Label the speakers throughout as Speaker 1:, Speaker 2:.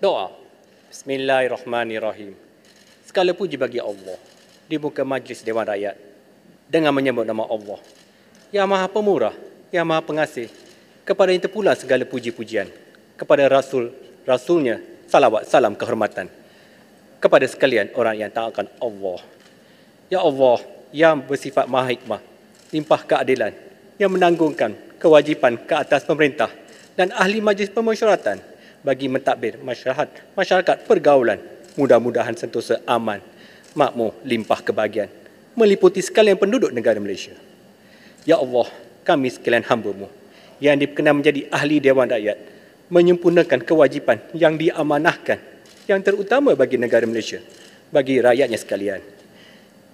Speaker 1: doa. Bismillahirrahmanirrahim. Segala puji bagi Allah di muka majlis Dewan Rakyat dengan menyebut nama Allah. Yang Maha Pemurah, Yang Maha Pengasih. Kepada yang terpula segala puji-pujian. Kepada Rasul, Rasulnya, salawat, salam kehormatan. Kepada sekalian orang yang taatkan Allah. Ya Allah, yang bersifat maha hikmah, limpah keadilan, yang menanggungkan kewajipan ke atas pemerintah dan ahli majlis pemusyaratan bagi mentadbir masyarakat, masyarakat pergaulan. Mudah-mudahan sentosa aman, makmur, limpah kebahagiaan. Meliputi sekalian penduduk negara Malaysia. Ya Allah, kami sekalian hamba-Mu yang dikenal menjadi ahli Dewan Rakyat menyempurnakan kewajipan yang diamanahkan yang terutama bagi negara Malaysia, bagi rakyatnya sekalian.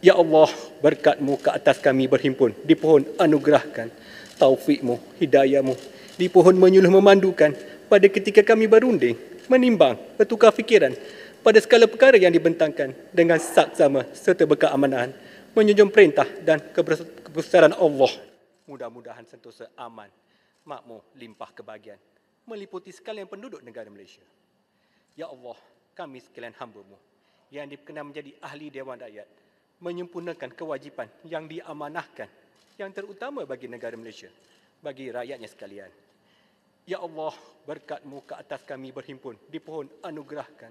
Speaker 1: Ya Allah, berkat-Mu ke atas kami berhimpun, di pohon anugerahkan taufik-Mu, hidayah-Mu, dipohon menyuluh memandukan pada ketika kami berunding, menimbang, bertukar fikiran pada skala perkara yang dibentangkan dengan saksama serta bekal amanahan, menyunjung perintah dan kebesaran Allah. Mudah-mudahan sentosa aman, makmur, limpah kebahagiaan meliputi sekalian penduduk negara Malaysia. Ya Allah, kami sekalian hamba-Mu yang dikenal menjadi ahli Dewan Rakyat menyempurnakan kewajipan yang diamanahkan yang terutama bagi negara Malaysia, bagi rakyatnya sekalian. Ya Allah, berkatmu ke atas kami berhimpun. di pohon anugerahkan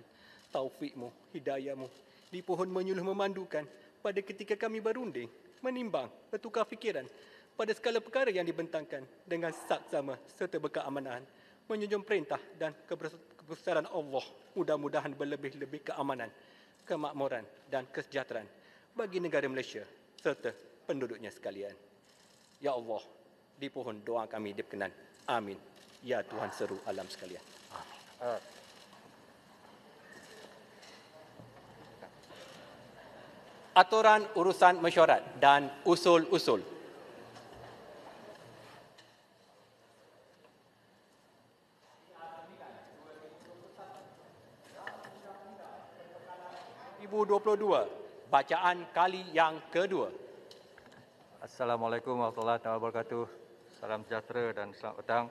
Speaker 1: taufikmu, hidayahmu. pohon menyuluh memandukan pada ketika kami berunding, menimbang, bertukar fikiran pada segala perkara yang dibentangkan dengan saksama serta berkeamanan. Menyunjung perintah dan kebesaran Allah mudah-mudahan berlebih-lebih keamanan, kemakmuran dan kesejahteraan bagi negara Malaysia serta penduduknya sekalian. Ya Allah, di pohon doa kami diperkenan. Amin. Ya Tuhan seru alam sekalian. Aturan urusan mesyuarat dan usul-usul. Ibu 22, bacaan kali yang kedua.
Speaker 2: Assalamualaikum warahmatullahi wabarakatuh. Salam sejahtera dan selamat petang.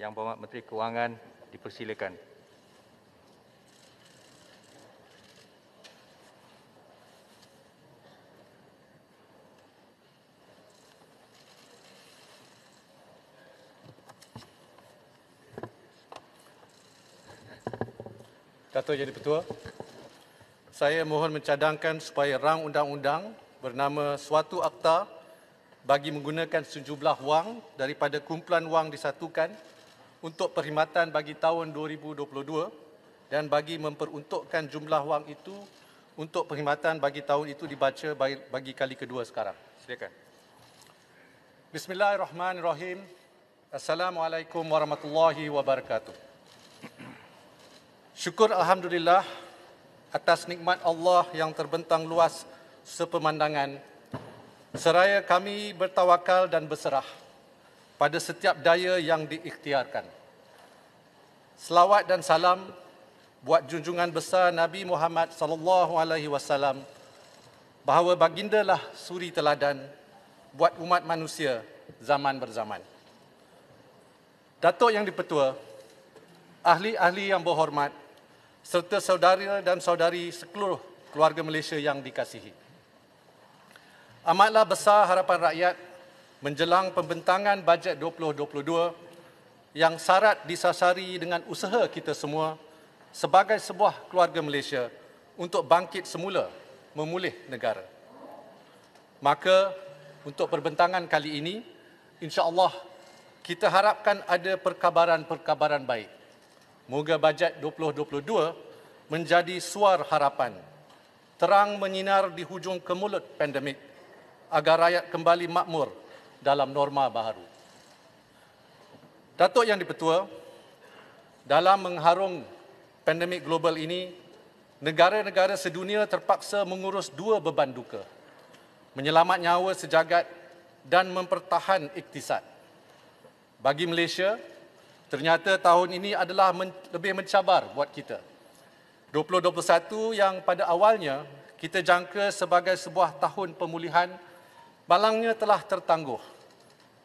Speaker 2: Yang Berhormat Menteri Kewangan dipersilakan.
Speaker 3: Datuk Jadi Petua, saya mohon mencadangkan supaya rang undang-undang bernama suatu akta bagi menggunakan sejumlah wang daripada kumpulan wang disatukan untuk perkhidmatan bagi tahun 2022 dan bagi memperuntukkan jumlah wang itu untuk perkhidmatan bagi tahun itu dibaca bagi, kali kedua sekarang. Silakan. Bismillahirrahmanirrahim. Assalamualaikum warahmatullahi wabarakatuh. Syukur Alhamdulillah atas nikmat Allah yang terbentang luas sepemandangan. Seraya kami bertawakal dan berserah pada setiap daya yang diikhtiarkan. Selawat dan salam buat junjungan besar Nabi Muhammad sallallahu alaihi wasallam bahawa bagindalah suri teladan buat umat manusia zaman berzaman. Datuk yang dipertua, ahli-ahli yang berhormat serta saudara dan saudari sekeluruh keluarga Malaysia yang dikasihi. Amatlah besar harapan rakyat menjelang pembentangan bajet 2022 yang syarat disasari dengan usaha kita semua sebagai sebuah keluarga Malaysia untuk bangkit semula memulih negara. Maka untuk perbentangan kali ini, insya-Allah kita harapkan ada perkabaran-perkabaran baik. Moga bajet 2022 menjadi suar harapan, terang menyinar di hujung kemulut pandemik agar rakyat kembali makmur dalam norma baru. Datuk Yang Dipertua, dalam mengharung pandemik global ini, negara-negara sedunia terpaksa mengurus dua beban duka, menyelamat nyawa sejagat dan mempertahan iktisad. Bagi Malaysia, ternyata tahun ini adalah men- lebih mencabar buat kita. 2021 yang pada awalnya kita jangka sebagai sebuah tahun pemulihan balangnya telah tertangguh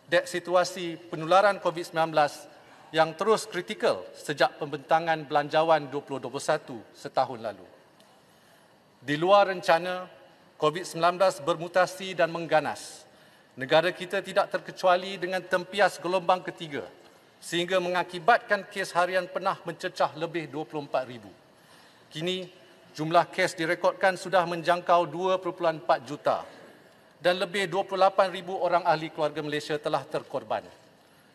Speaker 3: dek situasi penularan COVID-19 yang terus kritikal sejak pembentangan belanjawan 2021 setahun lalu. Di luar rencana, COVID-19 bermutasi dan mengganas. Negara kita tidak terkecuali dengan tempias gelombang ketiga sehingga mengakibatkan kes harian pernah mencecah lebih 24,000. Kini, jumlah kes direkodkan sudah menjangkau 2.4 juta dan lebih 28,000 orang ahli keluarga Malaysia telah terkorban.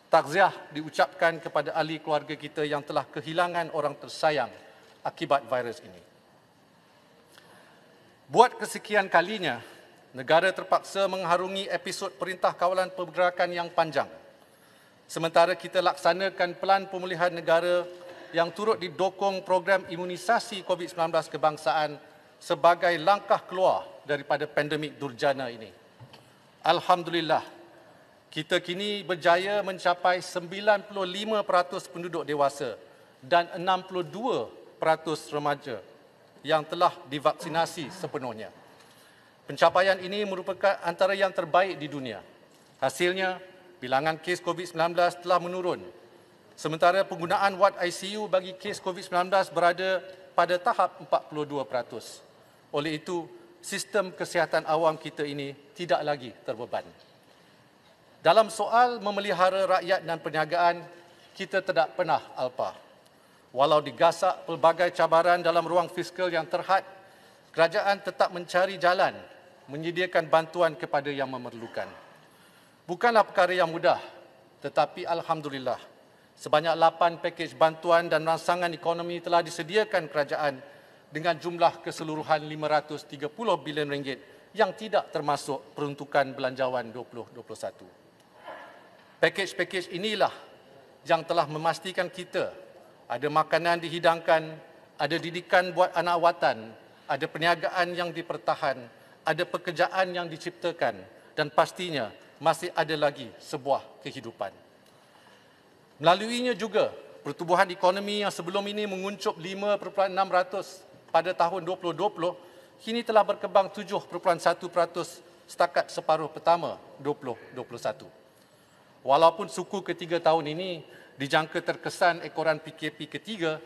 Speaker 3: Takziah diucapkan kepada ahli keluarga kita yang telah kehilangan orang tersayang akibat virus ini. Buat kesekian kalinya, negara terpaksa mengharungi episod Perintah Kawalan Pergerakan yang panjang. Sementara kita laksanakan pelan pemulihan negara yang turut didokong program imunisasi COVID-19 kebangsaan sebagai langkah keluar daripada pandemik durjana ini. Alhamdulillah, kita kini berjaya mencapai 95% penduduk dewasa dan 62% remaja yang telah divaksinasi sepenuhnya. Pencapaian ini merupakan antara yang terbaik di dunia. Hasilnya, bilangan kes COVID-19 telah menurun. Sementara penggunaan ward ICU bagi kes COVID-19 berada pada tahap 42%. Oleh itu, sistem kesihatan awam kita ini tidak lagi terbeban. Dalam soal memelihara rakyat dan perniagaan, kita tidak pernah alpa. Walau digasak pelbagai cabaran dalam ruang fiskal yang terhad, kerajaan tetap mencari jalan menyediakan bantuan kepada yang memerlukan. Bukanlah perkara yang mudah, tetapi Alhamdulillah, sebanyak 8 pakej bantuan dan rangsangan ekonomi telah disediakan kerajaan dengan jumlah keseluruhan 530 bilion ringgit yang tidak termasuk peruntukan belanjawan 2021. Pakej-pakej inilah yang telah memastikan kita ada makanan dihidangkan, ada didikan buat anak watan, ada perniagaan yang dipertahan, ada pekerjaan yang diciptakan dan pastinya masih ada lagi sebuah kehidupan. Melaluinya juga pertumbuhan ekonomi yang sebelum ini menguncup 5.6% pada tahun 2020 kini telah berkembang 7.1% setakat separuh pertama 2021. Walaupun suku ketiga tahun ini dijangka terkesan ekoran PKP ketiga,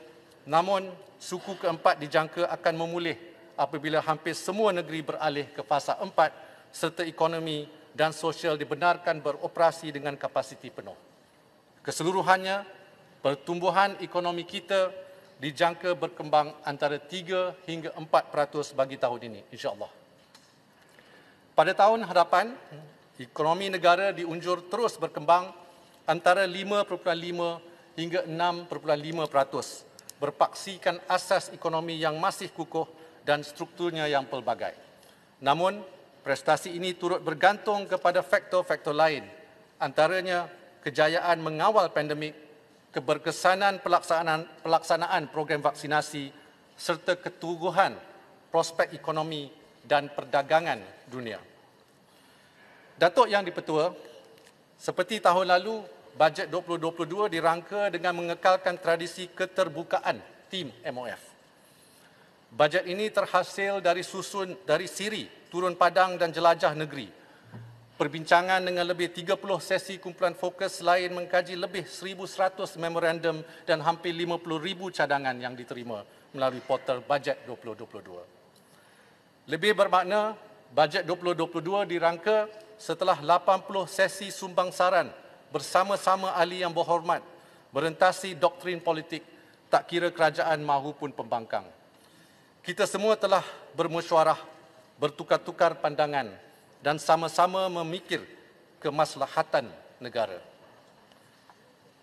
Speaker 3: namun suku keempat dijangka akan memulih apabila hampir semua negeri beralih ke fasa empat serta ekonomi dan sosial dibenarkan beroperasi dengan kapasiti penuh. Keseluruhannya, pertumbuhan ekonomi kita dijangka berkembang antara 3 hingga 4% bagi tahun ini insya-Allah. Pada tahun hadapan, ekonomi negara diunjur terus berkembang antara 5.5 hingga 6.5% berpaksikan asas ekonomi yang masih kukuh dan strukturnya yang pelbagai. Namun, prestasi ini turut bergantung kepada faktor-faktor lain antaranya kejayaan mengawal pandemik keberkesanan pelaksanaan, pelaksanaan program vaksinasi serta ketuguhan prospek ekonomi dan perdagangan dunia. Datuk Yang Dipertua, seperti tahun lalu, bajet 2022 dirangka dengan mengekalkan tradisi keterbukaan tim MOF. Bajet ini terhasil dari susun dari siri turun padang dan jelajah negeri Perbincangan dengan lebih 30 sesi kumpulan fokus lain mengkaji lebih 1,100 memorandum dan hampir 50,000 cadangan yang diterima melalui portal Bajet 2022. Lebih bermakna, Bajet 2022 dirangka setelah 80 sesi sumbang saran bersama-sama ahli yang berhormat berentasi doktrin politik tak kira kerajaan mahupun pembangkang. Kita semua telah bermesyuarah, bertukar-tukar pandangan dan sama-sama memikir kemaslahatan negara.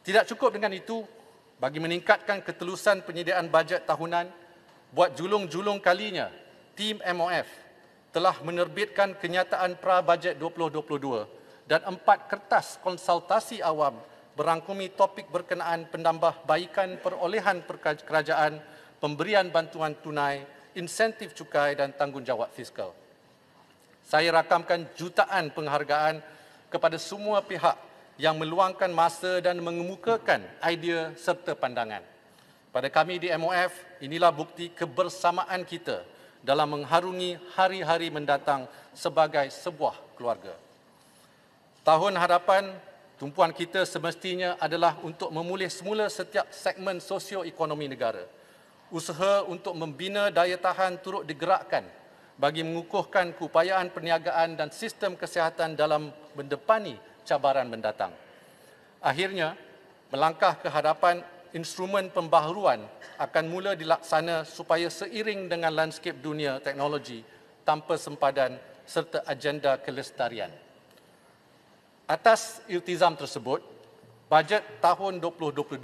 Speaker 3: Tidak cukup dengan itu, bagi meningkatkan ketelusan penyediaan bajet tahunan, buat julung-julung kalinya, tim MOF telah menerbitkan kenyataan pra-bajet 2022 dan empat kertas konsultasi awam berangkumi topik berkenaan pendambah baikan perolehan kerajaan, pemberian bantuan tunai, insentif cukai dan tanggungjawab fiskal saya rakamkan jutaan penghargaan kepada semua pihak yang meluangkan masa dan mengemukakan idea serta pandangan. Pada kami di MOF, inilah bukti kebersamaan kita dalam mengharungi hari-hari mendatang sebagai sebuah keluarga. Tahun harapan, tumpuan kita semestinya adalah untuk memulih semula setiap segmen sosioekonomi negara. Usaha untuk membina daya tahan turut digerakkan bagi mengukuhkan keupayaan perniagaan dan sistem kesihatan dalam mendepani cabaran mendatang. Akhirnya, melangkah ke hadapan instrumen pembaharuan akan mula dilaksana supaya seiring dengan landscape dunia teknologi tanpa sempadan serta agenda kelestarian. Atas iltizam tersebut, bajet tahun 2022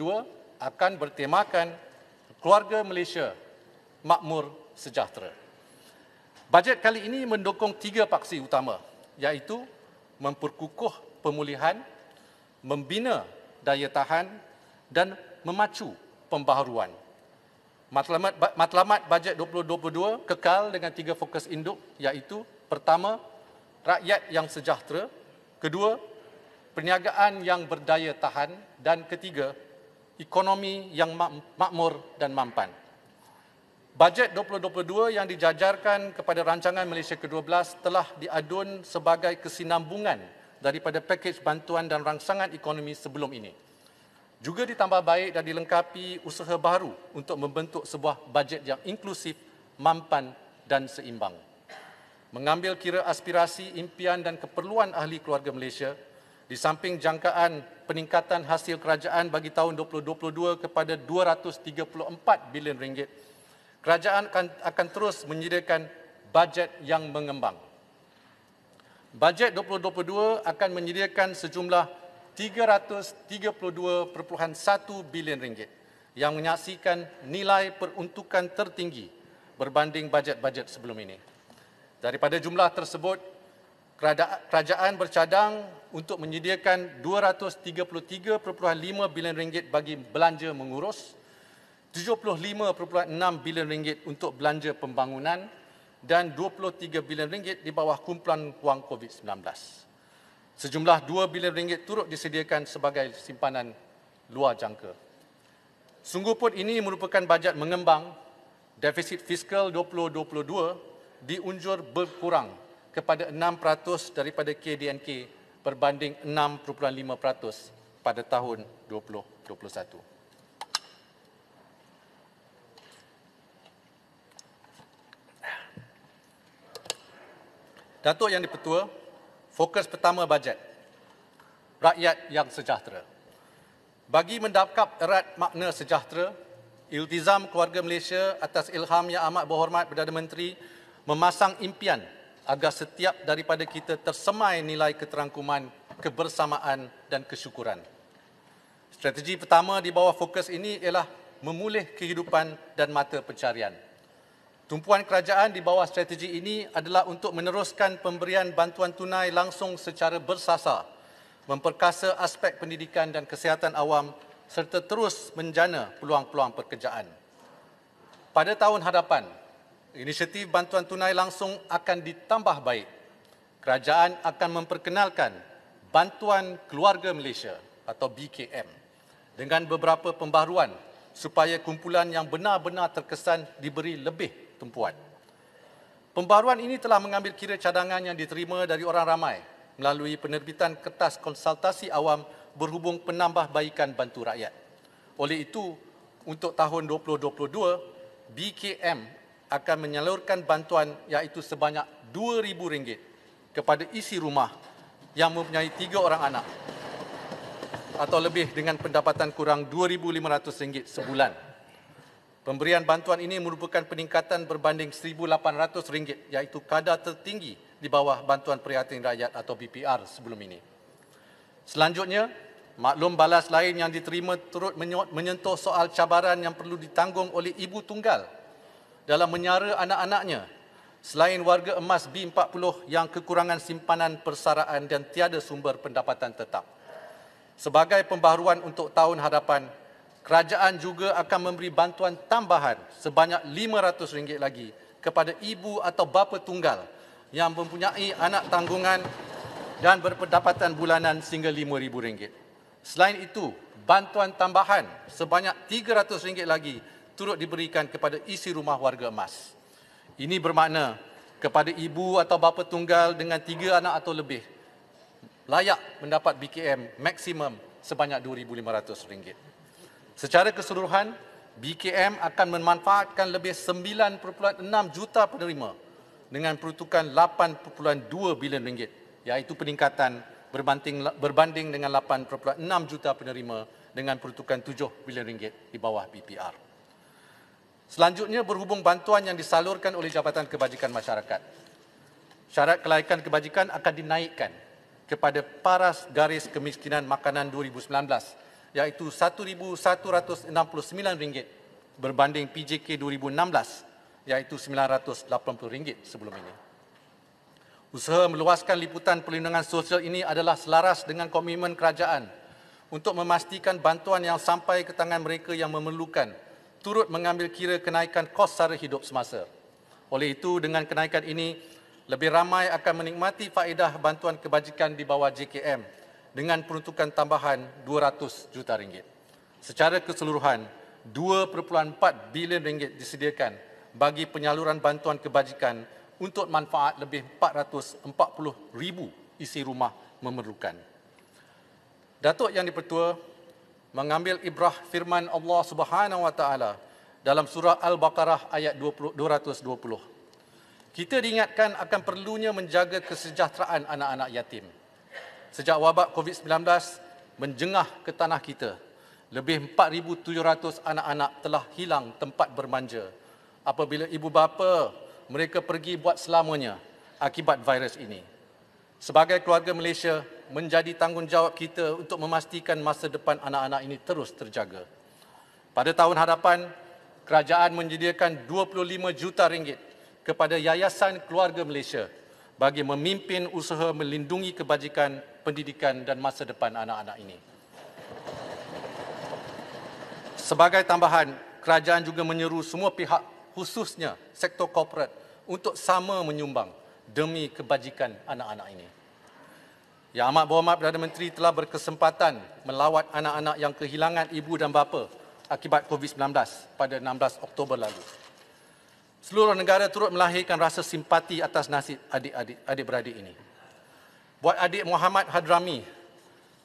Speaker 3: akan bertemakan Keluarga Malaysia Makmur Sejahtera. Bajet kali ini mendukung tiga paksi utama iaitu memperkukuh pemulihan, membina daya tahan dan memacu pembaharuan. Matlamat, matlamat bajet 2022 kekal dengan tiga fokus induk iaitu pertama, rakyat yang sejahtera, kedua, perniagaan yang berdaya tahan dan ketiga, ekonomi yang makmur dan mampan. Bajet 2022 yang dijajarkan kepada rancangan Malaysia ke-12 telah diadun sebagai kesinambungan daripada pakej bantuan dan rangsangan ekonomi sebelum ini. Juga ditambah baik dan dilengkapi usaha baru untuk membentuk sebuah bajet yang inklusif, mampan dan seimbang. Mengambil kira aspirasi, impian dan keperluan ahli keluarga Malaysia di samping jangkaan peningkatan hasil kerajaan bagi tahun 2022 kepada 234 bilion ringgit, kerajaan akan, akan terus menyediakan bajet yang mengembang. Bajet 2022 akan menyediakan sejumlah 332.1 bilion ringgit yang menyaksikan nilai peruntukan tertinggi berbanding bajet-bajet sebelum ini. Daripada jumlah tersebut, kerajaan bercadang untuk menyediakan 233.5 bilion ringgit bagi belanja mengurus 75.6 bilion ringgit untuk belanja pembangunan dan 23 bilion ringgit di bawah kumpulan wang COVID-19. Sejumlah 2 bilion ringgit turut disediakan sebagai simpanan luar jangka. Sungguh pun ini merupakan bajet mengembang defisit fiskal 2022 diunjur berkurang kepada 6% daripada KDNK berbanding 6.5% pada tahun 2021. Datuk Yang di fokus pertama bajet, rakyat yang sejahtera. Bagi mendakap erat makna sejahtera, iltizam keluarga Malaysia atas ilham yang amat berhormat Perdana Menteri memasang impian agar setiap daripada kita tersemai nilai keterangkuman, kebersamaan dan kesyukuran. Strategi pertama di bawah fokus ini ialah memulih kehidupan dan mata pencarian. Tumpuan kerajaan di bawah strategi ini adalah untuk meneruskan pemberian bantuan tunai langsung secara bersasar, memperkasa aspek pendidikan dan kesihatan awam serta terus menjana peluang-peluang pekerjaan. Pada tahun hadapan, inisiatif bantuan tunai langsung akan ditambah baik. Kerajaan akan memperkenalkan Bantuan Keluarga Malaysia atau BKM dengan beberapa pembaruan supaya kumpulan yang benar-benar terkesan diberi lebih Tumpuan. Pembaruan ini telah mengambil kira cadangan yang diterima dari orang ramai melalui penerbitan kertas konsultasi awam berhubung penambahbaikan bantu rakyat. Oleh itu, untuk tahun 2022, BKM akan menyalurkan bantuan iaitu sebanyak RM2,000 kepada isi rumah yang mempunyai tiga orang anak atau lebih dengan pendapatan kurang RM2,500 sebulan. Pemberian bantuan ini merupakan peningkatan berbanding RM1,800 iaitu kadar tertinggi di bawah Bantuan Prihatin Rakyat atau BPR sebelum ini. Selanjutnya, maklum balas lain yang diterima turut menyentuh soal cabaran yang perlu ditanggung oleh ibu tunggal dalam menyara anak-anaknya selain warga emas B40 yang kekurangan simpanan persaraan dan tiada sumber pendapatan tetap. Sebagai pembaharuan untuk tahun hadapan, kerajaan juga akan memberi bantuan tambahan sebanyak RM500 lagi kepada ibu atau bapa tunggal yang mempunyai anak tanggungan dan berpendapatan bulanan sehingga RM5,000. Selain itu, bantuan tambahan sebanyak RM300 lagi turut diberikan kepada isi rumah warga emas. Ini bermakna kepada ibu atau bapa tunggal dengan tiga anak atau lebih layak mendapat BKM maksimum sebanyak RM2,500. Secara keseluruhan, BKM akan memanfaatkan lebih 9.6 juta penerima dengan peruntukan 8.2 bilion ringgit iaitu peningkatan berbanding berbanding dengan 8.6 juta penerima dengan peruntukan 7 bilion ringgit di bawah BPR. Selanjutnya berhubung bantuan yang disalurkan oleh Jabatan Kebajikan Masyarakat. Syarat kelayakan kebajikan akan dinaikkan kepada paras garis kemiskinan makanan iaitu RM1,169 berbanding PJK 2016 iaitu RM980 sebelum ini. Usaha meluaskan liputan perlindungan sosial ini adalah selaras dengan komitmen kerajaan untuk memastikan bantuan yang sampai ke tangan mereka yang memerlukan turut mengambil kira kenaikan kos sara hidup semasa. Oleh itu, dengan kenaikan ini, lebih ramai akan menikmati faedah bantuan kebajikan di bawah JKM dengan peruntukan tambahan 200 juta ringgit. Secara keseluruhan, 2.4 bilion ringgit disediakan bagi penyaluran bantuan kebajikan untuk manfaat lebih 440 ribu isi rumah memerlukan. Datuk Yang Dipertua mengambil ibrah firman Allah Subhanahu Wa Taala dalam surah Al-Baqarah ayat 220. Kita diingatkan akan perlunya menjaga kesejahteraan anak-anak yatim sejak wabak COVID-19 menjengah ke tanah kita. Lebih 4,700 anak-anak telah hilang tempat bermanja apabila ibu bapa mereka pergi buat selamanya akibat virus ini. Sebagai keluarga Malaysia, menjadi tanggungjawab kita untuk memastikan masa depan anak-anak ini terus terjaga. Pada tahun hadapan, kerajaan menyediakan 25 juta ringgit kepada Yayasan Keluarga Malaysia bagi memimpin usaha melindungi kebajikan pendidikan dan masa depan anak-anak ini. Sebagai tambahan, kerajaan juga menyeru semua pihak khususnya sektor korporat untuk sama menyumbang demi kebajikan anak-anak ini. Yang amat berhormat Perdana Menteri telah berkesempatan melawat anak-anak yang kehilangan ibu dan bapa akibat COVID-19 pada 16 Oktober lalu. Seluruh negara turut melahirkan rasa simpati atas nasib adik-adik adik-beradik ini buat adik Muhammad Hadrami,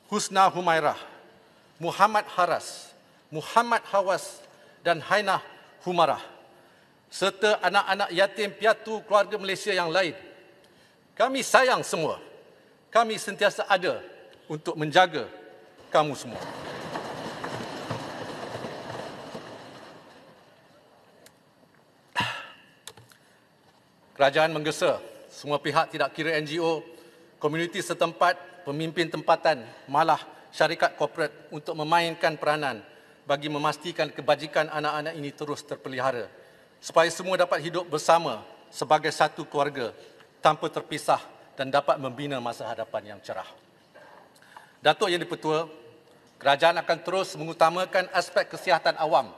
Speaker 3: Husna Humairah, Muhammad Haras, Muhammad Hawas dan Hainah Humarah serta anak-anak yatim piatu keluarga Malaysia yang lain. Kami sayang semua. Kami sentiasa ada untuk menjaga kamu semua. Kerajaan menggesa semua pihak tidak kira NGO, komuniti setempat, pemimpin tempatan, malah syarikat korporat untuk memainkan peranan bagi memastikan kebajikan anak-anak ini terus terpelihara supaya semua dapat hidup bersama sebagai satu keluarga tanpa terpisah dan dapat membina masa hadapan yang cerah. Datuk Yang di kerajaan akan terus mengutamakan aspek kesihatan awam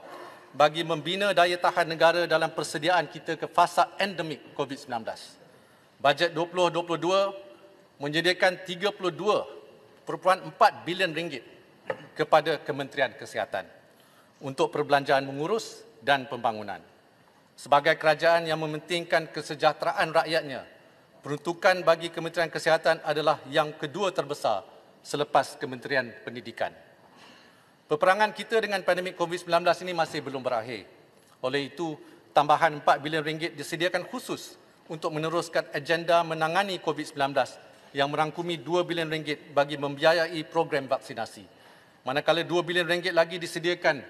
Speaker 3: bagi membina daya tahan negara dalam persediaan kita ke fasa endemik COVID-19. Bajet 2022 menyediakan 32.4 bilion ringgit kepada Kementerian Kesihatan untuk perbelanjaan mengurus dan pembangunan. Sebagai kerajaan yang mementingkan kesejahteraan rakyatnya, peruntukan bagi Kementerian Kesihatan adalah yang kedua terbesar selepas Kementerian Pendidikan. Peperangan kita dengan pandemik COVID-19 ini masih belum berakhir. Oleh itu, tambahan 4 bilion ringgit disediakan khusus untuk meneruskan agenda menangani COVID-19 yang merangkumi 2 bilion ringgit bagi membiayai program vaksinasi. Manakala 2 bilion ringgit lagi disediakan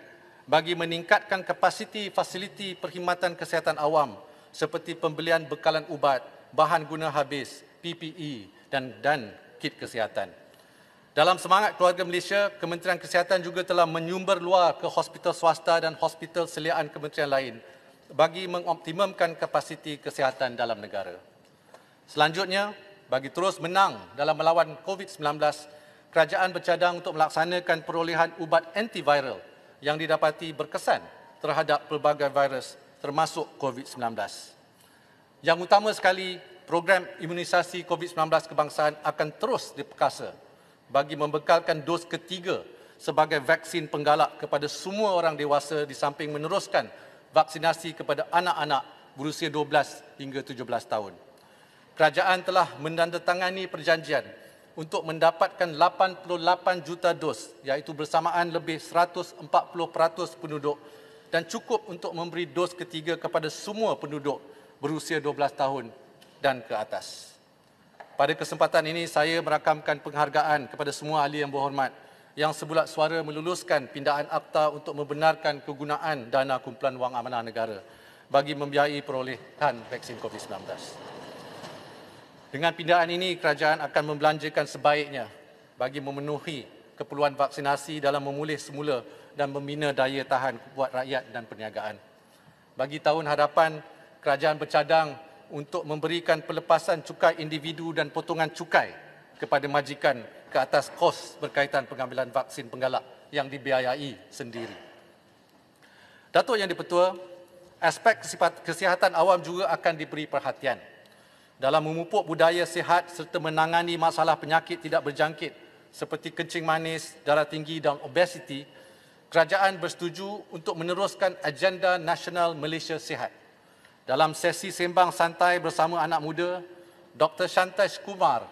Speaker 3: bagi meningkatkan kapasiti fasiliti perkhidmatan kesihatan awam seperti pembelian bekalan ubat, bahan guna habis, PPE dan dan kit kesihatan. Dalam semangat keluarga Malaysia, Kementerian Kesihatan juga telah menyumber luar ke hospital swasta dan hospital seliaan kementerian lain bagi mengoptimumkan kapasiti kesihatan dalam negara. Selanjutnya, bagi terus menang dalam melawan COVID-19, kerajaan bercadang untuk melaksanakan perolehan ubat antiviral yang didapati berkesan terhadap pelbagai virus termasuk COVID-19. Yang utama sekali, program imunisasi COVID-19 kebangsaan akan terus diperkasa bagi membekalkan dos ketiga sebagai vaksin penggalak kepada semua orang dewasa di samping meneruskan vaksinasi kepada anak-anak berusia 12 hingga 17 tahun kerajaan telah menandatangani perjanjian untuk mendapatkan 88 juta dos iaitu bersamaan lebih 140% penduduk dan cukup untuk memberi dos ketiga kepada semua penduduk berusia 12 tahun dan ke atas. Pada kesempatan ini saya merakamkan penghargaan kepada semua ahli yang berhormat yang sebulat suara meluluskan pindaan akta untuk membenarkan kegunaan dana kumpulan wang amanah negara bagi membiayai perolehan vaksin COVID-19. Dengan pindaan ini, kerajaan akan membelanjakan sebaiknya bagi memenuhi keperluan vaksinasi dalam memulih semula dan membina daya tahan buat rakyat dan perniagaan. Bagi tahun hadapan, kerajaan bercadang untuk memberikan pelepasan cukai individu dan potongan cukai kepada majikan ke atas kos berkaitan pengambilan vaksin penggalak yang dibiayai sendiri. Datuk Yang di aspek kesihatan awam juga akan diberi perhatian dalam memupuk budaya sihat serta menangani masalah penyakit tidak berjangkit seperti kencing manis, darah tinggi dan obesiti, kerajaan bersetuju untuk meneruskan agenda nasional Malaysia Sihat. Dalam sesi sembang santai bersama anak muda, Dr. Shantesh Kumar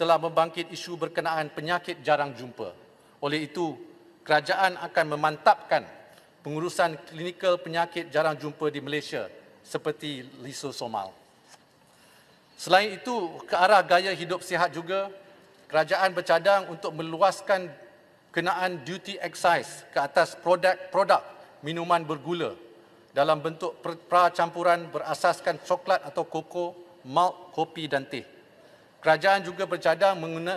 Speaker 3: telah membangkit isu berkenaan penyakit jarang jumpa. Oleh itu, kerajaan akan memantapkan pengurusan klinikal penyakit jarang jumpa di Malaysia seperti lisosomal. Selain itu, ke arah gaya hidup sihat juga, kerajaan bercadang untuk meluaskan kenaan duty excise ke atas produk-produk minuman bergula dalam bentuk pracampuran berasaskan coklat atau koko, malt, kopi dan teh. Kerajaan juga bercadang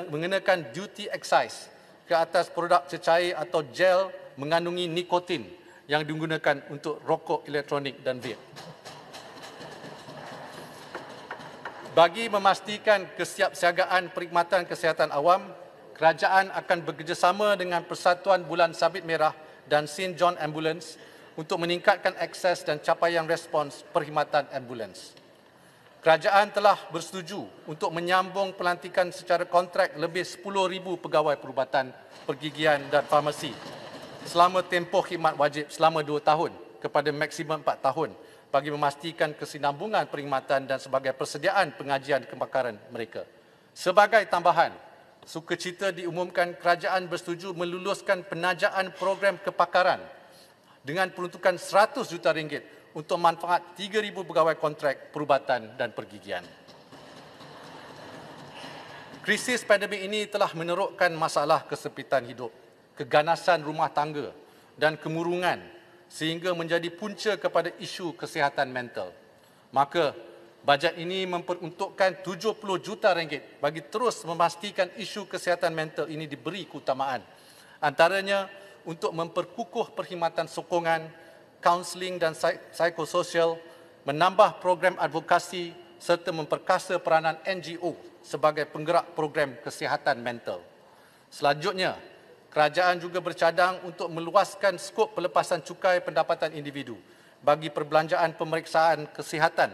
Speaker 3: mengenakan duty excise ke atas produk cecair atau gel mengandungi nikotin yang digunakan untuk rokok elektronik dan vape. Bagi memastikan kesiapsiagaan perkhidmatan kesihatan awam, kerajaan akan bekerjasama dengan Persatuan Bulan Sabit Merah dan St. John Ambulance untuk meningkatkan akses dan capaian respons perkhidmatan ambulans. Kerajaan telah bersetuju untuk menyambung pelantikan secara kontrak lebih 10,000 pegawai perubatan, pergigian dan farmasi selama tempoh khidmat wajib selama 2 tahun kepada maksimum 4 tahun bagi memastikan kesinambungan perkhidmatan dan sebagai persediaan pengajian kebakaran mereka. Sebagai tambahan, sukacita diumumkan kerajaan bersetuju meluluskan penajaan program kepakaran dengan peruntukan 100 juta ringgit untuk manfaat 3000 pegawai kontrak perubatan dan pergigian. Krisis pandemik ini telah menerokkan masalah kesempitan hidup, keganasan rumah tangga dan kemurungan sehingga menjadi punca kepada isu kesihatan mental. Maka, bajet ini memperuntukkan 70 juta ringgit bagi terus memastikan isu kesihatan mental ini diberi keutamaan. Antaranya untuk memperkukuh perkhidmatan sokongan, kaunseling dan psikososial, menambah program advokasi serta memperkasa peranan NGO sebagai penggerak program kesihatan mental. Selanjutnya, Kerajaan juga bercadang untuk meluaskan skop pelepasan cukai pendapatan individu bagi perbelanjaan pemeriksaan kesihatan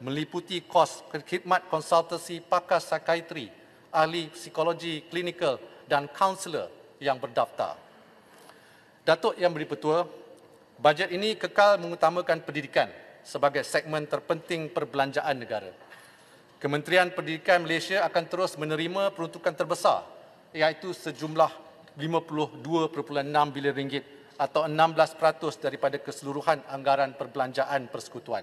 Speaker 3: meliputi kos khidmat konsultasi pakar psikiatri, ahli psikologi klinikal dan kaunselor yang berdaftar. Datuk Yang Berpetua, bajet ini kekal mengutamakan pendidikan sebagai segmen terpenting perbelanjaan negara. Kementerian Pendidikan Malaysia akan terus menerima peruntukan terbesar iaitu sejumlah 52.6 bilion ringgit atau 16% daripada keseluruhan anggaran perbelanjaan persekutuan.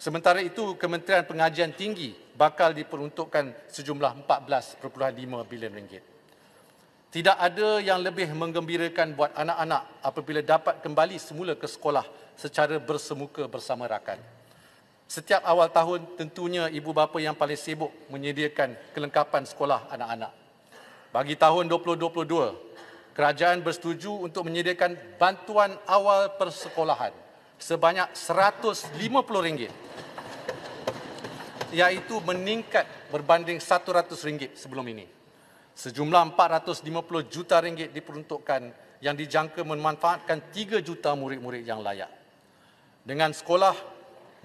Speaker 3: Sementara itu, Kementerian Pengajian Tinggi bakal diperuntukkan sejumlah 14.5 bilion ringgit. Tidak ada yang lebih menggembirakan buat anak-anak apabila dapat kembali semula ke sekolah secara bersemuka bersama rakan. Setiap awal tahun tentunya ibu bapa yang paling sibuk menyediakan kelengkapan sekolah anak-anak bagi tahun 2022, kerajaan bersetuju untuk menyediakan bantuan awal persekolahan sebanyak RM150 iaitu meningkat berbanding RM100 sebelum ini. Sejumlah RM450 juta ringgit diperuntukkan yang dijangka memanfaatkan 3 juta murid-murid yang layak. Dengan sekolah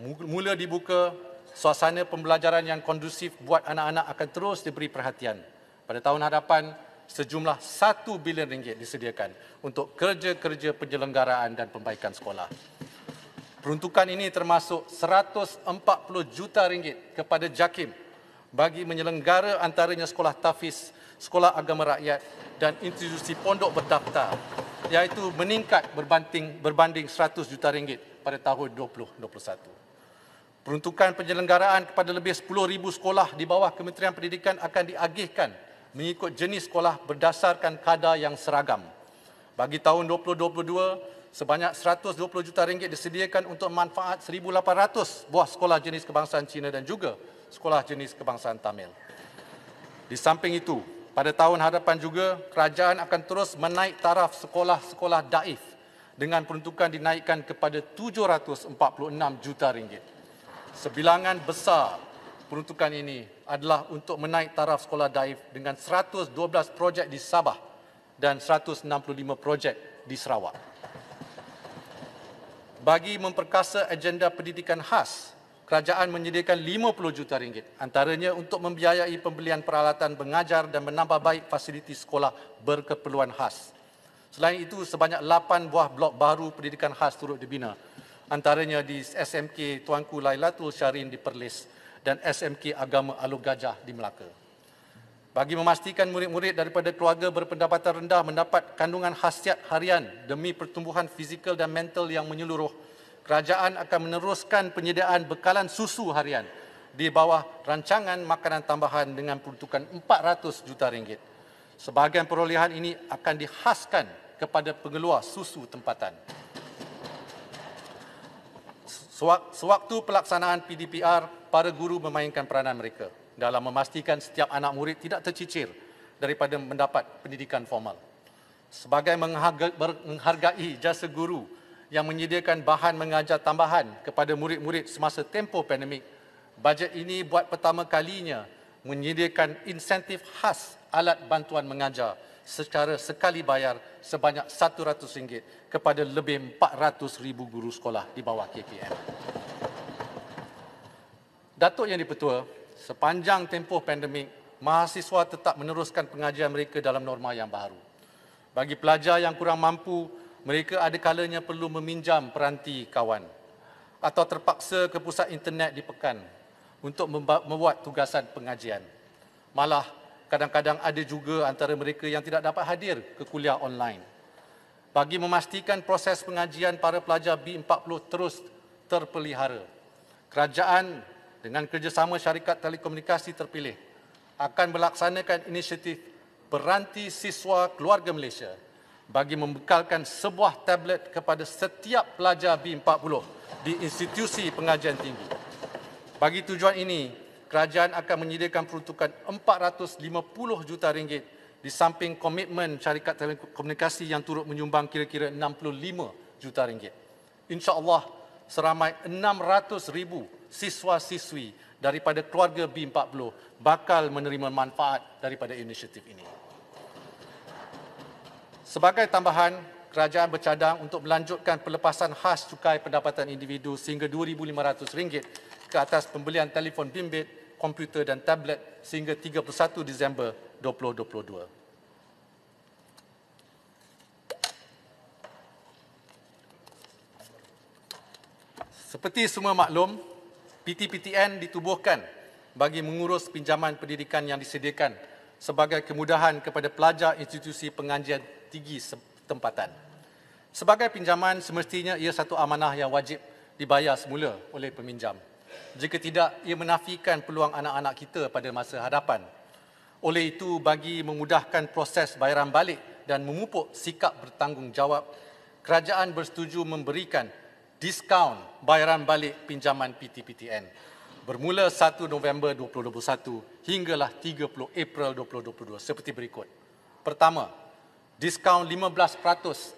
Speaker 3: mula dibuka, suasana pembelajaran yang kondusif buat anak-anak akan terus diberi perhatian pada tahun hadapan, sejumlah satu bilion ringgit disediakan untuk kerja-kerja penyelenggaraan dan pembaikan sekolah. Peruntukan ini termasuk 140 juta ringgit kepada JAKIM bagi menyelenggara antaranya sekolah tafis, sekolah agama rakyat dan institusi pondok berdaftar iaitu meningkat berbanding berbanding 100 juta ringgit pada tahun 2021. Peruntukan penyelenggaraan kepada lebih 10,000 sekolah di bawah Kementerian Pendidikan akan diagihkan mengikut jenis sekolah berdasarkan kadar yang seragam. Bagi tahun 2022, sebanyak 120 juta ringgit disediakan untuk manfaat 1,800 buah sekolah jenis kebangsaan Cina dan juga sekolah jenis kebangsaan Tamil. Di samping itu, pada tahun hadapan juga, kerajaan akan terus menaik taraf sekolah-sekolah daif dengan peruntukan dinaikkan kepada 746 juta ringgit. Sebilangan besar peruntukan ini adalah untuk menaik taraf sekolah daif dengan 112 projek di Sabah dan 165 projek di Sarawak. Bagi memperkasa agenda pendidikan khas, kerajaan menyediakan 50 juta ringgit antaranya untuk membiayai pembelian peralatan mengajar dan menambah baik fasiliti sekolah berkeperluan khas. Selain itu, sebanyak 8 buah blok baru pendidikan khas turut dibina antaranya di SMK Tuanku Lailatul Syarin di Perlis, dan SMK Agama Alu Gajah di Melaka. Bagi memastikan murid-murid daripada keluarga berpendapatan rendah mendapat kandungan khasiat harian demi pertumbuhan fizikal dan mental yang menyeluruh, kerajaan akan meneruskan penyediaan bekalan susu harian di bawah rancangan makanan tambahan dengan peruntukan 400 juta ringgit. Sebahagian perolehan ini akan dihaskan kepada pengeluar susu tempatan sewaktu pelaksanaan PDPR, para guru memainkan peranan mereka dalam memastikan setiap anak murid tidak tercicir daripada mendapat pendidikan formal. Sebagai menghargai jasa guru yang menyediakan bahan mengajar tambahan kepada murid-murid semasa tempoh pandemik, bajet ini buat pertama kalinya menyediakan insentif khas alat bantuan mengajar secara sekali bayar sebanyak RM100 kepada lebih 400,000 guru sekolah di bawah KPM. Datuk Yang Dipertua, sepanjang tempoh pandemik, mahasiswa tetap meneruskan pengajian mereka dalam norma yang baru. Bagi pelajar yang kurang mampu, mereka ada kalanya perlu meminjam peranti kawan atau terpaksa ke pusat internet di pekan untuk membuat tugasan pengajian. Malah kadang-kadang ada juga antara mereka yang tidak dapat hadir ke kuliah online. Bagi memastikan proses pengajian para pelajar B40 terus terpelihara, kerajaan dengan kerjasama syarikat telekomunikasi terpilih akan melaksanakan inisiatif beranti siswa keluarga Malaysia bagi membekalkan sebuah tablet kepada setiap pelajar B40 di institusi pengajian tinggi. Bagi tujuan ini, kerajaan akan menyediakan peruntukan 450 juta ringgit di samping komitmen syarikat telekomunikasi yang turut menyumbang kira-kira 65 juta ringgit. Insya Allah seramai 600 ribu siswa-siswi daripada keluarga B40 bakal menerima manfaat daripada inisiatif ini. Sebagai tambahan, kerajaan bercadang untuk melanjutkan pelepasan khas cukai pendapatan individu sehingga RM2,500 ke atas pembelian telefon bimbit komputer dan tablet sehingga 31 Disember 2022. Seperti semua maklum, PTPTN ditubuhkan bagi mengurus pinjaman pendidikan yang disediakan sebagai kemudahan kepada pelajar institusi pengajian tinggi tempatan. Sebagai pinjaman, semestinya ia satu amanah yang wajib dibayar semula oleh peminjam jika tidak ia menafikan peluang anak-anak kita pada masa hadapan. Oleh itu, bagi memudahkan proses bayaran balik dan memupuk sikap bertanggungjawab, kerajaan bersetuju memberikan diskaun bayaran balik pinjaman PTPTN bermula 1 November 2021 hinggalah 30 April 2022 seperti berikut. Pertama, diskaun 15%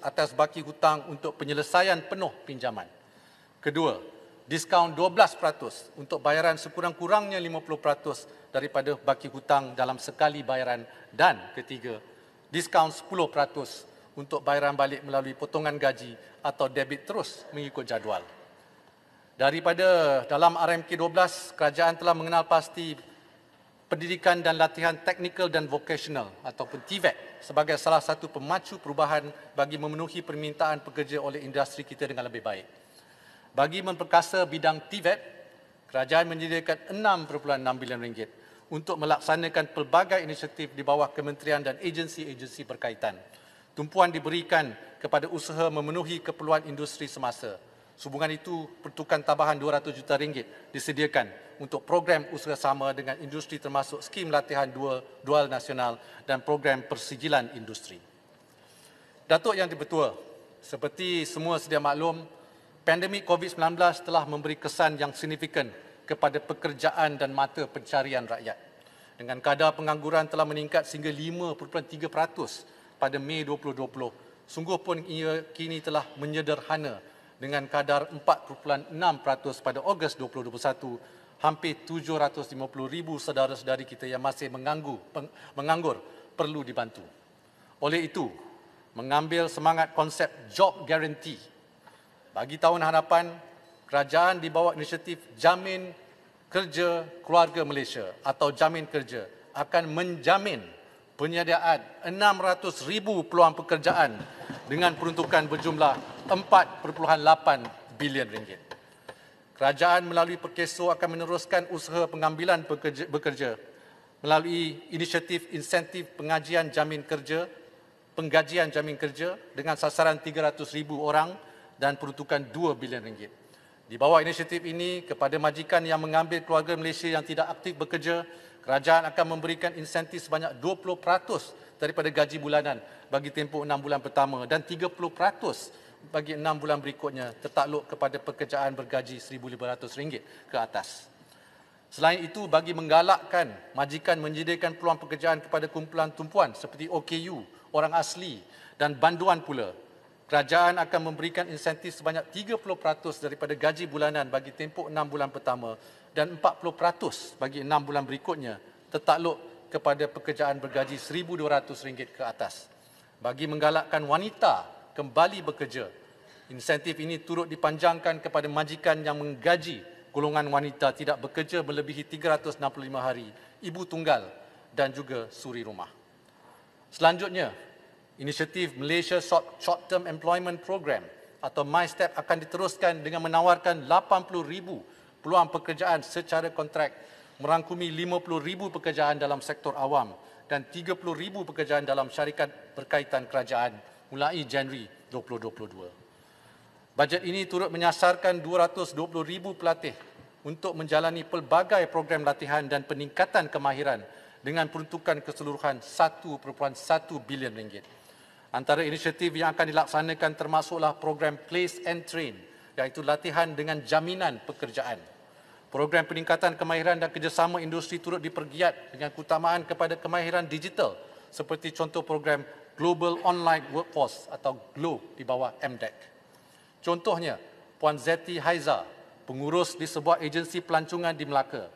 Speaker 3: atas baki hutang untuk penyelesaian penuh pinjaman. Kedua, diskaun 12% untuk bayaran sekurang-kurangnya 50% daripada baki hutang dalam sekali bayaran dan ketiga diskaun 10% untuk bayaran balik melalui potongan gaji atau debit terus mengikut jadual. Daripada dalam RMK 12, kerajaan telah mengenal pasti pendidikan dan latihan teknikal dan vocational ataupun TVET e sebagai salah satu pemacu perubahan bagi memenuhi permintaan pekerja oleh industri kita dengan lebih baik. Bagi memperkasa bidang TVET, kerajaan menyediakan 6.6 bilion ringgit untuk melaksanakan pelbagai inisiatif di bawah kementerian dan agensi-agensi berkaitan. Tumpuan diberikan kepada usaha memenuhi keperluan industri semasa. Subungan itu, pertukan tambahan 200 juta ringgit disediakan untuk program usaha sama dengan industri termasuk skim latihan dual, dual nasional dan program persijilan industri. Datuk Yang Dipertua, seperti semua sedia maklum, pandemik COVID-19 telah memberi kesan yang signifikan kepada pekerjaan dan mata pencarian rakyat. Dengan kadar pengangguran telah meningkat sehingga 5.3% pada Mei 2020, sungguh pun ia kini telah menyederhana dengan kadar 4.6% pada Ogos 2021, hampir 750,000 saudara-saudari kita yang masih menganggur, menganggur perlu dibantu. Oleh itu, mengambil semangat konsep job guarantee bagi tahun hadapan, kerajaan dibawa inisiatif jamin kerja keluarga Malaysia atau jamin kerja akan menjamin penyediaan 600,000 peluang pekerjaan dengan peruntukan berjumlah 4.8 bilion ringgit. Kerajaan melalui Perkeso akan meneruskan usaha pengambilan pekerja, bekerja melalui inisiatif insentif pengajian jamin kerja, penggajian jamin kerja dengan sasaran 300,000 orang dan peruntukan 2 bilion ringgit. Di bawah inisiatif ini, kepada majikan yang mengambil keluarga Malaysia yang tidak aktif bekerja, kerajaan akan memberikan insentif sebanyak 20% daripada gaji bulanan bagi tempoh 6 bulan pertama dan 30% bagi enam bulan berikutnya tertakluk kepada pekerjaan bergaji RM1,500 ke atas. Selain itu, bagi menggalakkan majikan menyediakan peluang pekerjaan kepada kumpulan tumpuan seperti OKU, orang asli dan banduan pula, kerajaan akan memberikan insentif sebanyak 30% daripada gaji bulanan bagi tempoh 6 bulan pertama dan 40% bagi 6 bulan berikutnya tertakluk kepada pekerjaan bergaji RM1,200 ke atas. Bagi menggalakkan wanita kembali bekerja, insentif ini turut dipanjangkan kepada majikan yang menggaji golongan wanita tidak bekerja melebihi 365 hari, ibu tunggal dan juga suri rumah. Selanjutnya, Inisiatif Malaysia Short-Term Employment Program atau MyStep akan diteruskan dengan menawarkan 80,000 peluang pekerjaan secara kontrak merangkumi 50,000 pekerjaan dalam sektor awam dan 30,000 pekerjaan dalam syarikat berkaitan kerajaan mulai Januari 2022. Bajet ini turut menyasarkan 220,000 pelatih untuk menjalani pelbagai program latihan dan peningkatan kemahiran dengan peruntukan keseluruhan 1.1 bilion ringgit. Antara inisiatif yang akan dilaksanakan termasuklah program Place and Train iaitu latihan dengan jaminan pekerjaan. Program peningkatan kemahiran dan kerjasama industri turut dipergiat dengan keutamaan kepada kemahiran digital seperti contoh program Global Online Workforce atau Glo di bawah MDEC. Contohnya, Puan Zeti Haiza, pengurus di sebuah agensi pelancongan di Melaka.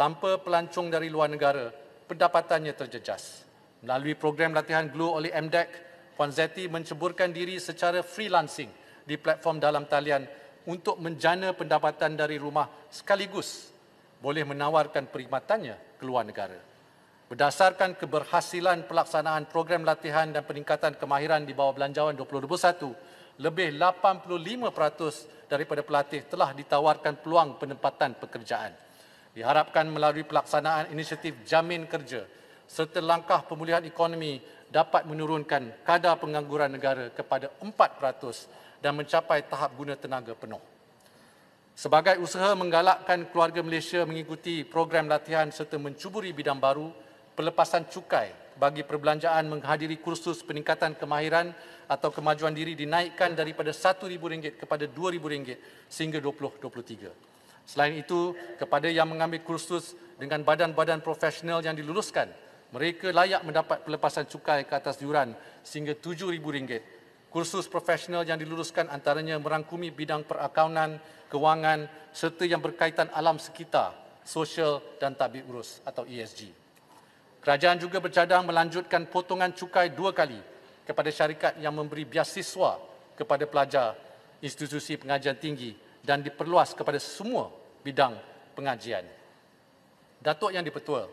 Speaker 3: Tanpa pelancong dari luar negara, pendapatannya terjejas. Melalui program latihan Glo oleh MDEC, Puan Zeti menceburkan diri secara freelancing di platform dalam talian untuk menjana pendapatan dari rumah sekaligus boleh menawarkan perkhidmatannya ke luar negara. Berdasarkan keberhasilan pelaksanaan program latihan dan peningkatan kemahiran di bawah belanjawan 2021, lebih 85% daripada pelatih telah ditawarkan peluang penempatan pekerjaan. Diharapkan melalui pelaksanaan inisiatif jamin kerja serta langkah pemulihan ekonomi dapat menurunkan kadar pengangguran negara kepada 4% dan mencapai tahap guna tenaga penuh. Sebagai usaha menggalakkan keluarga Malaysia mengikuti program latihan serta mencuburi bidang baru, pelepasan cukai bagi perbelanjaan menghadiri kursus peningkatan kemahiran atau kemajuan diri dinaikkan daripada RM1,000 kepada RM2,000 sehingga 2023. Selain itu, kepada yang mengambil kursus dengan badan-badan profesional yang diluluskan mereka layak mendapat pelepasan cukai ke atas yuran sehingga rm ringgit. Kursus profesional yang diluluskan antaranya merangkumi bidang perakaunan, kewangan serta yang berkaitan alam sekitar, sosial dan tabi urus atau ESG. Kerajaan juga bercadang melanjutkan potongan cukai dua kali kepada syarikat yang memberi biasiswa kepada pelajar institusi pengajian tinggi dan diperluas kepada semua bidang pengajian. Datuk yang dipertua,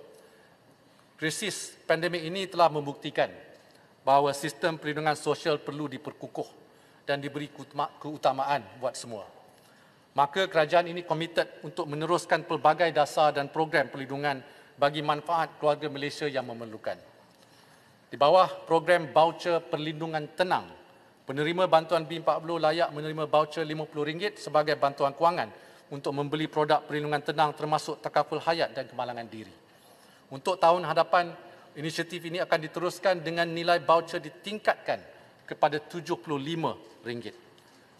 Speaker 3: krisis pandemik ini telah membuktikan bahawa sistem perlindungan sosial perlu diperkukuh dan diberi keutamaan buat semua. Maka kerajaan ini komited untuk meneruskan pelbagai dasar dan program perlindungan bagi manfaat keluarga Malaysia yang memerlukan. Di bawah program baucer perlindungan tenang, penerima bantuan B40 layak menerima baucer RM50 sebagai bantuan kewangan untuk membeli produk perlindungan tenang termasuk takaful hayat dan kemalangan diri. Untuk tahun hadapan, inisiatif ini akan diteruskan dengan nilai voucher ditingkatkan kepada RM75.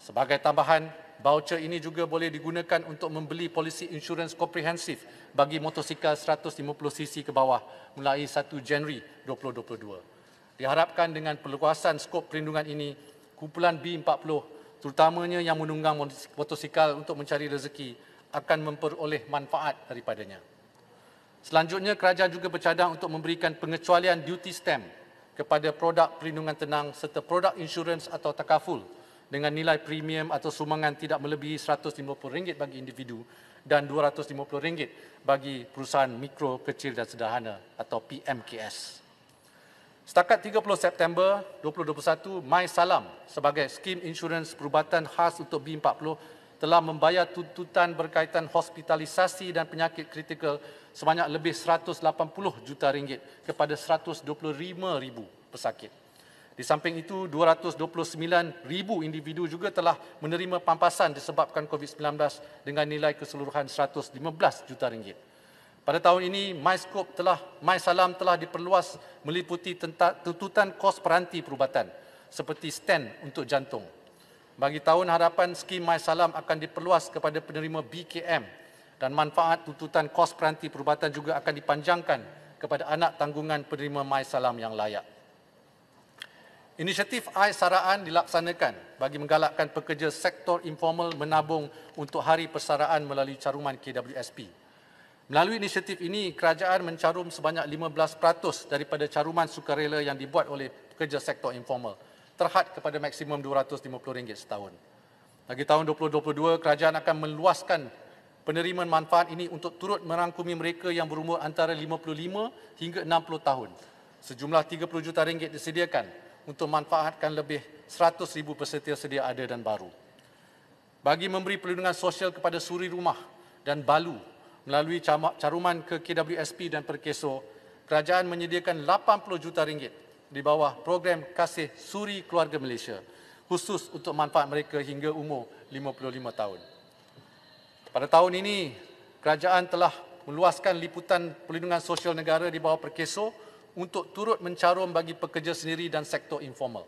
Speaker 3: Sebagai tambahan, voucher ini juga boleh digunakan untuk membeli polisi insurans komprehensif bagi motosikal 150cc ke bawah mulai 1 Januari 2022. Diharapkan dengan perluasan skop perlindungan ini, kumpulan B40 terutamanya yang menunggang motosikal untuk mencari rezeki akan memperoleh manfaat daripadanya. Selanjutnya, kerajaan juga bercadang untuk memberikan pengecualian duty stamp kepada produk perlindungan tenang serta produk insurans atau takaful dengan nilai premium atau sumangan tidak melebihi RM150 bagi individu dan RM250 bagi perusahaan mikro, kecil dan sederhana atau PMKS. Setakat 30 September 2021, My Salam sebagai skim insurans perubatan khas untuk B40 telah membayar tuntutan berkaitan hospitalisasi dan penyakit kritikal sebanyak lebih 180 juta ringgit kepada 125 ribu pesakit. Di samping itu, 229 ribu individu juga telah menerima pampasan disebabkan COVID-19 dengan nilai keseluruhan 115 juta ringgit. Pada tahun ini, MySalam telah MySalam telah diperluas meliputi tuntutan kos peranti perubatan seperti stand untuk jantung. Bagi tahun harapan skim MySalam akan diperluas kepada penerima BKM dan manfaat tuntutan kos peranti perubatan juga akan dipanjangkan kepada anak tanggungan penerima Mai Salam yang layak. Inisiatif AI Saraan dilaksanakan bagi menggalakkan pekerja sektor informal menabung untuk hari persaraan melalui caruman KWSP. Melalui inisiatif ini, kerajaan mencarum sebanyak 15% daripada caruman sukarela yang dibuat oleh pekerja sektor informal terhad kepada maksimum RM250 setahun. Lagi tahun 2022, kerajaan akan meluaskan penerimaan manfaat ini untuk turut merangkumi mereka yang berumur antara 55 hingga 60 tahun. Sejumlah 30 juta ringgit disediakan untuk manfaatkan lebih 100 ribu peserta sedia ada dan baru. Bagi memberi perlindungan sosial kepada suri rumah dan balu melalui caruman ke KWSP dan Perkeso, kerajaan menyediakan 80 juta ringgit di bawah program kasih suri keluarga Malaysia khusus untuk manfaat mereka hingga umur 55 tahun. Pada tahun ini, kerajaan telah meluaskan liputan perlindungan sosial negara di bawah perkeso untuk turut mencarum bagi pekerja sendiri dan sektor informal.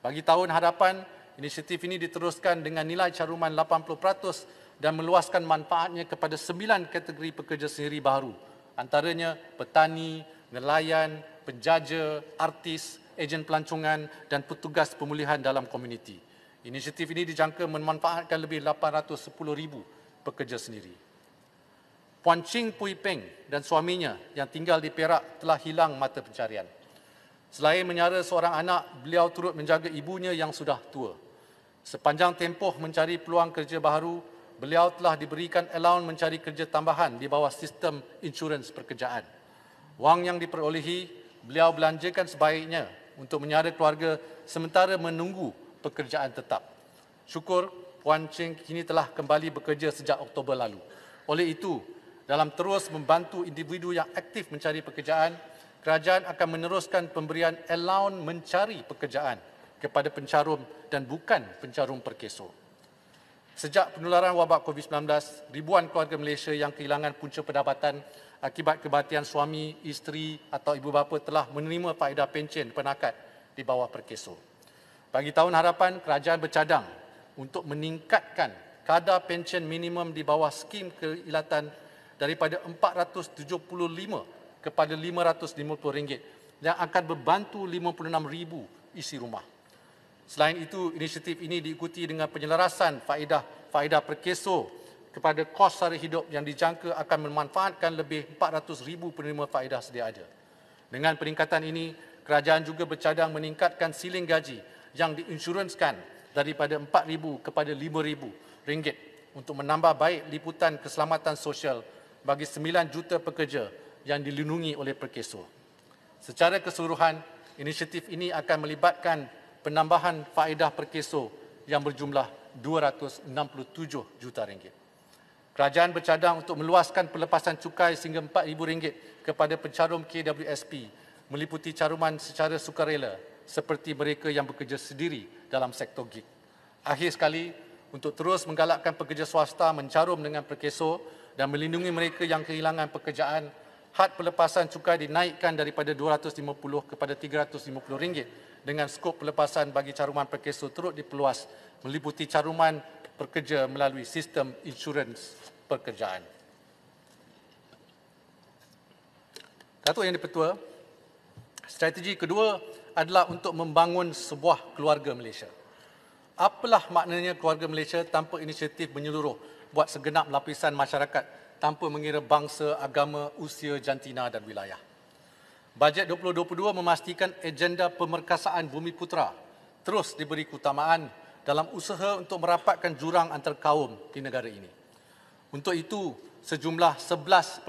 Speaker 3: Bagi tahun hadapan, inisiatif ini diteruskan dengan nilai caruman 80% dan meluaskan manfaatnya kepada sembilan kategori pekerja sendiri baru, antaranya petani, nelayan, penjaja, artis, ejen pelancongan dan petugas pemulihan dalam komuniti. Inisiatif ini dijangka memanfaatkan lebih 810,000 pekerja sendiri. Puan Ching Pui Peng dan suaminya yang tinggal di Perak telah hilang mata pencarian. Selain menyara seorang anak, beliau turut menjaga ibunya yang sudah tua. Sepanjang tempoh mencari peluang kerja baru, beliau telah diberikan allowance mencari kerja tambahan di bawah sistem insurans pekerjaan. Wang yang diperolehi, beliau belanjakan sebaiknya untuk menyara keluarga sementara menunggu pekerjaan tetap. Syukur Puan Cheng kini telah kembali bekerja sejak Oktober lalu. Oleh itu, dalam terus membantu individu yang aktif mencari pekerjaan, kerajaan akan meneruskan pemberian allowan mencari pekerjaan kepada pencarum dan bukan pencarum perkeso. Sejak penularan wabak COVID-19, ribuan keluarga Malaysia yang kehilangan punca pendapatan akibat kematian suami, isteri atau ibu bapa telah menerima faedah pencen penakat di bawah perkeso. Bagi tahun harapan, kerajaan bercadang untuk meningkatkan kadar pension minimum di bawah skim keilatan daripada 475 kepada 550 ringgit yang akan membantu 56,000 isi rumah. Selain itu, inisiatif ini diikuti dengan penyelarasan faedah-faedah perkeso kepada kos sara hidup yang dijangka akan memanfaatkan lebih 400,000 penerima faedah sedia ada. Dengan peningkatan ini, kerajaan juga bercadang meningkatkan siling gaji yang diinsuranskan daripada 4000 kepada 5000 ringgit untuk menambah baik liputan keselamatan sosial bagi 9 juta pekerja yang dilindungi oleh Perkeso. Secara keseluruhan, inisiatif ini akan melibatkan penambahan faedah Perkeso yang berjumlah 267 juta ringgit. Kerajaan bercadang untuk meluaskan pelepasan cukai sehingga RM4,000 kepada pencarum KWSP meliputi caruman secara sukarela seperti mereka yang bekerja sendiri dalam sektor gig. Akhir sekali, untuk terus menggalakkan pekerja swasta mencarum dengan perkeso dan melindungi mereka yang kehilangan pekerjaan, had pelepasan cukai dinaikkan daripada RM250 kepada RM350 dengan skop pelepasan bagi caruman perkeso turut diperluas meliputi caruman pekerja melalui sistem insurans pekerjaan. Datuk Yang di strategi kedua adalah untuk membangun sebuah keluarga Malaysia. Apalah maknanya keluarga Malaysia tanpa inisiatif menyeluruh buat segenap lapisan masyarakat tanpa mengira bangsa, agama, usia, jantina dan wilayah. Bajet 2022 memastikan agenda pemerkasaan Bumi Putra terus diberi keutamaan dalam usaha untuk merapatkan jurang antar kaum di negara ini. Untuk itu, sejumlah 11.4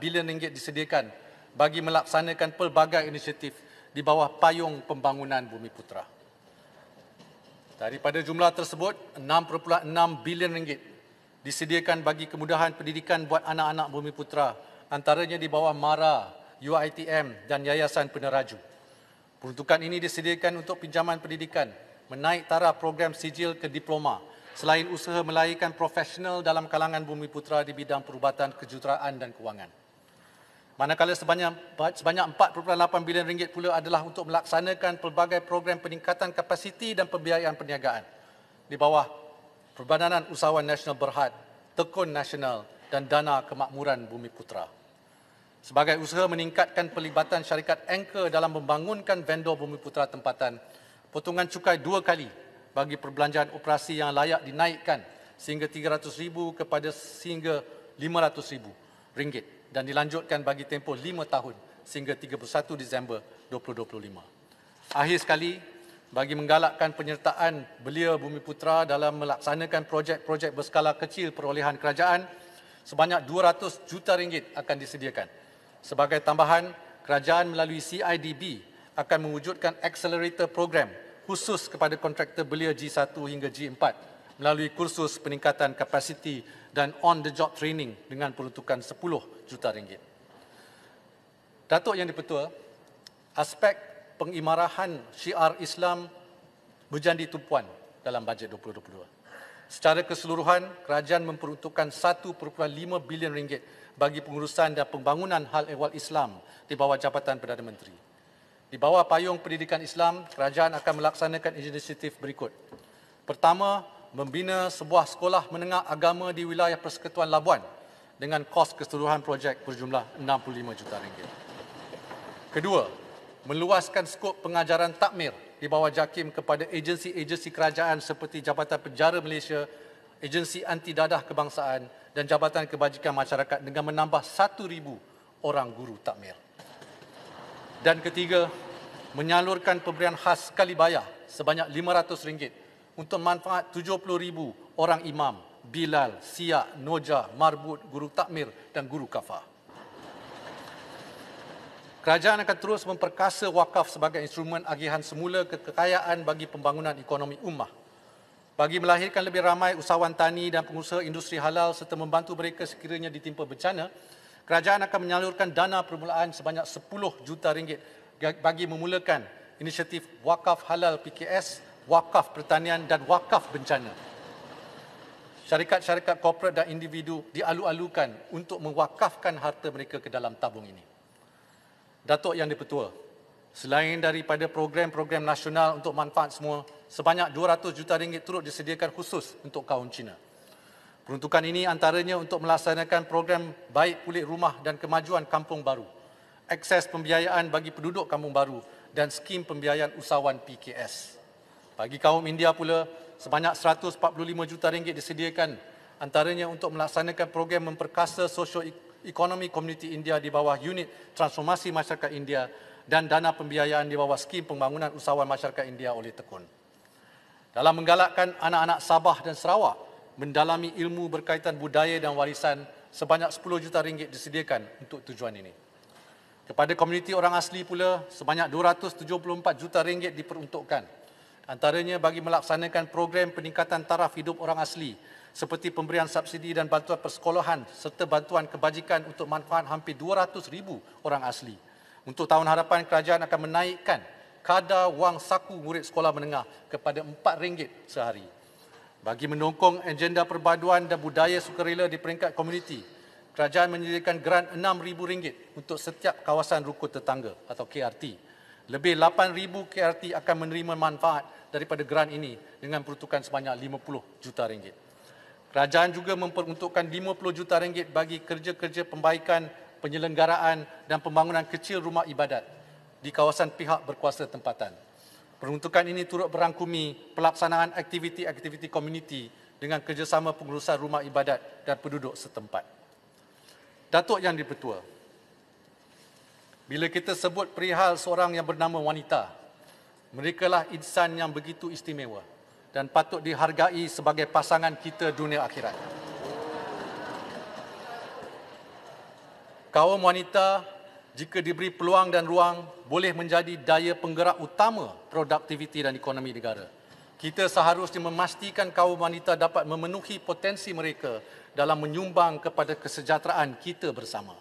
Speaker 3: bilion ringgit disediakan bagi melaksanakan pelbagai inisiatif di bawah payung pembangunan Bumi Putra. Daripada jumlah tersebut, 6.6 bilion ringgit disediakan bagi kemudahan pendidikan buat anak-anak Bumi Putra antaranya di bawah MARA, UITM dan Yayasan Peneraju. Peruntukan ini disediakan untuk pinjaman pendidikan, menaik taraf program sijil ke diploma selain usaha melahirkan profesional dalam kalangan Bumi Putra di bidang perubatan kejuruteraan dan kewangan. Manakala sebanyak sebanyak 4.8 bilion ringgit pula adalah untuk melaksanakan pelbagai program peningkatan kapasiti dan pembiayaan perniagaan di bawah Perbananan Usahawan Nasional Berhad, Tekun Nasional dan Dana Kemakmuran Bumi Putra. Sebagai usaha meningkatkan pelibatan syarikat anchor dalam membangunkan vendor Bumi Putra tempatan, potongan cukai dua kali bagi perbelanjaan operasi yang layak dinaikkan sehingga 300,000 kepada sehingga 500,000 ringgit dan dilanjutkan bagi tempoh 5 tahun sehingga 31 Disember 2025. Akhir sekali, bagi menggalakkan penyertaan belia Bumi Putra dalam melaksanakan projek-projek berskala kecil perolehan kerajaan, sebanyak 200 juta ringgit akan disediakan. Sebagai tambahan, kerajaan melalui CIDB akan mewujudkan accelerator program khusus kepada kontraktor belia G1 hingga G4 melalui kursus peningkatan kapasiti dan on the job training dengan peruntukan 10 juta ringgit. Datuk yang dipertua, aspek pengimarahan syiar Islam berjanji tumpuan dalam bajet 2022. Secara keseluruhan, kerajaan memperuntukkan 1.5 bilion ringgit bagi pengurusan dan pembangunan hal ehwal Islam di bawah jabatan Perdana Menteri. Di bawah payung pendidikan Islam, kerajaan akan melaksanakan inisiatif berikut. Pertama, membina sebuah sekolah menengah agama di wilayah Persekutuan Labuan dengan kos keseluruhan projek berjumlah 65 juta ringgit. Kedua, meluaskan skop pengajaran takmir di bawah JAKIM kepada agensi-agensi kerajaan seperti Jabatan Penjara Malaysia, Agensi Anti Dadah Kebangsaan dan Jabatan Kebajikan Masyarakat dengan menambah 1,000 orang guru takmir. Dan ketiga, menyalurkan pemberian khas sekali bayar sebanyak RM500 untuk manfaat 70,000 orang imam, Bilal, Sia, Noja, Marbut, Guru Takmir dan Guru Kafah. Kerajaan akan terus memperkasa wakaf sebagai instrumen agihan semula ke kekayaan bagi pembangunan ekonomi ummah. Bagi melahirkan lebih ramai usahawan tani dan pengusaha industri halal serta membantu mereka sekiranya ditimpa bencana, kerajaan akan menyalurkan dana permulaan sebanyak 10 juta ringgit bagi memulakan inisiatif wakaf halal PKS wakaf pertanian dan wakaf bencana. Syarikat-syarikat korporat dan individu dialu-alukan untuk mewakafkan harta mereka ke dalam tabung ini. Datuk Yang Dipertua, selain daripada program-program nasional untuk manfaat semua, sebanyak 200 juta ringgit turut disediakan khusus untuk kaum Cina. Peruntukan ini antaranya untuk melaksanakan program baik pulih rumah dan kemajuan kampung baru, akses pembiayaan bagi penduduk kampung baru dan skim pembiayaan usahawan PKS. Bagi kaum India pula, sebanyak 145 juta ringgit disediakan antaranya untuk melaksanakan program memperkasa sosio ekonomi komuniti India di bawah unit transformasi masyarakat India dan dana pembiayaan di bawah skim pembangunan usahawan masyarakat India oleh Tekun. Dalam menggalakkan anak-anak Sabah dan Sarawak mendalami ilmu berkaitan budaya dan warisan, sebanyak 10 juta ringgit disediakan untuk tujuan ini. Kepada komuniti orang asli pula, sebanyak 274 juta ringgit diperuntukkan antaranya bagi melaksanakan program peningkatan taraf hidup orang asli seperti pemberian subsidi dan bantuan persekolahan serta bantuan kebajikan untuk manfaat hampir ribu orang asli. Untuk tahun harapan, kerajaan akan menaikkan kadar wang saku murid sekolah menengah kepada RM4 sehari. Bagi menokong agenda perpaduan dan budaya sukarela di peringkat komuniti, kerajaan menyediakan grant RM6,000 untuk setiap kawasan rukun tetangga atau KRT. Lebih 8,000 KRT akan menerima manfaat daripada geran ini dengan peruntukan sebanyak 50 juta ringgit. Kerajaan juga memperuntukkan 50 juta ringgit bagi kerja-kerja pembaikan, penyelenggaraan dan pembangunan kecil rumah ibadat di kawasan pihak berkuasa tempatan. Peruntukan ini turut berangkumi pelaksanaan aktiviti-aktiviti komuniti dengan kerjasama pengurusan rumah ibadat dan penduduk setempat. Datuk Yang di bila kita sebut perihal seorang yang bernama wanita, mereka lah insan yang begitu istimewa dan patut dihargai sebagai pasangan kita dunia akhirat. Kaum wanita jika diberi peluang dan ruang boleh menjadi daya penggerak utama produktiviti dan ekonomi negara. Kita seharusnya memastikan kaum wanita dapat memenuhi potensi mereka dalam menyumbang kepada kesejahteraan kita bersama.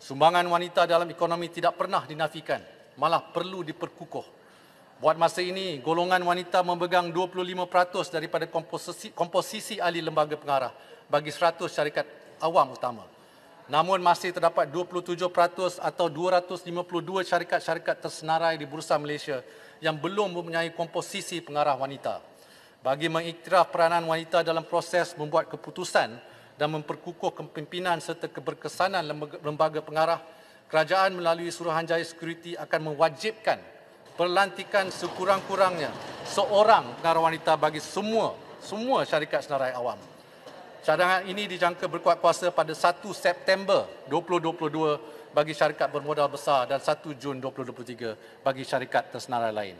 Speaker 3: Sumbangan wanita dalam ekonomi tidak pernah dinafikan, malah perlu diperkukuh. Buat masa ini, golongan wanita memegang 25% daripada komposisi, komposisi ahli lembaga pengarah bagi 100 syarikat awam utama. Namun masih terdapat 27% atau 252 syarikat-syarikat tersenarai di Bursa Malaysia yang belum mempunyai komposisi pengarah wanita. Bagi mengiktiraf peranan wanita dalam proses membuat keputusan, dan memperkukuh kepimpinan serta keberkesanan lembaga pengarah, kerajaan melalui Suruhanjaya Security akan mewajibkan perlantikan sekurang-kurangnya seorang pengarah wanita bagi semua semua syarikat senarai awam. Cadangan ini dijangka berkuat kuasa pada 1 September 2022 bagi syarikat bermodal besar dan 1 Jun 2023 bagi syarikat tersenarai lain.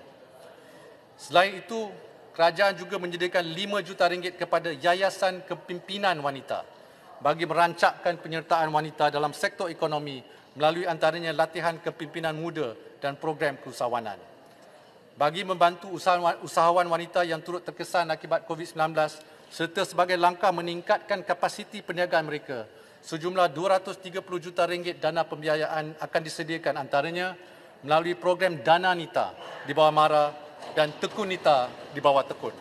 Speaker 3: Selain itu, kerajaan juga menyediakan 5 juta ringgit kepada Yayasan Kepimpinan Wanita bagi merancakkan penyertaan wanita dalam sektor ekonomi melalui antaranya latihan kepimpinan muda dan program keusahawanan. Bagi membantu usahawan wanita yang turut terkesan akibat COVID-19 serta sebagai langkah meningkatkan kapasiti perniagaan mereka, sejumlah 230 juta ringgit dana pembiayaan akan disediakan antaranya melalui program Dana Nita di bawah MARA dan tekunita di bawah tekun.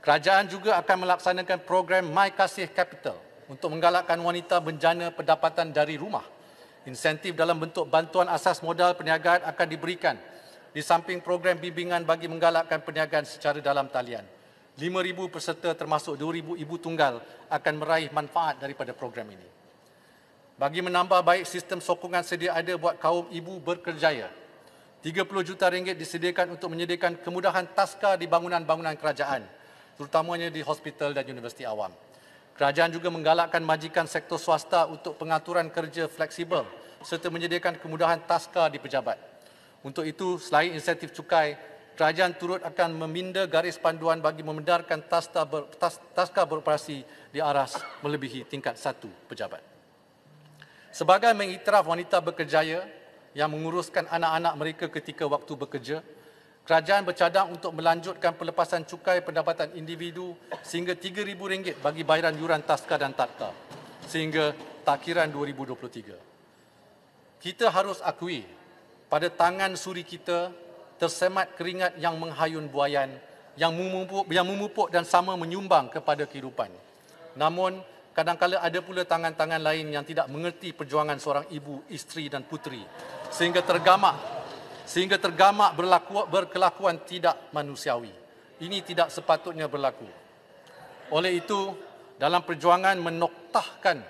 Speaker 3: Kerajaan juga akan melaksanakan program My Kasih Capital untuk menggalakkan wanita menjana pendapatan dari rumah. Insentif dalam bentuk bantuan asas modal perniagaan akan diberikan di samping program bimbingan bagi menggalakkan perniagaan secara dalam talian. 5,000 peserta termasuk 2,000 ibu tunggal akan meraih manfaat daripada program ini. Bagi menambah baik sistem sokongan sedia ada buat kaum ibu berkerjaya, 30 juta ringgit disediakan untuk menyediakan kemudahan taska di bangunan-bangunan kerajaan, terutamanya di hospital dan universiti awam. Kerajaan juga menggalakkan majikan sektor swasta untuk pengaturan kerja fleksibel serta menyediakan kemudahan taska di pejabat. Untuk itu, selain insentif cukai, kerajaan turut akan meminda garis panduan bagi membenarkan taska, ber, tas, taska beroperasi di aras melebihi tingkat satu pejabat. Sebagai mengiktiraf wanita berkejaya, yang menguruskan anak-anak mereka ketika waktu bekerja. Kerajaan bercadang untuk melanjutkan pelepasan cukai pendapatan individu sehingga RM3,000 bagi bayaran yuran taska dan tadka sehingga takiran 2023. Kita harus akui pada tangan suri kita tersemat keringat yang menghayun buayan yang memupuk, yang memupuk dan sama menyumbang kepada kehidupan. Namun, kadangkala ada pula tangan-tangan lain yang tidak mengerti perjuangan seorang ibu, isteri dan putri, sehingga tergamak sehingga tergamak berlaku berkelakuan tidak manusiawi. Ini tidak sepatutnya berlaku. Oleh itu, dalam perjuangan menoktahkan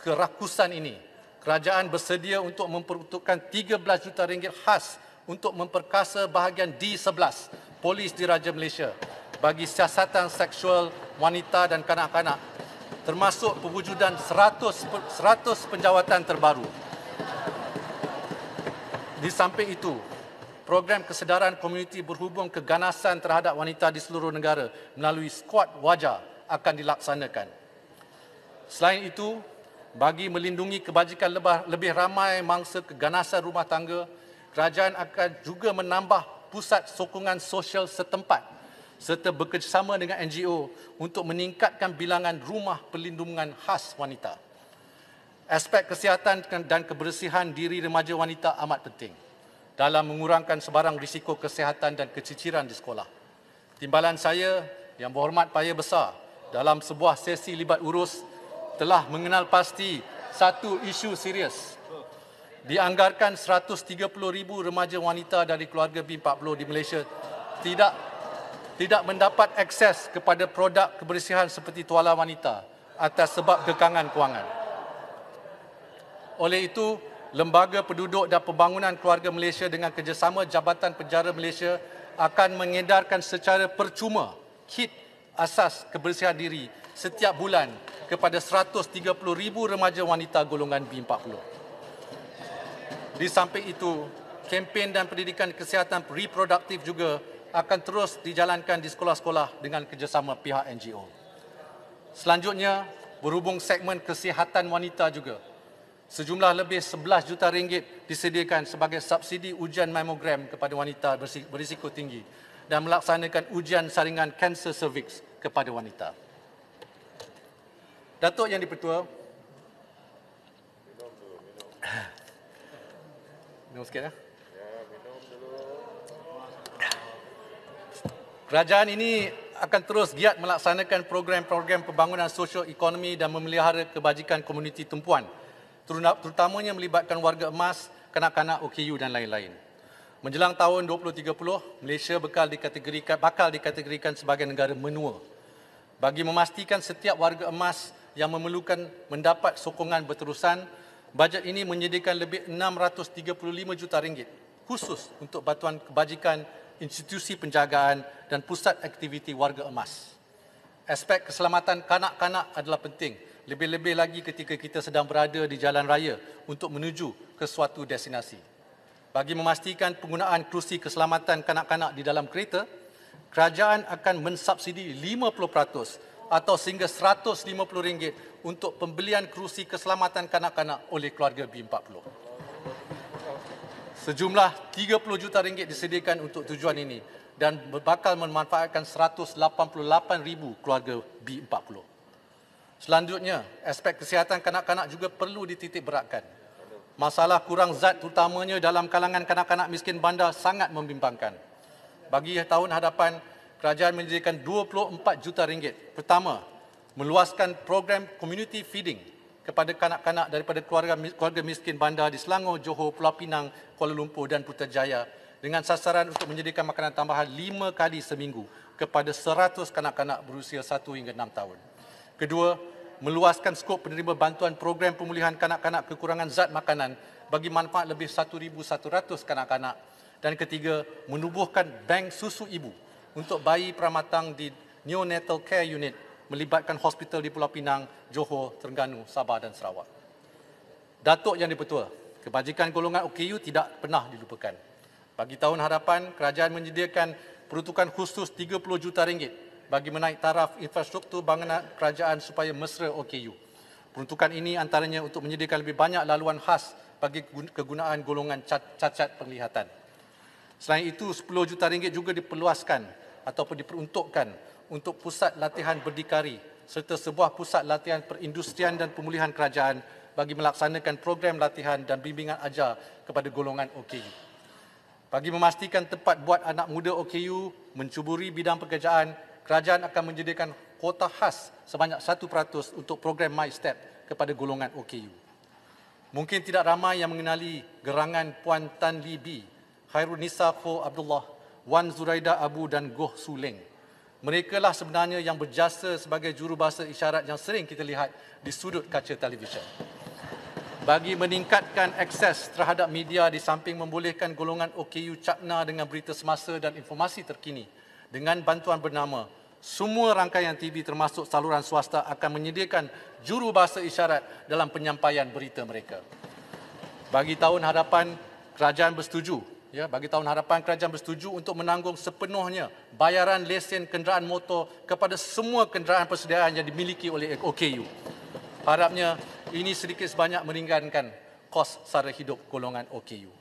Speaker 3: kerakusan ini, kerajaan bersedia untuk memperuntukkan 13 juta ringgit khas untuk memperkasa bahagian D11 Polis Diraja Malaysia bagi siasatan seksual wanita dan kanak-kanak termasuk pewujudan 100 100 penjawatan terbaru. Di samping itu, program kesedaran komuniti berhubung keganasan terhadap wanita di seluruh negara melalui skuad wajah akan dilaksanakan. Selain itu, bagi melindungi kebajikan lebih ramai mangsa keganasan rumah tangga, kerajaan akan juga menambah pusat sokongan sosial setempat serta bekerjasama dengan NGO untuk meningkatkan bilangan rumah perlindungan khas wanita. Aspek kesihatan dan kebersihan diri remaja wanita amat penting dalam mengurangkan sebarang risiko kesihatan dan keciciran di sekolah. Timbalan saya yang berhormat Paya Besar dalam sebuah sesi libat urus telah mengenal pasti satu isu serius. Dianggarkan 130,000 remaja wanita dari keluarga B40 di Malaysia tidak tidak mendapat akses kepada produk kebersihan seperti tuala wanita atas sebab kekangan kewangan. Oleh itu, Lembaga Penduduk dan Pembangunan Keluarga Malaysia dengan kerjasama Jabatan Penjara Malaysia akan mengedarkan secara percuma kit asas kebersihan diri setiap bulan kepada 130,000 remaja wanita golongan B40. Di samping itu, kempen dan pendidikan kesihatan reproduktif juga akan terus dijalankan di sekolah-sekolah dengan kerjasama pihak NGO. Selanjutnya, berhubung segmen kesihatan wanita juga, sejumlah lebih 11 juta ringgit disediakan sebagai subsidi ujian mamogram kepada wanita berisiko tinggi dan melaksanakan ujian saringan kanser cervix kepada wanita. Datuk Yang Dipertua, minum, minum. minum ya. Kerajaan ini akan terus giat melaksanakan program-program pembangunan sosial ekonomi dan memelihara kebajikan komuniti tumpuan, terutamanya melibatkan warga emas, kanak-kanak OKU dan lain-lain. Menjelang tahun 2030, Malaysia bakal dikategorikan, bakal dikategorikan sebagai negara menua. Bagi memastikan setiap warga emas yang memerlukan mendapat sokongan berterusan, bajet ini menyediakan lebih 635 juta ringgit khusus untuk bantuan kebajikan institusi penjagaan dan pusat aktiviti warga emas. Aspek keselamatan kanak-kanak adalah penting, lebih-lebih lagi ketika kita sedang berada di jalan raya untuk menuju ke suatu destinasi. Bagi memastikan penggunaan kerusi keselamatan kanak-kanak di dalam kereta, kerajaan akan mensubsidi 50% atau sehingga RM150 untuk pembelian kerusi keselamatan kanak-kanak oleh keluarga B40. Sejumlah 30 juta ringgit disediakan untuk tujuan ini dan bakal memanfaatkan 188,000 keluarga B40. Selanjutnya, aspek kesihatan kanak-kanak juga perlu dititik beratkan. Masalah kurang zat terutamanya dalam kalangan kanak-kanak miskin bandar sangat membimbangkan. Bagi tahun hadapan, kerajaan menjadikan 24 juta ringgit. Pertama, meluaskan program community feeding kepada kanak-kanak daripada keluarga keluarga miskin bandar di Selangor, Johor, Pulau Pinang, Kuala Lumpur dan Putrajaya dengan sasaran untuk menyediakan makanan tambahan 5 kali seminggu kepada 100 kanak-kanak berusia 1 hingga 6 tahun. Kedua, meluaskan skop penerima bantuan program pemulihan kanak-kanak kekurangan zat makanan bagi manfaat lebih 1,100 kanak-kanak. Dan ketiga, menubuhkan bank susu ibu untuk bayi pramatang di neonatal care unit melibatkan hospital di Pulau Pinang, Johor, Terengganu, Sabah dan Sarawak. Datuk Yang Dipertua, kebajikan golongan OKU tidak pernah dilupakan. Bagi tahun hadapan, kerajaan menyediakan peruntukan khusus 30 juta ringgit bagi menaik taraf infrastruktur bangunan kerajaan supaya mesra OKU. Peruntukan ini antaranya untuk menyediakan lebih banyak laluan khas bagi kegunaan golongan cacat penglihatan. Selain itu, 10 juta ringgit juga diperluaskan ataupun diperuntukkan untuk pusat latihan berdikari serta sebuah pusat latihan perindustrian dan pemulihan kerajaan bagi melaksanakan program latihan dan bimbingan ajar kepada golongan OKU. Bagi memastikan tempat buat anak muda OKU mencuburi bidang pekerjaan, kerajaan akan menjadikan kuota khas sebanyak 1% untuk program MyStep kepada golongan OKU. Mungkin tidak ramai yang mengenali gerangan Puan Tan Li Bi, Khairul Nisa Ko Abdullah Wan Zuraida Abu dan Goh Suleng. Mereka lah sebenarnya yang berjasa sebagai juru bahasa isyarat yang sering kita lihat di sudut kaca televisyen. Bagi meningkatkan akses terhadap media di samping membolehkan golongan OKU cakna dengan berita semasa dan informasi terkini dengan bantuan bernama, semua rangkaian TV termasuk saluran swasta akan menyediakan juru bahasa isyarat dalam penyampaian berita mereka. Bagi tahun hadapan, kerajaan bersetuju ya bagi tahun harapan kerajaan bersetuju untuk menanggung sepenuhnya bayaran lesen kenderaan motor kepada semua kenderaan persediaan yang dimiliki oleh OKU. Harapnya ini sedikit sebanyak meringankan kos sara hidup golongan OKU.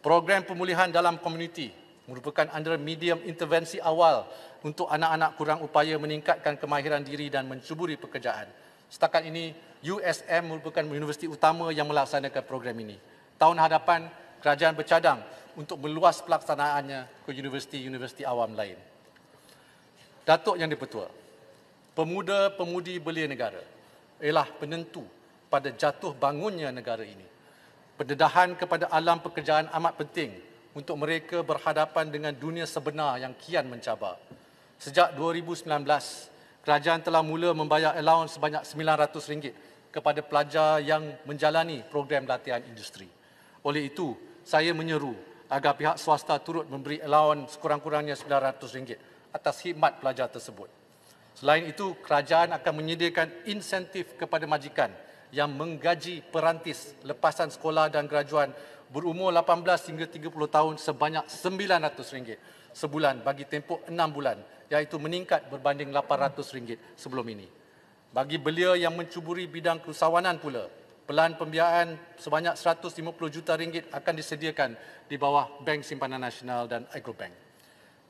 Speaker 3: Program pemulihan dalam komuniti merupakan under medium intervensi awal untuk anak-anak kurang upaya meningkatkan kemahiran diri dan mencuburi pekerjaan. Setakat ini USM merupakan universiti utama yang melaksanakan program ini. Tahun hadapan kerajaan bercadang untuk meluas pelaksanaannya ke universiti-universiti awam lain. Datuk Yang Dipertua, pemuda-pemudi belia negara ialah penentu pada jatuh bangunnya negara ini. Pendedahan kepada alam pekerjaan amat penting untuk mereka berhadapan dengan dunia sebenar yang kian mencabar. Sejak 2019, kerajaan telah mula membayar allowance sebanyak RM900 kepada pelajar yang menjalani program latihan industri. Oleh itu, saya menyeru agar pihak swasta turut memberi elaun sekurang-kurangnya RM900 atas khidmat pelajar tersebut. Selain itu, kerajaan akan menyediakan insentif kepada majikan yang menggaji perantis lepasan sekolah dan graduan berumur 18 hingga 30 tahun sebanyak RM900 sebulan bagi tempoh 6 bulan iaitu meningkat berbanding RM800 sebelum ini. Bagi belia yang mencuburi bidang keusahawanan pula, pelan pembiayaan sebanyak 150 juta ringgit akan disediakan di bawah Bank Simpanan Nasional dan Agrobank.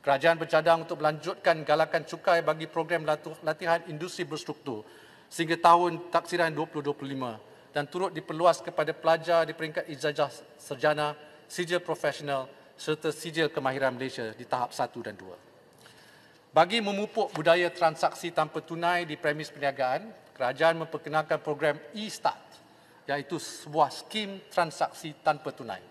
Speaker 3: Kerajaan bercadang untuk melanjutkan galakan cukai bagi program latihan industri berstruktur sehingga tahun taksiran 2025 dan turut diperluas kepada pelajar di peringkat ijazah serjana, sijil profesional serta sijil kemahiran Malaysia di tahap 1 dan 2. Bagi memupuk budaya transaksi tanpa tunai di premis perniagaan, kerajaan memperkenalkan program e-start iaitu sebuah skim transaksi tanpa tunai.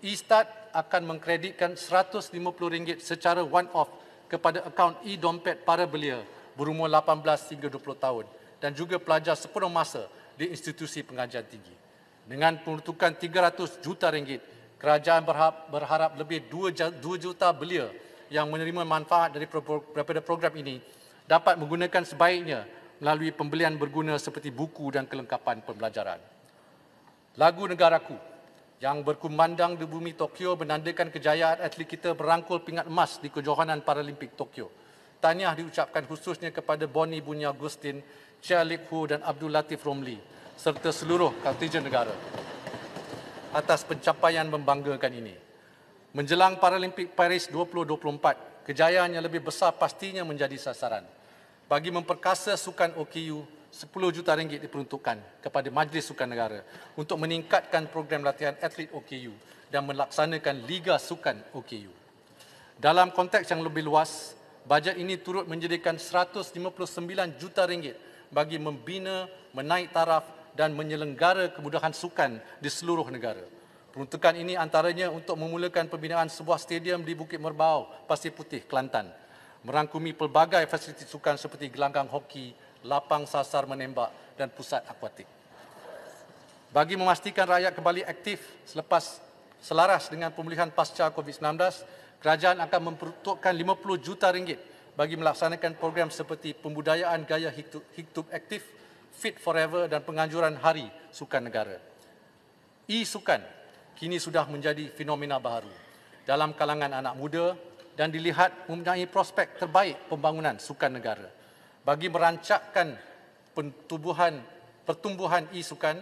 Speaker 3: E-Start akan mengkreditkan RM150 secara one-off kepada akaun e-dompet para belia berumur 18 hingga 20 tahun dan juga pelajar sepenuh masa di institusi pengajian tinggi. Dengan peruntukan RM300 juta, ringgit, kerajaan berharap, berharap lebih 2 juta belia yang menerima manfaat dari program ini dapat menggunakan sebaiknya melalui pembelian berguna seperti buku dan kelengkapan pembelajaran lagu negaraku yang berkumandang di bumi Tokyo menandakan kejayaan atlet kita berangkul pingat emas di Kejohanan Paralimpik Tokyo. Tahniah diucapkan khususnya kepada Bonnie Bunyi Agustin, Chia Lik Hu dan Abdul Latif Romli serta seluruh kartijen negara atas pencapaian membanggakan ini. Menjelang Paralimpik Paris 2024, kejayaan yang lebih besar pastinya menjadi sasaran. Bagi memperkasa sukan OKU, 10 juta ringgit diperuntukkan kepada Majlis Sukan Negara untuk meningkatkan program latihan atlet OKU dan melaksanakan Liga Sukan OKU. Dalam konteks yang lebih luas, bajet ini turut menjadikan 159 juta ringgit bagi membina, menaik taraf dan menyelenggara kemudahan sukan di seluruh negara. Peruntukan ini antaranya untuk memulakan pembinaan sebuah stadium di Bukit Merbau, Pasir Putih, Kelantan merangkumi pelbagai fasiliti sukan seperti gelanggang hoki, lapang sasar menembak dan pusat akuatik. Bagi memastikan rakyat kembali aktif selepas selaras dengan pemulihan pasca COVID-19, kerajaan akan memperuntukkan 50 juta ringgit bagi melaksanakan program seperti pembudayaan gaya hidup aktif, fit forever dan penganjuran hari sukan negara. E-sukan kini sudah menjadi fenomena baru dalam kalangan anak muda dan dilihat mempunyai prospek terbaik pembangunan sukan negara bagi merancakkan pertumbuhan pertumbuhan e-sukan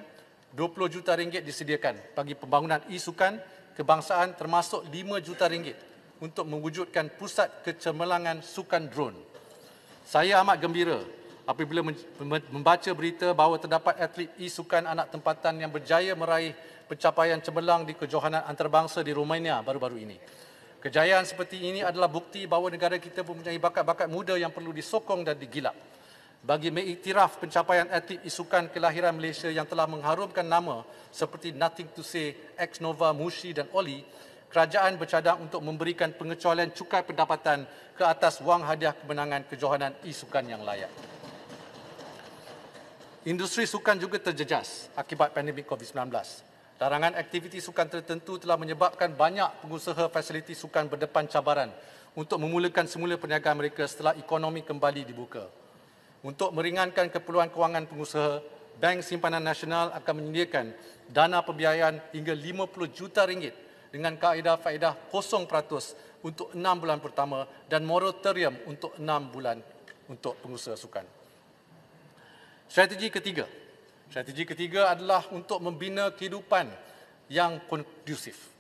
Speaker 3: 20 juta ringgit disediakan bagi pembangunan e-sukan kebangsaan termasuk 5 juta ringgit untuk mewujudkan pusat kecemerlangan sukan drone. Saya amat gembira apabila membaca berita bahawa terdapat atlet e-sukan anak tempatan yang berjaya meraih pencapaian cemerlang di kejohanan antarabangsa di Romania baru-baru ini. Kejayaan seperti ini adalah bukti bahawa negara kita mempunyai bakat-bakat muda yang perlu disokong dan digilap. Bagi mengiktiraf pencapaian atlet isukan kelahiran Malaysia yang telah mengharumkan nama seperti Nothing to Say, Ex Nova, Mushi dan Oli, kerajaan bercadang untuk memberikan pengecualian cukai pendapatan ke atas wang hadiah kemenangan kejohanan isukan yang layak. Industri sukan juga terjejas akibat pandemik COVID-19. Tarangan aktiviti sukan tertentu telah menyebabkan banyak pengusaha fasiliti sukan berdepan cabaran untuk memulakan semula perniagaan mereka setelah ekonomi kembali dibuka. Untuk meringankan keperluan kewangan pengusaha, Bank Simpanan Nasional akan menyediakan dana pembiayaan hingga 50 juta ringgit dengan kaedah faedah 0% untuk 6 bulan pertama dan moratorium untuk 6 bulan untuk pengusaha sukan. Strategi ketiga, Strategi ketiga adalah untuk membina kehidupan yang kondusif.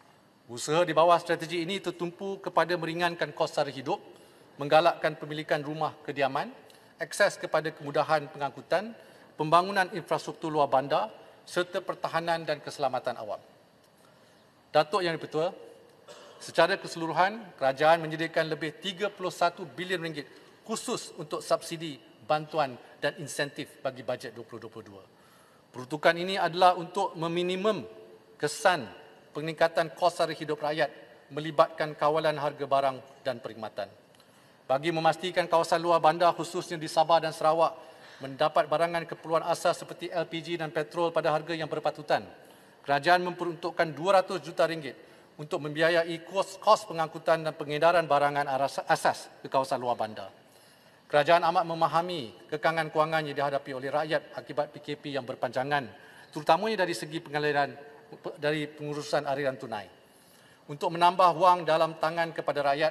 Speaker 3: Usaha di bawah strategi ini tertumpu kepada meringankan kos sara hidup, menggalakkan pemilikan rumah kediaman, akses kepada kemudahan pengangkutan, pembangunan infrastruktur luar bandar serta pertahanan dan keselamatan awam. Datuk Yang Dipertua, secara keseluruhan, kerajaan menyediakan lebih 31 bilion ringgit khusus untuk subsidi, bantuan dan insentif bagi bajet 2022. Peruntukan ini adalah untuk meminimum kesan peningkatan kos sara hidup rakyat melibatkan kawalan harga barang dan perkhidmatan. Bagi memastikan kawasan luar bandar khususnya di Sabah dan Sarawak mendapat barangan keperluan asas seperti LPG dan petrol pada harga yang berpatutan, kerajaan memperuntukkan 200 juta ringgit untuk membiayai kos-kos pengangkutan dan pengedaran barangan asas ke kawasan luar bandar. Kerajaan amat memahami kekangan kewangan yang dihadapi oleh rakyat akibat PKP yang berpanjangan, terutamanya dari segi pengaliran dari pengurusan aliran tunai. Untuk menambah wang dalam tangan kepada rakyat,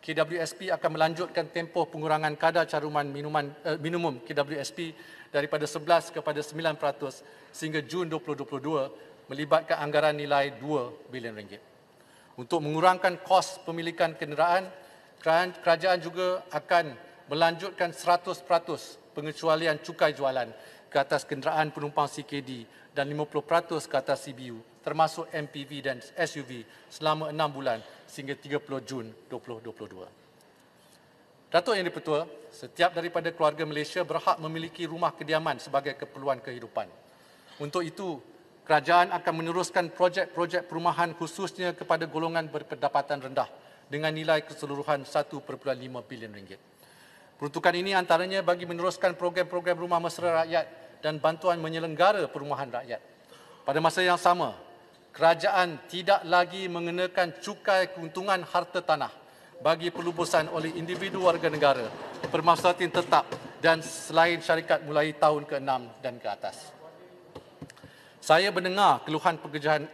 Speaker 3: KWSP akan melanjutkan tempoh pengurangan kadar caruman minuman, eh, minimum KWSP daripada 11 kepada 9% sehingga Jun 2022 melibatkan anggaran nilai 2 bilion ringgit. Untuk mengurangkan kos pemilikan kenderaan, kerajaan juga akan melanjutkan 100% pengecualian cukai jualan ke atas kenderaan penumpang CKD dan 50% ke atas CBU termasuk MPV dan SUV selama 6 bulan sehingga 30 Jun 2022. Datuk Yang Dipertua, setiap daripada keluarga Malaysia berhak memiliki rumah kediaman sebagai keperluan kehidupan. Untuk itu, kerajaan akan meneruskan projek-projek perumahan khususnya kepada golongan berpendapatan rendah dengan nilai keseluruhan 1.5 bilion ringgit. Peruntukan ini antaranya bagi meneruskan program-program rumah mesra rakyat dan bantuan menyelenggara perumahan rakyat. Pada masa yang sama, kerajaan tidak lagi mengenakan cukai keuntungan harta tanah bagi pelubusan oleh individu warga negara, permasalahan tetap dan selain syarikat mulai tahun ke-6 dan ke atas. Saya mendengar keluhan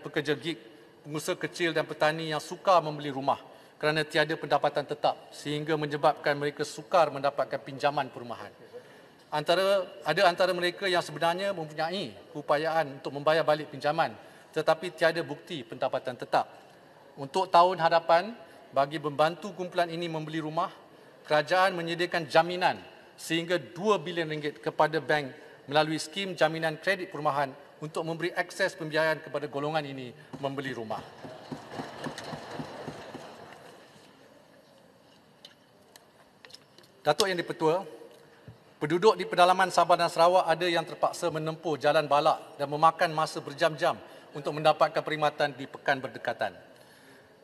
Speaker 3: pekerja gig, pengusaha kecil dan petani yang suka membeli rumah kerana tiada pendapatan tetap sehingga menyebabkan mereka sukar mendapatkan pinjaman perumahan. Antara ada antara mereka yang sebenarnya mempunyai keupayaan untuk membayar balik pinjaman tetapi tiada bukti pendapatan tetap. Untuk tahun hadapan bagi membantu kumpulan ini membeli rumah, kerajaan menyediakan jaminan sehingga 2 bilion ringgit kepada bank melalui skim jaminan kredit perumahan untuk memberi akses pembiayaan kepada golongan ini membeli rumah. Datuk Yang Dipertua, penduduk di pedalaman Sabah dan Sarawak ada yang terpaksa menempuh jalan balak dan memakan masa berjam-jam untuk mendapatkan perkhidmatan di pekan berdekatan.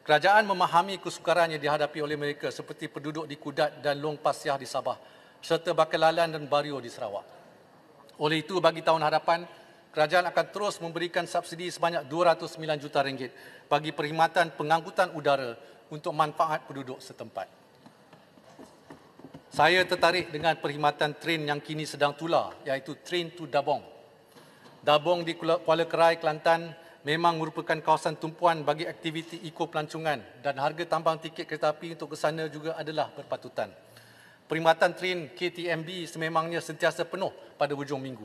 Speaker 3: Kerajaan memahami kesukaran yang dihadapi oleh mereka seperti penduduk di Kudat dan Long Pasiah di Sabah serta Bakalalan dan Bario di Sarawak. Oleh itu, bagi tahun hadapan, kerajaan akan terus memberikan subsidi sebanyak 209 juta ringgit bagi perkhidmatan pengangkutan udara untuk manfaat penduduk setempat. Saya tertarik dengan perkhidmatan tren yang kini sedang tular iaitu train to Dabong. Dabong di Kuala Kerai, Kelantan memang merupakan kawasan tumpuan bagi aktiviti eko pelancongan dan harga tambang tiket kereta api untuk ke sana juga adalah berpatutan. Perkhidmatan train KTMB sememangnya sentiasa penuh pada hujung minggu.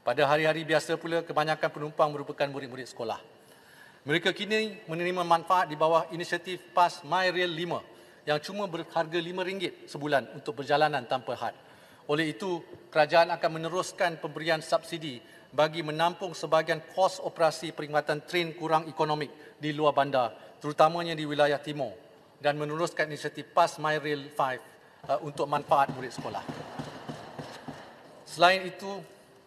Speaker 3: Pada hari-hari biasa pula kebanyakan penumpang merupakan murid-murid sekolah. Mereka kini menerima manfaat di bawah inisiatif PAS MyRail yang cuma berharga RM5 sebulan untuk perjalanan tanpa had. Oleh itu, kerajaan akan meneruskan pemberian subsidi bagi menampung sebahagian kos operasi peringatan tren kurang ekonomik di luar bandar, terutamanya di wilayah timur dan meneruskan inisiatif PAS MyRail 5 uh, untuk manfaat murid sekolah. Selain itu,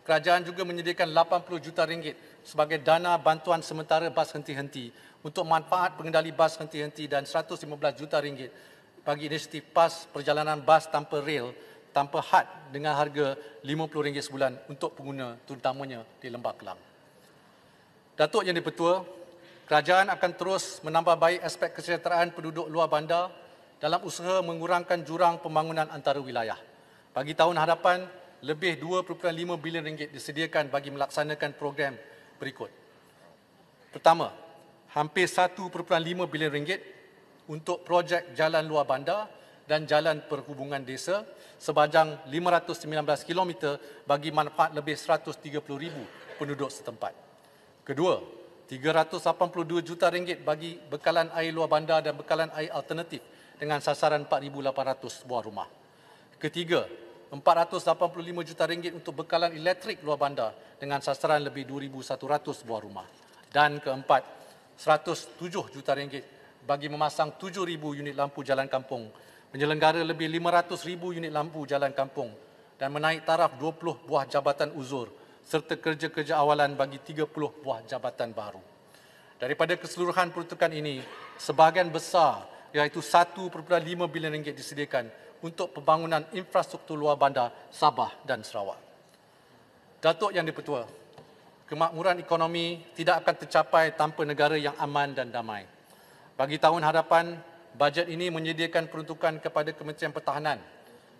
Speaker 3: kerajaan juga menyediakan 80 juta ringgit sebagai dana bantuan sementara bas henti-henti untuk manfaat pengendali bas henti-henti dan 115 juta ringgit bagi inisiatif pas perjalanan bas tanpa rail tanpa had dengan harga RM50 sebulan untuk pengguna terutamanya di Lembah Kelang. Datuk Yang Dipertua, kerajaan akan terus menambah baik aspek kesejahteraan penduduk luar bandar dalam usaha mengurangkan jurang pembangunan antara wilayah. Bagi tahun hadapan, lebih 2.5 bilion ringgit disediakan bagi melaksanakan program berikut. Pertama, hampir 1.5 bilion ringgit untuk projek jalan luar bandar dan jalan perhubungan desa sepanjang 519 km bagi manfaat lebih 130,000 penduduk setempat. Kedua, 382 juta ringgit bagi bekalan air luar bandar dan bekalan air alternatif dengan sasaran 4,800 buah rumah. Ketiga, 485 juta ringgit untuk bekalan elektrik luar bandar dengan sasaran lebih 2,100 buah rumah. Dan keempat, 107 juta ringgit bagi memasang 7000 unit lampu jalan kampung, menyelenggara lebih 500000 unit lampu jalan kampung dan menaik taraf 20 buah jabatan uzur serta kerja-kerja awalan bagi 30 buah jabatan baru. Daripada keseluruhan peruntukan ini, sebahagian besar iaitu 1.5 bilion ringgit disediakan untuk pembangunan infrastruktur luar bandar Sabah dan Sarawak. Datuk Yang di kemakmuran ekonomi tidak akan tercapai tanpa negara yang aman dan damai. Bagi tahun hadapan, bajet ini menyediakan peruntukan kepada Kementerian Pertahanan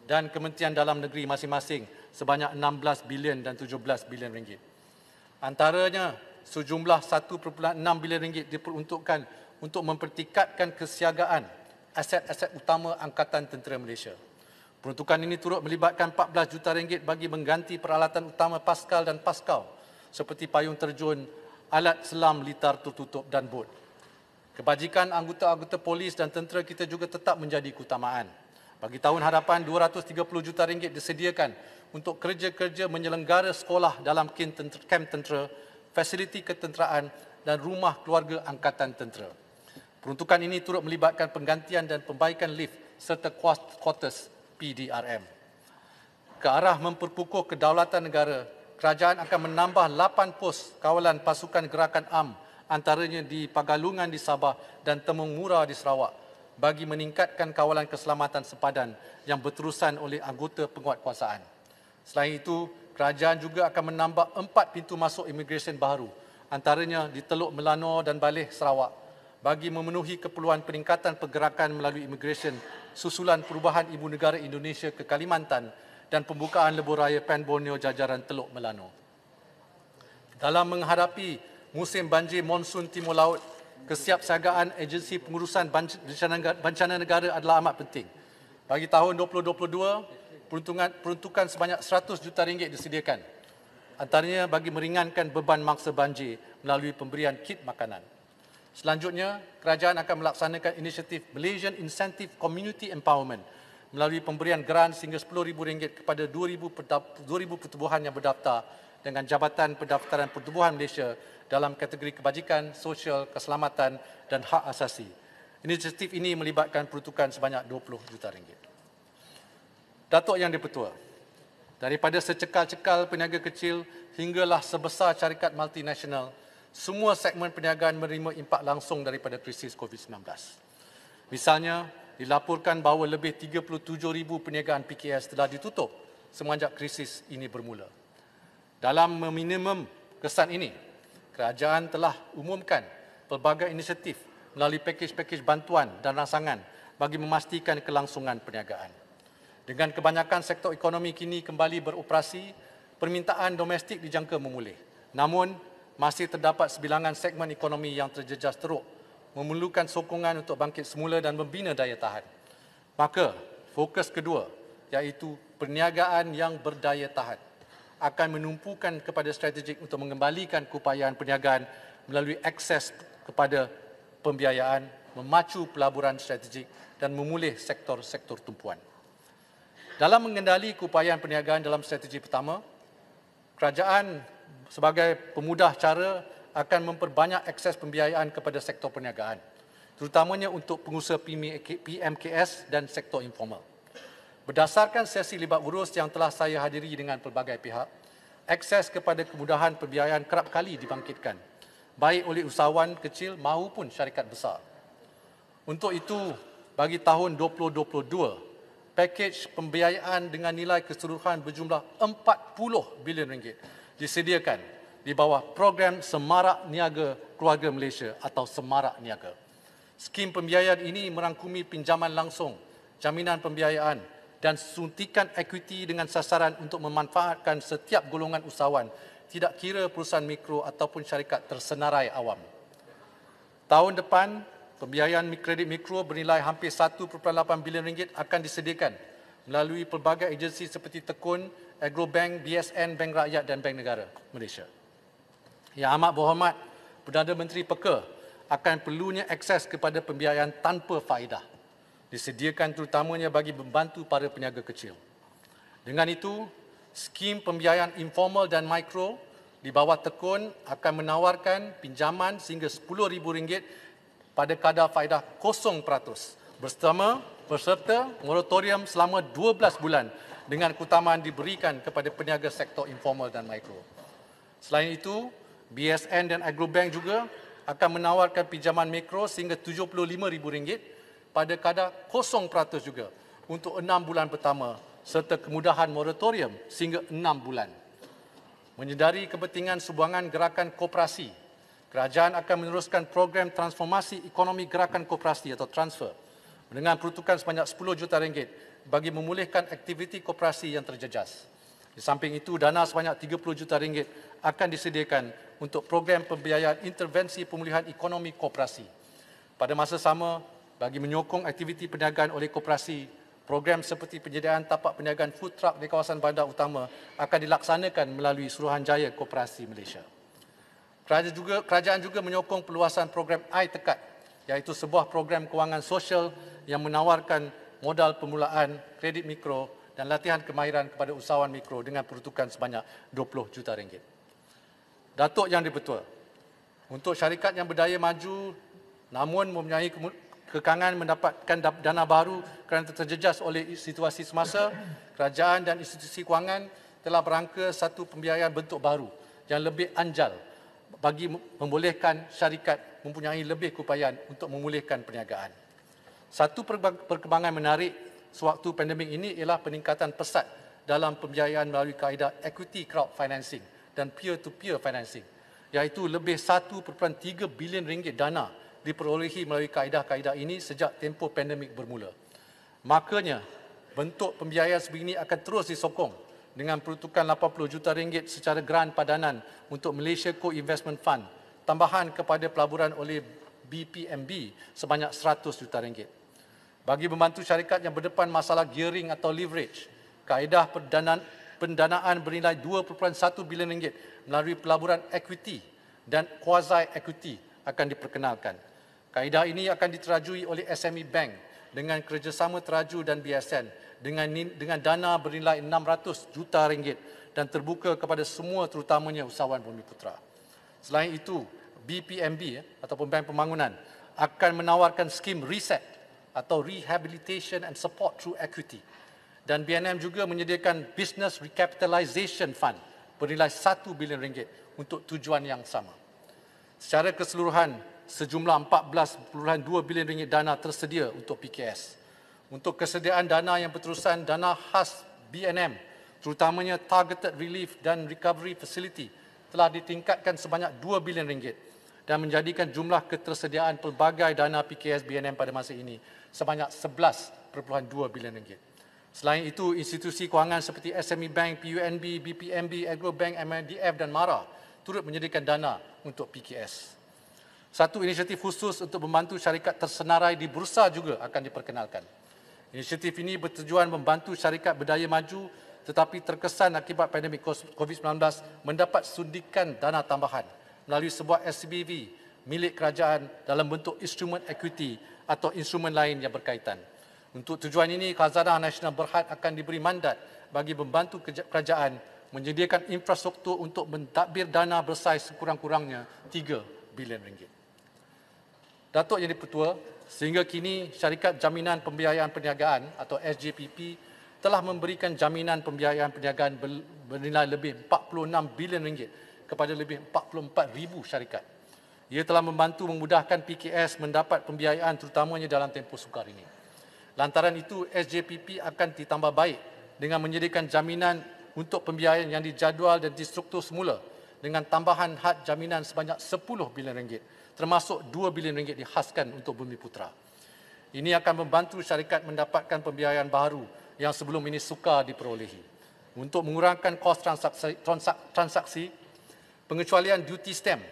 Speaker 3: dan Kementerian Dalam Negeri masing-masing sebanyak 16 bilion dan 17 bilion ringgit. Antaranya, sejumlah 1.6 bilion ringgit diperuntukkan untuk mempertingkatkan kesiagaan aset-aset utama Angkatan Tentera Malaysia. Peruntukan ini turut melibatkan 14 juta ringgit bagi mengganti peralatan utama Pascal dan Pascal seperti payung terjun, alat selam litar tertutup dan bot. Kebajikan anggota-anggota polis dan tentera kita juga tetap menjadi keutamaan. Bagi tahun hadapan, 230 juta ringgit disediakan untuk kerja-kerja menyelenggara sekolah dalam kem tentera, fasiliti ketenteraan dan rumah keluarga angkatan tentera. Peruntukan ini turut melibatkan penggantian dan pembaikan lift serta kuartus PDRM. Ke arah memperkukuh kedaulatan negara kerajaan akan menambah 8 pos kawalan pasukan gerakan am antaranya di Pagalungan di Sabah dan Temungmura di Sarawak bagi meningkatkan kawalan keselamatan sempadan yang berterusan oleh anggota penguat kuasaan. Selain itu, kerajaan juga akan menambah empat pintu masuk imigresen baru antaranya di Teluk Melano dan Balih Sarawak bagi memenuhi keperluan peningkatan pergerakan melalui imigresen susulan perubahan Ibu Negara Indonesia ke Kalimantan dan pembukaan lebuh raya Pan Borneo jajaran Teluk Melano. Dalam menghadapi musim banjir monsun timur laut, kesiapsiagaan agensi pengurusan bencana negara adalah amat penting. Bagi tahun 2022, peruntungan, peruntukan sebanyak 100 juta ringgit disediakan. Antaranya bagi meringankan beban mangsa banjir melalui pemberian kit makanan. Selanjutnya, kerajaan akan melaksanakan inisiatif Malaysian Incentive Community Empowerment melalui pemberian geran sehingga rm ringgit kepada 2,000 pertubuhan yang berdaftar dengan Jabatan Pendaftaran Pertubuhan Malaysia dalam kategori kebajikan, sosial, keselamatan dan hak asasi. Inisiatif ini melibatkan peruntukan sebanyak RM20 juta. Ringgit. Datuk Yang Dipertua, daripada secekal-cekal peniaga kecil hinggalah sebesar syarikat multinasional, semua segmen perniagaan menerima impak langsung daripada krisis COVID-19. Misalnya, dilaporkan bahawa lebih 37,000 perniagaan PKS telah ditutup semenjak krisis ini bermula. Dalam meminimum kesan ini, kerajaan telah umumkan pelbagai inisiatif melalui pakej-pakej bantuan dan rangsangan bagi memastikan kelangsungan perniagaan. Dengan kebanyakan sektor ekonomi kini kembali beroperasi, permintaan domestik dijangka memulih. Namun, masih terdapat sebilangan segmen ekonomi yang terjejas teruk memerlukan sokongan untuk bangkit semula dan membina daya tahan. Maka, fokus kedua iaitu perniagaan yang berdaya tahan akan menumpukan kepada strategik untuk mengembalikan keupayaan perniagaan melalui akses kepada pembiayaan, memacu pelaburan strategik dan memulih sektor-sektor tumpuan. Dalam mengendali keupayaan perniagaan dalam strategi pertama, kerajaan sebagai pemudah cara akan memperbanyak akses pembiayaan kepada sektor perniagaan, terutamanya untuk pengusaha PMKS dan sektor informal. Berdasarkan sesi libat urus yang telah saya hadiri dengan pelbagai pihak, akses kepada kemudahan pembiayaan kerap kali dibangkitkan, baik oleh usahawan kecil maupun syarikat besar. Untuk itu, bagi tahun 2022, pakej pembiayaan dengan nilai keseluruhan berjumlah 40 bilion ringgit disediakan di bawah program Semarak Niaga Keluarga Malaysia atau Semarak Niaga. Skim pembiayaan ini merangkumi pinjaman langsung, jaminan pembiayaan dan suntikan equity dengan sasaran untuk memanfaatkan setiap golongan usahawan tidak kira perusahaan mikro ataupun syarikat tersenarai awam. Tahun depan, pembiayaan kredit mikro bernilai hampir 1.8 bilion ringgit akan disediakan melalui pelbagai agensi seperti Tekun, Agrobank, BSN, Bank Rakyat dan Bank Negara Malaysia. Yang Amat Berhormat Perdana Menteri Peke akan perlunya akses kepada pembiayaan tanpa faedah disediakan terutamanya bagi membantu para peniaga kecil. Dengan itu, skim pembiayaan informal dan mikro di bawah tekun akan menawarkan pinjaman sehingga rm ringgit pada kadar faedah 0% bersama berserta moratorium selama 12 bulan dengan keutamaan diberikan kepada peniaga sektor informal dan mikro. Selain itu, BSN dan Agrobank juga akan menawarkan pinjaman mikro sehingga RM75,000 pada kadar 0% juga untuk 6 bulan pertama serta kemudahan moratorium sehingga 6 bulan. Menyedari kepentingan sumbangan gerakan koperasi, kerajaan akan meneruskan program transformasi ekonomi gerakan koperasi atau transfer dengan peruntukan sebanyak RM10 juta ringgit bagi memulihkan aktiviti koperasi yang terjejas. Di samping itu, dana sebanyak RM30 juta ringgit akan disediakan untuk program pembiayaan intervensi pemulihan ekonomi koperasi. Pada masa sama, bagi menyokong aktiviti perniagaan oleh koperasi, program seperti penyediaan tapak perniagaan food truck di kawasan bandar utama akan dilaksanakan melalui Suruhanjaya Koperasi Malaysia. Kerajaan juga, kerajaan juga menyokong peluasan program AI Tekat iaitu sebuah program kewangan sosial yang menawarkan modal permulaan, kredit mikro dan latihan kemahiran kepada usahawan mikro dengan peruntukan sebanyak 20 juta ringgit. Datuk Yang Dipertua. Untuk syarikat yang berdaya maju namun mempunyai kekangan mendapatkan dana baru kerana terjejas oleh situasi semasa, kerajaan dan institusi kewangan telah berangka satu pembiayaan bentuk baru yang lebih anjal bagi membolehkan syarikat mempunyai lebih keupayaan untuk memulihkan perniagaan. Satu perkembangan menarik sewaktu pandemik ini ialah peningkatan pesat dalam pembiayaan melalui kaedah equity crowd financing dan peer-to-peer financing iaitu lebih 1.3 bilion ringgit dana diperolehi melalui kaedah-kaedah ini sejak tempoh pandemik bermula. Makanya, bentuk pembiayaan sebegini akan terus disokong dengan peruntukan 80 juta ringgit secara geran padanan untuk Malaysia Co-Investment Fund tambahan kepada pelaburan oleh BPMB sebanyak 100 juta ringgit. Bagi membantu syarikat yang berdepan masalah gearing atau leverage, kaedah perdanaan pendanaan bernilai 2.1 bilion ringgit melalui pelaburan equity dan quasi equity akan diperkenalkan. Kaedah ini akan diterajui oleh SME Bank dengan kerjasama teraju dan BSN dengan dengan dana bernilai 600 juta ringgit dan terbuka kepada semua terutamanya usahawan Bumi Putra. Selain itu, BPMB eh, ataupun Bank Pembangunan akan menawarkan skim reset atau rehabilitation and support through equity dan BNM juga menyediakan Business Recapitalisation Fund bernilai RM1 bilion untuk tujuan yang sama. Secara keseluruhan, sejumlah RM14.2 bilion ringgit dana tersedia untuk PKS. Untuk kesediaan dana yang berterusan, dana khas BNM, terutamanya Targeted Relief dan Recovery Facility, telah ditingkatkan sebanyak RM2 bilion dan menjadikan jumlah ketersediaan pelbagai dana PKS BNM pada masa ini sebanyak RM11.2 bilion. Ringgit. Selain itu, institusi kewangan seperti SME Bank, PUNB, BPMB, Agrobank, MNDF dan MARA turut menyediakan dana untuk PKS. Satu inisiatif khusus untuk membantu syarikat tersenarai di bursa juga akan diperkenalkan. Inisiatif ini bertujuan membantu syarikat berdaya maju tetapi terkesan akibat pandemik COVID-19 mendapat sudikan dana tambahan melalui sebuah SBV milik kerajaan dalam bentuk instrumen equity atau instrumen lain yang berkaitan. Untuk tujuan ini, Khazanah Nasional Berhad akan diberi mandat bagi membantu kerajaan menyediakan infrastruktur untuk mentadbir dana bersaiz sekurang-kurangnya 3 bilion ringgit. Datuk Yang Dipertua, sehingga kini Syarikat Jaminan Pembiayaan Perniagaan atau SJPP telah memberikan jaminan pembiayaan perniagaan bernilai lebih 46 bilion ringgit kepada lebih 44 ribu syarikat. Ia telah membantu memudahkan PKS mendapat pembiayaan terutamanya dalam tempoh sukar ini. Lantaran itu, SJPP akan ditambah baik dengan menyediakan jaminan untuk pembiayaan yang dijadual dan distruktur semula dengan tambahan had jaminan sebanyak RM10 bilion termasuk RM2 bilion dihaskan untuk Bumi Putra. Ini akan membantu syarikat mendapatkan pembiayaan baru yang sebelum ini sukar diperolehi. Untuk mengurangkan kos transaksi, transaksi pengecualian duty stamp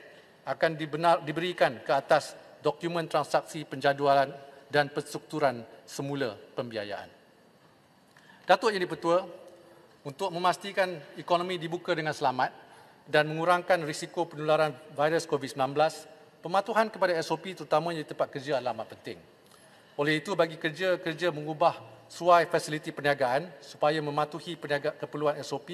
Speaker 3: akan dibenar, diberikan ke atas dokumen transaksi penjadualan dan penstrukturan semula pembiayaan. Datuk Yang di untuk memastikan ekonomi dibuka dengan selamat dan mengurangkan risiko penularan virus COVID-19, pematuhan kepada SOP terutamanya di tempat kerja adalah amat penting. Oleh itu, bagi kerja-kerja mengubah suai fasiliti perniagaan supaya mematuhi perniaga keperluan SOP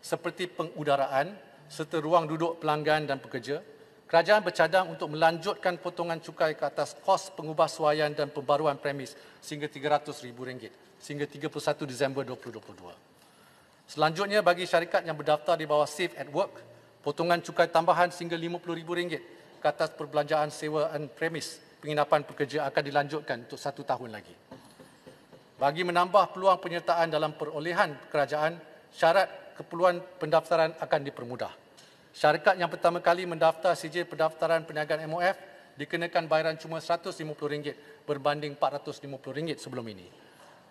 Speaker 3: seperti pengudaraan serta ruang duduk pelanggan dan pekerja, kerajaan bercadang untuk melanjutkan potongan cukai ke atas kos pengubahsuaian dan pembaruan premis sehingga rm ringgit sehingga 31 Disember 2022. Selanjutnya, bagi syarikat yang berdaftar di bawah Safe at Work, potongan cukai tambahan sehingga rm ringgit ke atas perbelanjaan sewa dan premis penginapan pekerja akan dilanjutkan untuk satu tahun lagi. Bagi menambah peluang penyertaan dalam perolehan kerajaan, syarat keperluan pendaftaran akan dipermudahkan. Syarikat yang pertama kali mendaftar sijil pendaftaran perniagaan MOF dikenakan bayaran cuma RM150 berbanding RM450 sebelum ini.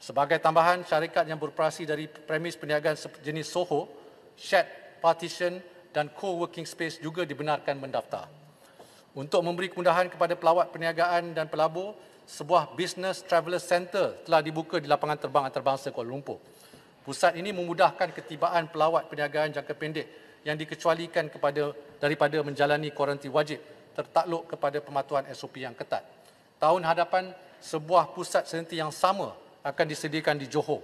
Speaker 3: Sebagai tambahan, syarikat yang beroperasi dari premis perniagaan jenis Soho, Shed, Partition dan Co-working Space juga dibenarkan mendaftar. Untuk memberi kemudahan kepada pelawat perniagaan dan pelabur, sebuah Business Traveller Center telah dibuka di lapangan terbang antarabangsa Kuala Lumpur. Pusat ini memudahkan ketibaan pelawat perniagaan jangka pendek yang dikecualikan kepada daripada menjalani kuarantin wajib tertakluk kepada pematuhan SOP yang ketat. Tahun hadapan, sebuah pusat seniti yang sama akan disediakan di Johor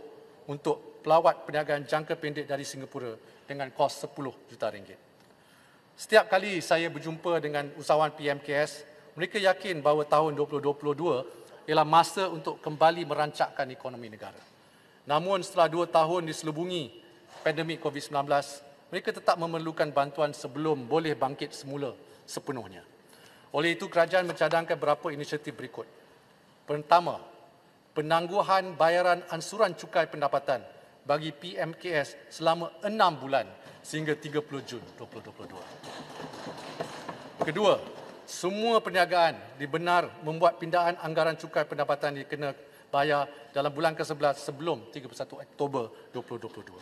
Speaker 3: untuk pelawat perniagaan jangka pendek dari Singapura dengan kos 10 juta ringgit. Setiap kali saya berjumpa dengan usahawan PMKS, mereka yakin bahawa tahun 2022 ialah masa untuk kembali merancakkan ekonomi negara. Namun setelah dua tahun diselubungi pandemik COVID-19, mereka tetap memerlukan bantuan sebelum boleh bangkit semula sepenuhnya. Oleh itu, kerajaan mencadangkan beberapa inisiatif berikut. Pertama, penangguhan bayaran ansuran cukai pendapatan bagi PMKS selama enam bulan sehingga 30 Jun 2022. Kedua, semua perniagaan dibenar membuat pindaan anggaran cukai pendapatan yang kena bayar dalam bulan ke-11 sebelum 31 Oktober 2022.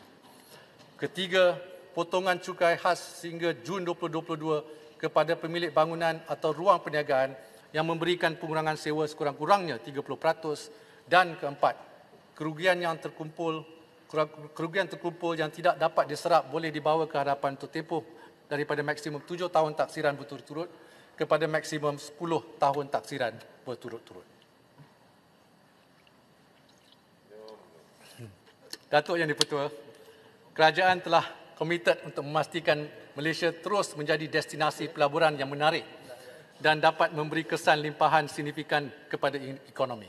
Speaker 3: Ketiga, potongan cukai khas sehingga Jun 2022 kepada pemilik bangunan atau ruang perniagaan yang memberikan pengurangan sewa sekurang-kurangnya 30% dan keempat kerugian yang terkumpul kerugian terkumpul yang tidak dapat diserap boleh dibawa ke hadapan untuk tempoh daripada maksimum 7 tahun taksiran berturut-turut kepada maksimum 10 tahun taksiran berturut-turut. Datuk Yang Dipertua, kerajaan telah committed untuk memastikan Malaysia terus menjadi destinasi pelaburan yang menarik dan dapat memberi kesan limpahan signifikan kepada ekonomi.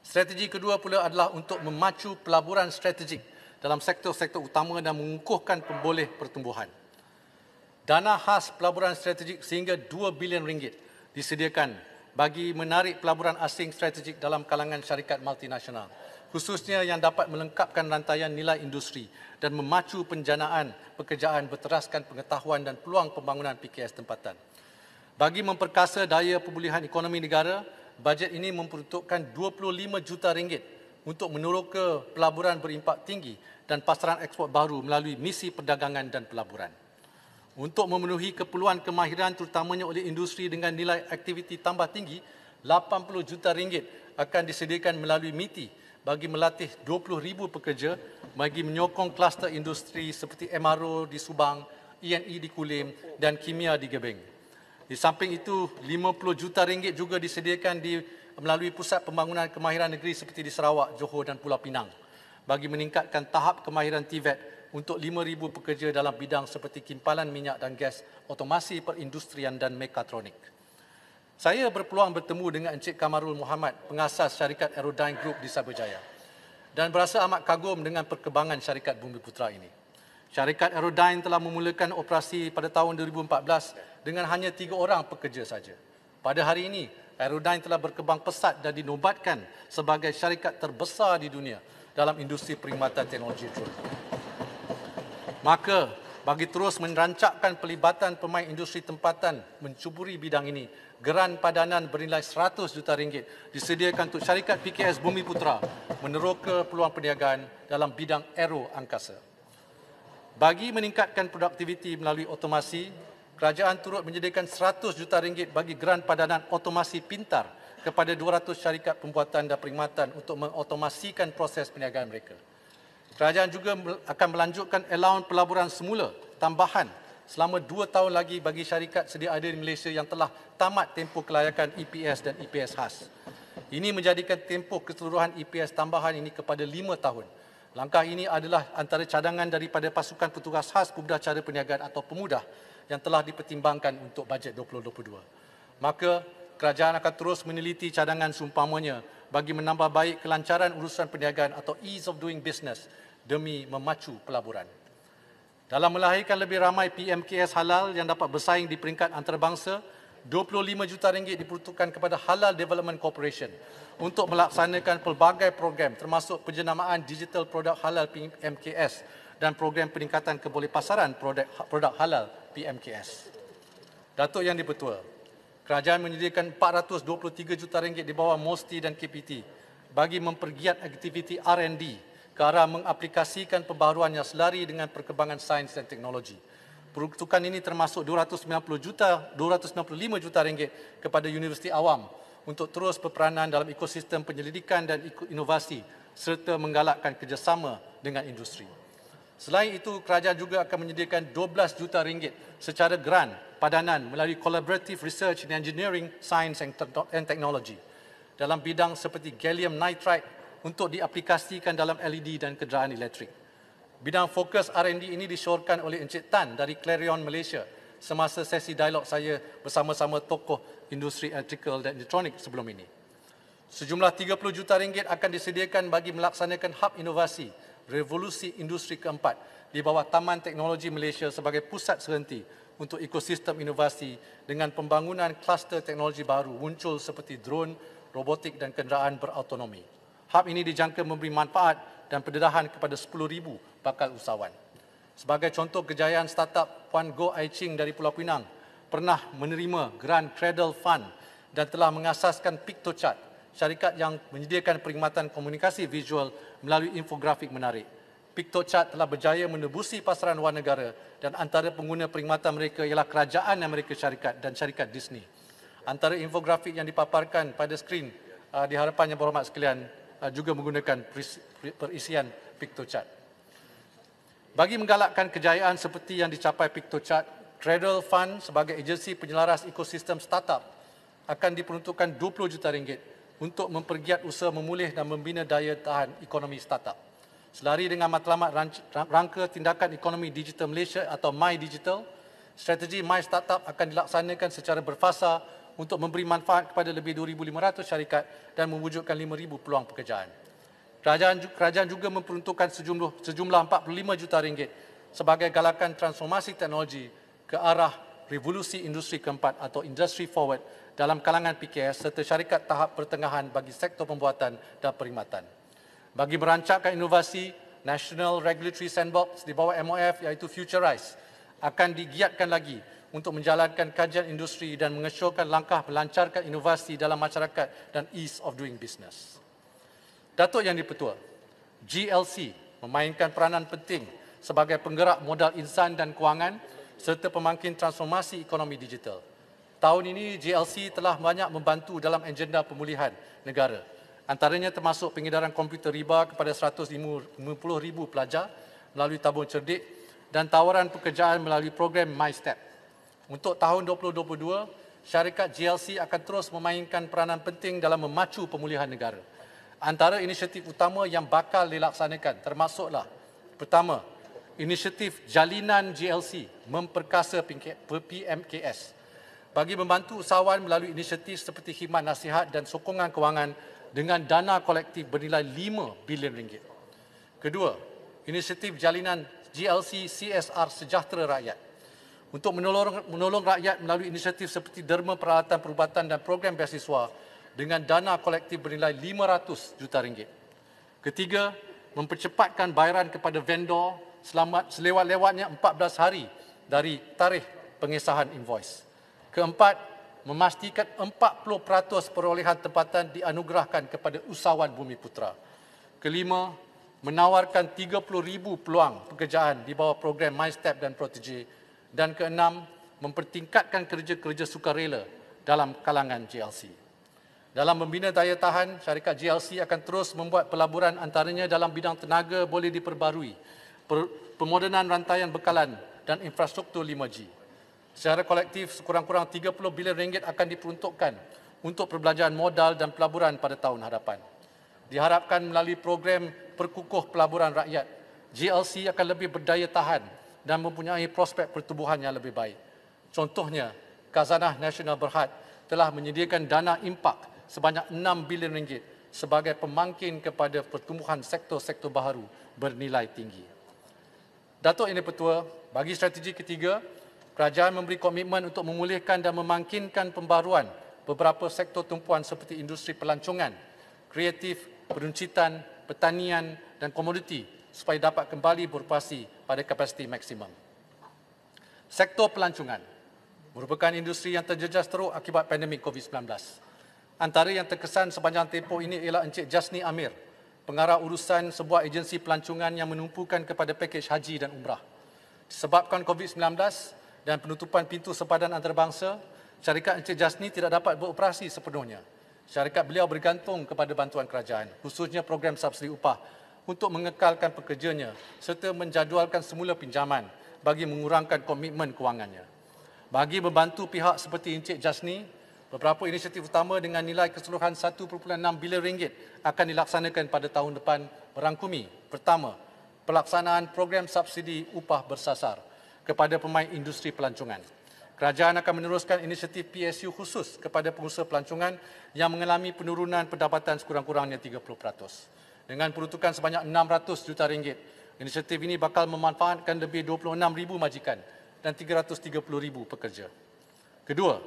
Speaker 3: Strategi kedua pula adalah untuk memacu pelaburan strategik dalam sektor-sektor utama dan mengukuhkan pemboleh pertumbuhan. Dana khas pelaburan strategik sehingga 2 bilion ringgit disediakan bagi menarik pelaburan asing strategik dalam kalangan syarikat multinasional khususnya yang dapat melengkapkan rantaian nilai industri dan memacu penjanaan pekerjaan berteraskan pengetahuan dan peluang pembangunan PKS tempatan. Bagi memperkasa daya pemulihan ekonomi negara, bajet ini memperuntukkan 25 juta ringgit untuk meneroka pelaburan berimpak tinggi dan pasaran ekspor baru melalui misi perdagangan dan pelaburan. Untuk memenuhi keperluan kemahiran terutamanya oleh industri dengan nilai aktiviti tambah tinggi, 80 juta ringgit akan disediakan melalui MITI bagi melatih 20,000 pekerja bagi menyokong kluster industri seperti MRO di Subang, ENE e di Kulim dan kimia di Gebeng. Di samping itu, 50 juta ringgit juga disediakan di melalui Pusat Pembangunan Kemahiran Negeri seperti di Sarawak, Johor dan Pulau Pinang bagi meningkatkan tahap kemahiran TVET e untuk 5,000 pekerja dalam bidang seperti kimpalan minyak dan gas, otomasi perindustrian dan mekatronik. Saya berpeluang bertemu dengan Encik Kamarul Muhammad, pengasas syarikat Aerodyne Group di Sabah dan berasa amat kagum dengan perkembangan syarikat Bumi Putra ini. Syarikat Aerodyne telah memulakan operasi pada tahun 2014 dengan hanya tiga orang pekerja saja. Pada hari ini, Aerodyne telah berkembang pesat dan dinobatkan sebagai syarikat terbesar di dunia dalam industri perkhidmatan teknologi drone. Maka, bagi terus merancakkan pelibatan pemain industri tempatan mencuburi bidang ini geran padanan bernilai 100 juta ringgit disediakan untuk syarikat PKS Bumi Putra meneroka peluang perniagaan dalam bidang aero angkasa. Bagi meningkatkan produktiviti melalui automasi, kerajaan turut menyediakan 100 juta ringgit bagi geran padanan automasi pintar kepada 200 syarikat pembuatan dan perkhidmatan untuk mengautomasikan proses perniagaan mereka. Kerajaan juga akan melanjutkan allowance pelaburan semula tambahan selama dua tahun lagi bagi syarikat sedia ada di Malaysia yang telah tamat tempoh kelayakan EPS dan EPS khas. Ini menjadikan tempoh keseluruhan EPS tambahan ini kepada lima tahun. Langkah ini adalah antara cadangan daripada pasukan petugas khas pemudah cara perniagaan atau pemudah yang telah dipertimbangkan untuk bajet 2022. Maka kerajaan akan terus meneliti cadangan seumpamanya bagi menambah baik kelancaran urusan perniagaan atau ease of doing business demi memacu pelaburan dalam melahirkan lebih ramai PMKS halal yang dapat bersaing di peringkat antarabangsa, 25 juta ringgit diperuntukkan kepada Halal Development Corporation untuk melaksanakan pelbagai program termasuk penjenamaan digital produk halal PMKS dan program peningkatan kebolehpasaran produk, produk halal PMKS. Datuk Yang Dipertua, kerajaan menyediakan 423 juta ringgit di bawah MOSTI dan KPT bagi mempergiat aktiviti R&D ke arah mengaplikasikan pembaharuan yang selari dengan perkembangan sains dan teknologi. Peruntukan ini termasuk 290 juta, 295 juta ringgit kepada universiti awam untuk terus berperanan dalam ekosistem penyelidikan dan inovasi serta menggalakkan kerjasama dengan industri. Selain itu, kerajaan juga akan menyediakan 12 juta ringgit secara grant padanan melalui Collaborative Research in Engineering, Science and Technology dalam bidang seperti gallium nitride, untuk diaplikasikan dalam LED dan kenderaan elektrik. Bidang fokus R&D ini disyorkan oleh Encik Tan dari Clarion Malaysia semasa sesi dialog saya bersama-sama tokoh industri elektrikal dan elektronik sebelum ini. Sejumlah 30 juta ringgit akan disediakan bagi melaksanakan hub inovasi revolusi industri keempat di bawah Taman Teknologi Malaysia sebagai pusat serenti untuk ekosistem inovasi dengan pembangunan kluster teknologi baru muncul seperti drone, robotik dan kenderaan berautonomi. Hub ini dijangka memberi manfaat dan pendedahan kepada 10,000 bakal usahawan. Sebagai contoh kejayaan startup Puan Go Ai Ching dari Pulau Pinang pernah menerima Grand Cradle Fund dan telah mengasaskan PictoChat, syarikat yang menyediakan perkhidmatan komunikasi visual melalui infografik menarik. PictoChat telah berjaya menebusi pasaran luar negara dan antara pengguna perkhidmatan mereka ialah kerajaan Amerika Syarikat dan syarikat Disney. Antara infografik yang dipaparkan pada skrin uh, di harapan yang berhormat sekalian Uh, juga menggunakan perisian PictoChart. Bagi menggalakkan kejayaan seperti yang dicapai PictoChart, Cradle Fund sebagai agensi penyelaras ekosistem startup akan diperuntukkan 20 juta ringgit untuk mempergiat usaha memulih dan membina daya tahan ekonomi startup. Selari dengan matlamat rangka tindakan ekonomi digital Malaysia atau My Digital, strategi My Startup akan dilaksanakan secara berfasa untuk memberi manfaat kepada lebih 2,500 syarikat dan mewujudkan 5,000 peluang pekerjaan. Kerajaan, kerajaan juga memperuntukkan sejumlah, sejumlah 45 juta ringgit sebagai galakan transformasi teknologi ke arah revolusi industri keempat atau industri forward dalam kalangan PKS serta syarikat tahap pertengahan bagi sektor pembuatan dan perkhidmatan. Bagi merancangkan inovasi, National Regulatory Sandbox di bawah MOF iaitu Futurize akan digiatkan lagi untuk menjalankan kajian industri dan mengesyorkan langkah melancarkan inovasi dalam masyarakat dan ease of doing business. Datuk Yang di-Pertua, GLC memainkan peranan penting sebagai penggerak modal insan dan kewangan serta pemangkin transformasi ekonomi digital. Tahun ini, GLC telah banyak membantu dalam agenda pemulihan negara, antaranya termasuk pengedaran komputer riba kepada 150,000 pelajar melalui tabung cerdik dan tawaran pekerjaan melalui program MyStep untuk tahun 2022, syarikat GLC akan terus memainkan peranan penting dalam memacu pemulihan negara. Antara inisiatif utama yang bakal dilaksanakan termasuklah pertama, inisiatif jalinan GLC memperkasa PMKS bagi membantu usahawan melalui inisiatif seperti khidmat nasihat dan sokongan kewangan dengan dana kolektif bernilai 5 bilion ringgit. Kedua, inisiatif jalinan GLC CSR Sejahtera Rakyat untuk menolong, menolong rakyat melalui inisiatif seperti derma peralatan perubatan dan program beasiswa dengan dana kolektif bernilai 500 juta ringgit. Ketiga, mempercepatkan bayaran kepada vendor selamat selewat-lewatnya 14 hari dari tarikh pengesahan invoice. Keempat, memastikan 40% perolehan tempatan dianugerahkan kepada usahawan Bumi Putra. Kelima, menawarkan 30,000 peluang pekerjaan di bawah program MyStep dan Protege dan keenam mempertingkatkan kerja-kerja sukarela dalam kalangan JLC. Dalam membina daya tahan, syarikat JLC akan terus membuat pelaburan antaranya dalam bidang tenaga boleh diperbarui, pemodenan rantaian bekalan dan infrastruktur 5G. Secara kolektif, sekurang-kurang 30 bilion ringgit akan diperuntukkan untuk perbelanjaan modal dan pelaburan pada tahun hadapan. Diharapkan melalui program perkukuh pelaburan rakyat, JLC akan lebih berdaya tahan dan mempunyai prospek pertumbuhan yang lebih baik. Contohnya, Kazanah Nasional Berhad telah menyediakan dana impak sebanyak 6 bilion ringgit sebagai pemangkin kepada pertumbuhan sektor-sektor baharu bernilai tinggi. Datuk ini, Pertua, bagi strategi ketiga, kerajaan memberi komitmen untuk memulihkan dan memangkinkan pembaruan beberapa sektor tumpuan seperti industri pelancongan, kreatif, peruncitan, pertanian dan komoditi supaya dapat kembali beroperasi pada kapasiti maksimum. Sektor pelancongan merupakan industri yang terjejas teruk akibat pandemik COVID-19. Antara yang terkesan sepanjang tempoh ini ialah Encik Jasni Amir, pengarah urusan sebuah agensi pelancongan yang menumpukan kepada pakej haji dan umrah. Disebabkan COVID-19 dan penutupan pintu sempadan antarabangsa, syarikat Encik Jasni tidak dapat beroperasi sepenuhnya. Syarikat beliau bergantung kepada bantuan kerajaan, khususnya program subsidi upah untuk mengekalkan pekerjanya serta menjadualkan semula pinjaman bagi mengurangkan komitmen kewangannya. Bagi membantu pihak seperti Encik Jasni, beberapa inisiatif utama dengan nilai keseluruhan 1.6 bilion ringgit akan dilaksanakan pada tahun depan merangkumi pertama, pelaksanaan program subsidi upah bersasar kepada pemain industri pelancongan. Kerajaan akan meneruskan inisiatif PSU khusus kepada pengusaha pelancongan yang mengalami penurunan pendapatan sekurang-kurangnya 30% dengan peruntukan sebanyak 600 juta ringgit. Inisiatif ini bakal memanfaatkan lebih 26,000 majikan dan 330,000 pekerja. Kedua,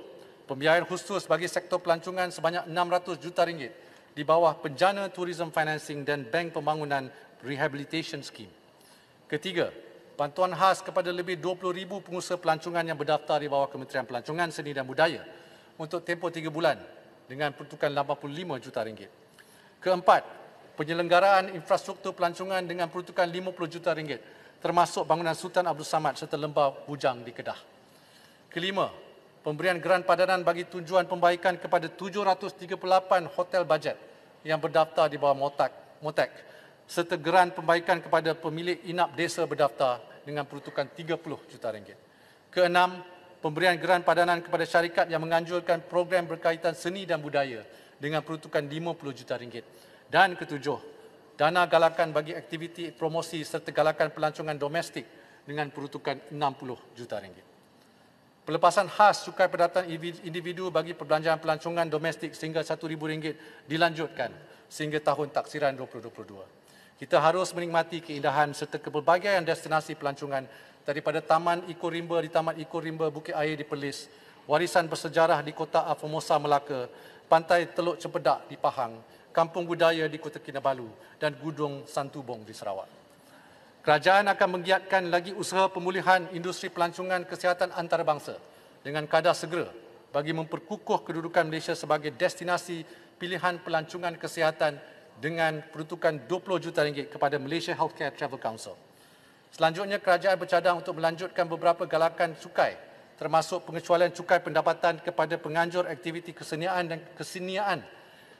Speaker 3: pembiayaan khusus bagi sektor pelancongan sebanyak 600 juta ringgit di bawah penjana Tourism Financing dan Bank Pembangunan Rehabilitation Scheme. Ketiga, bantuan khas kepada lebih 20,000 pengusaha pelancongan yang berdaftar di bawah Kementerian Pelancongan Seni dan Budaya untuk tempoh tiga bulan dengan peruntukan 85 juta ringgit. Keempat, penyelenggaraan infrastruktur pelancongan dengan peruntukan 50 juta ringgit termasuk bangunan Sultan Abdul Samad serta lembah Bujang di Kedah. Kelima, pemberian geran padanan bagi tujuan pembaikan kepada 738 hotel bajet yang berdaftar di bawah Motak, Motek serta geran pembaikan kepada pemilik inap desa berdaftar dengan peruntukan 30 juta ringgit. Keenam, pemberian geran padanan kepada syarikat yang menganjurkan program berkaitan seni dan budaya dengan peruntukan 50 juta ringgit dan ketujuh, dana galakan bagi aktiviti promosi serta galakan pelancongan domestik dengan peruntukan RM60 juta. Ringgit. Pelepasan khas cukai perdataan individu bagi perbelanjaan pelancongan domestik sehingga RM1,000 dilanjutkan sehingga tahun taksiran 2022. Kita harus menikmati keindahan serta kepelbagaian destinasi pelancongan daripada Taman Iko Rimba di Taman Iko Rimba Bukit Air di Perlis, warisan bersejarah di Kota Afomosa Melaka, Pantai Teluk Cempedak di Pahang, Kampung Budaya di Kota Kinabalu dan Gudung Santubong di Sarawak. Kerajaan akan menggiatkan lagi usaha pemulihan industri pelancongan kesihatan antarabangsa dengan kadar segera bagi memperkukuh kedudukan Malaysia sebagai destinasi pilihan pelancongan kesihatan dengan peruntukan 20 juta ringgit kepada Malaysia Healthcare Travel Council. Selanjutnya, kerajaan bercadang untuk melanjutkan beberapa galakan cukai termasuk pengecualian cukai pendapatan kepada penganjur aktiviti kesenian dan kesenian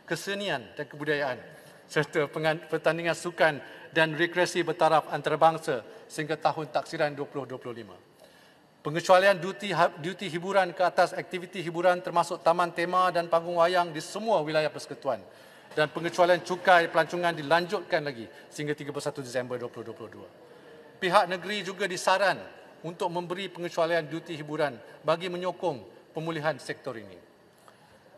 Speaker 3: kesenian dan kebudayaan serta pertandingan sukan dan rekreasi bertaraf antarabangsa sehingga tahun taksiran 2025. Pengecualian duti, ha-, duti hiburan ke atas aktiviti hiburan termasuk taman tema dan panggung wayang di semua wilayah persekutuan dan pengecualian cukai pelancongan dilanjutkan lagi sehingga 31 Disember 2022. Pihak negeri juga disaran untuk memberi pengecualian duti hiburan bagi menyokong pemulihan sektor ini.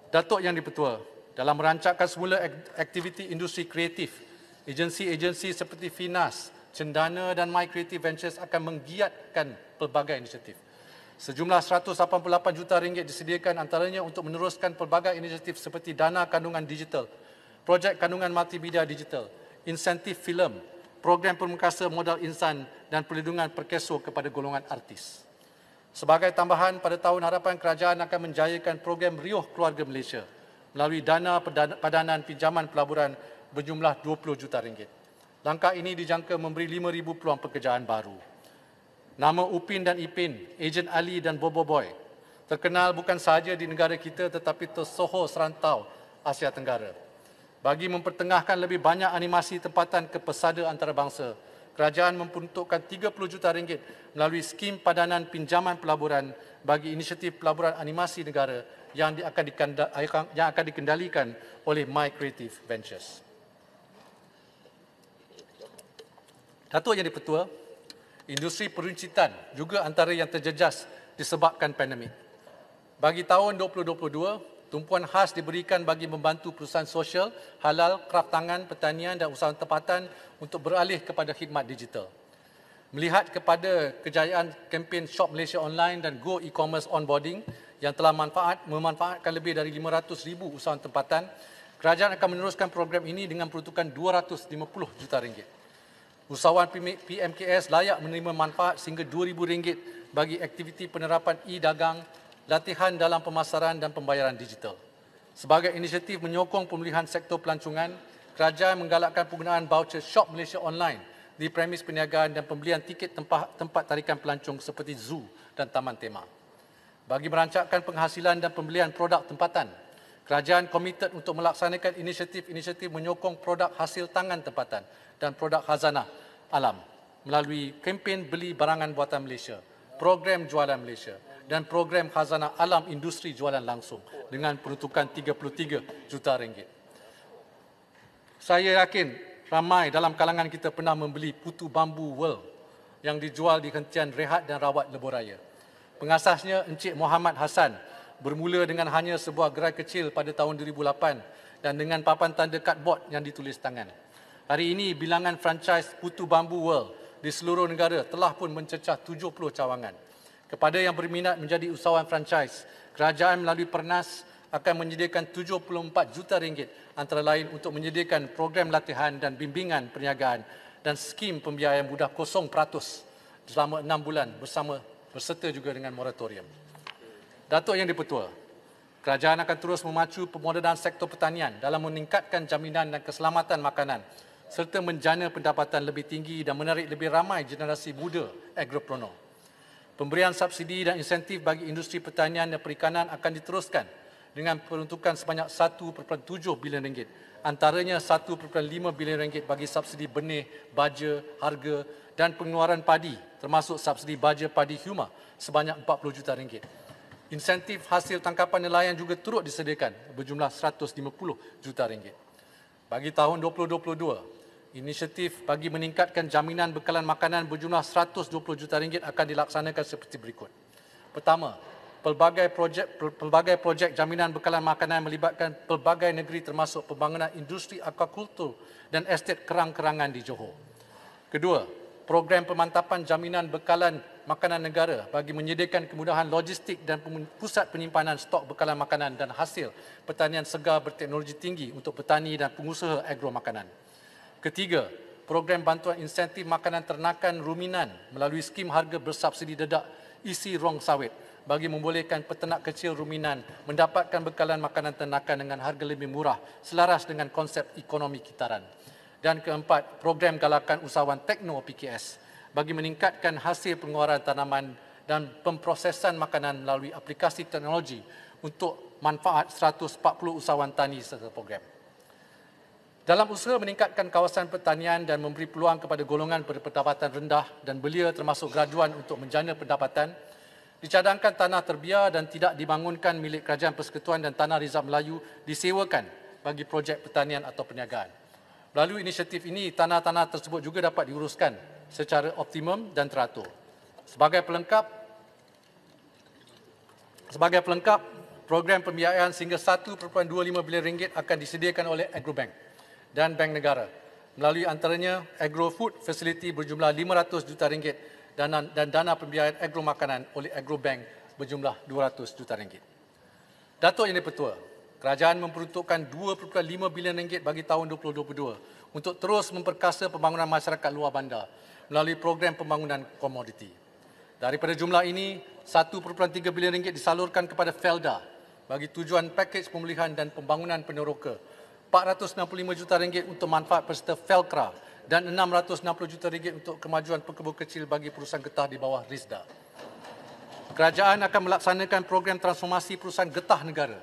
Speaker 3: Datuk Yang di-Pertua, dalam merancangkan semula aktiviti industri kreatif. Agensi-agensi seperti Finas, Cendana dan My Creative Ventures akan menggiatkan pelbagai inisiatif. Sejumlah 188 juta ringgit disediakan antaranya untuk meneruskan pelbagai inisiatif seperti dana kandungan digital, projek kandungan multimedia digital, insentif filem, program pemerkasa modal insan dan perlindungan perkeso kepada golongan artis. Sebagai tambahan, pada tahun harapan kerajaan akan menjayakan program Rioh Keluarga Malaysia – melalui dana padanan pinjaman pelaburan berjumlah 20 juta ringgit. Langkah ini dijangka memberi 5,000 peluang pekerjaan baru. Nama Upin dan Ipin, Ejen Ali dan Bobo Boy, terkenal bukan sahaja di negara kita tetapi tersoho serantau Asia Tenggara. Bagi mempertengahkan lebih banyak animasi tempatan ke pesada antarabangsa, kerajaan memperuntukkan 30 juta ringgit melalui skim padanan pinjaman pelaburan bagi inisiatif pelaburan animasi negara yang akan yang akan dikendalikan oleh My Creative Ventures. Datuk Yang Dipertua, industri peruncitan juga antara yang terjejas disebabkan pandemik. Bagi tahun 2022, tumpuan khas diberikan bagi membantu perusahaan sosial, halal, kraf tangan, pertanian dan usaha tempatan untuk beralih kepada khidmat digital. Melihat kepada kejayaan kempen Shop Malaysia Online dan Go E-commerce Onboarding, yang telah manfaat memanfaatkan lebih dari 500 ribu usahawan tempatan. Kerajaan akan meneruskan program ini dengan peruntukan 250 juta ringgit. Usahawan PMKS layak menerima manfaat sehingga 2000 ringgit bagi aktiviti penerapan e-dagang, latihan dalam pemasaran dan pembayaran digital. Sebagai inisiatif menyokong pemulihan sektor pelancongan, kerajaan menggalakkan penggunaan voucher Shop Malaysia Online di premis perniagaan dan pembelian tiket tempat, tempat tarikan pelancong seperti zoo dan taman tema bagi merancangkan penghasilan dan pembelian produk tempatan. Kerajaan komited untuk melaksanakan inisiatif-inisiatif menyokong produk hasil tangan tempatan dan produk khazanah alam melalui kempen beli barangan buatan Malaysia, program jualan Malaysia dan program khazanah alam industri jualan langsung dengan peruntukan 33 juta ringgit. Saya yakin ramai dalam kalangan kita pernah membeli putu bambu world yang dijual di kentian rehat dan rawat lebuh raya. Pengasasnya Encik Muhammad Hasan bermula dengan hanya sebuah gerai kecil pada tahun 2008 dan dengan papan tanda cardboard yang ditulis tangan. Hari ini bilangan franchise Putu Bambu World di seluruh negara telah pun mencecah 70 cawangan. Kepada yang berminat menjadi usahawan franchise, kerajaan melalui Pernas akan menyediakan 74 juta ringgit antara lain untuk menyediakan program latihan dan bimbingan perniagaan dan skim pembiayaan mudah 0% selama enam bulan bersama berserta juga dengan moratorium. Datuk Yang Dipertua, kerajaan akan terus memacu pemodalan sektor pertanian dalam meningkatkan jaminan dan keselamatan makanan serta menjana pendapatan lebih tinggi dan menarik lebih ramai generasi muda agropreneur. Pemberian subsidi dan insentif bagi industri pertanian dan perikanan akan diteruskan dengan peruntukan sebanyak 1.7 bilion ringgit. Antaranya 1.5 bilion ringgit bagi subsidi benih, baja, harga dan pengeluaran padi termasuk subsidi baja padi Huma sebanyak 40 juta ringgit. Insentif hasil tangkapan nelayan juga turut disediakan berjumlah 150 juta ringgit. Bagi tahun 2022, inisiatif bagi meningkatkan jaminan bekalan makanan berjumlah 120 juta ringgit akan dilaksanakan seperti berikut. Pertama, pelbagai projek pelbagai projek jaminan bekalan makanan melibatkan pelbagai negeri termasuk pembangunan industri akuakultur dan estet kerang-kerangan di Johor. Kedua, program pemantapan jaminan bekalan makanan negara bagi menyediakan kemudahan logistik dan pusat penyimpanan stok bekalan makanan dan hasil pertanian segar berteknologi tinggi untuk petani dan pengusaha agro makanan. Ketiga, program bantuan insentif makanan ternakan ruminan melalui skim harga bersubsidi dedak isi e rong sawit bagi membolehkan peternak kecil ruminan mendapatkan bekalan makanan ternakan dengan harga lebih murah selaras dengan konsep ekonomi kitaran. Dan keempat, program galakan usahawan Tekno PKS bagi meningkatkan hasil pengeluaran tanaman dan pemprosesan makanan melalui aplikasi teknologi untuk manfaat 140 usahawan tani serta program. Dalam usaha meningkatkan kawasan pertanian dan memberi peluang kepada golongan berpendapatan rendah dan belia termasuk graduan untuk menjana pendapatan, dicadangkan tanah terbiar dan tidak dibangunkan milik Kerajaan Persekutuan dan Tanah rizab Melayu disewakan bagi projek pertanian atau perniagaan. Melalui inisiatif ini, tanah-tanah tersebut juga dapat diuruskan secara optimum dan teratur. Sebagai pelengkap, sebagai pelengkap program pembiayaan sehingga 1.25 bilion ringgit akan disediakan oleh Agrobank dan Bank Negara melalui antaranya Agrofood Facility berjumlah 500 juta ringgit dana, dan dana pembiayaan agro makanan oleh agro bank berjumlah 200 juta ringgit. Datuk Yang Dipertua, kerajaan memperuntukkan 2.5 bilion ringgit bagi tahun 2022 untuk terus memperkasa pembangunan masyarakat luar bandar melalui program pembangunan komoditi. Daripada jumlah ini, 1.3 bilion ringgit disalurkan kepada Felda bagi tujuan pakej pemulihan dan pembangunan peneroka. 465 juta ringgit untuk manfaat peserta Felcraft dan 660 juta ringgit untuk kemajuan pekebun kecil bagi perusahaan getah di bawah RISDA. Kerajaan akan melaksanakan program transformasi perusahaan getah negara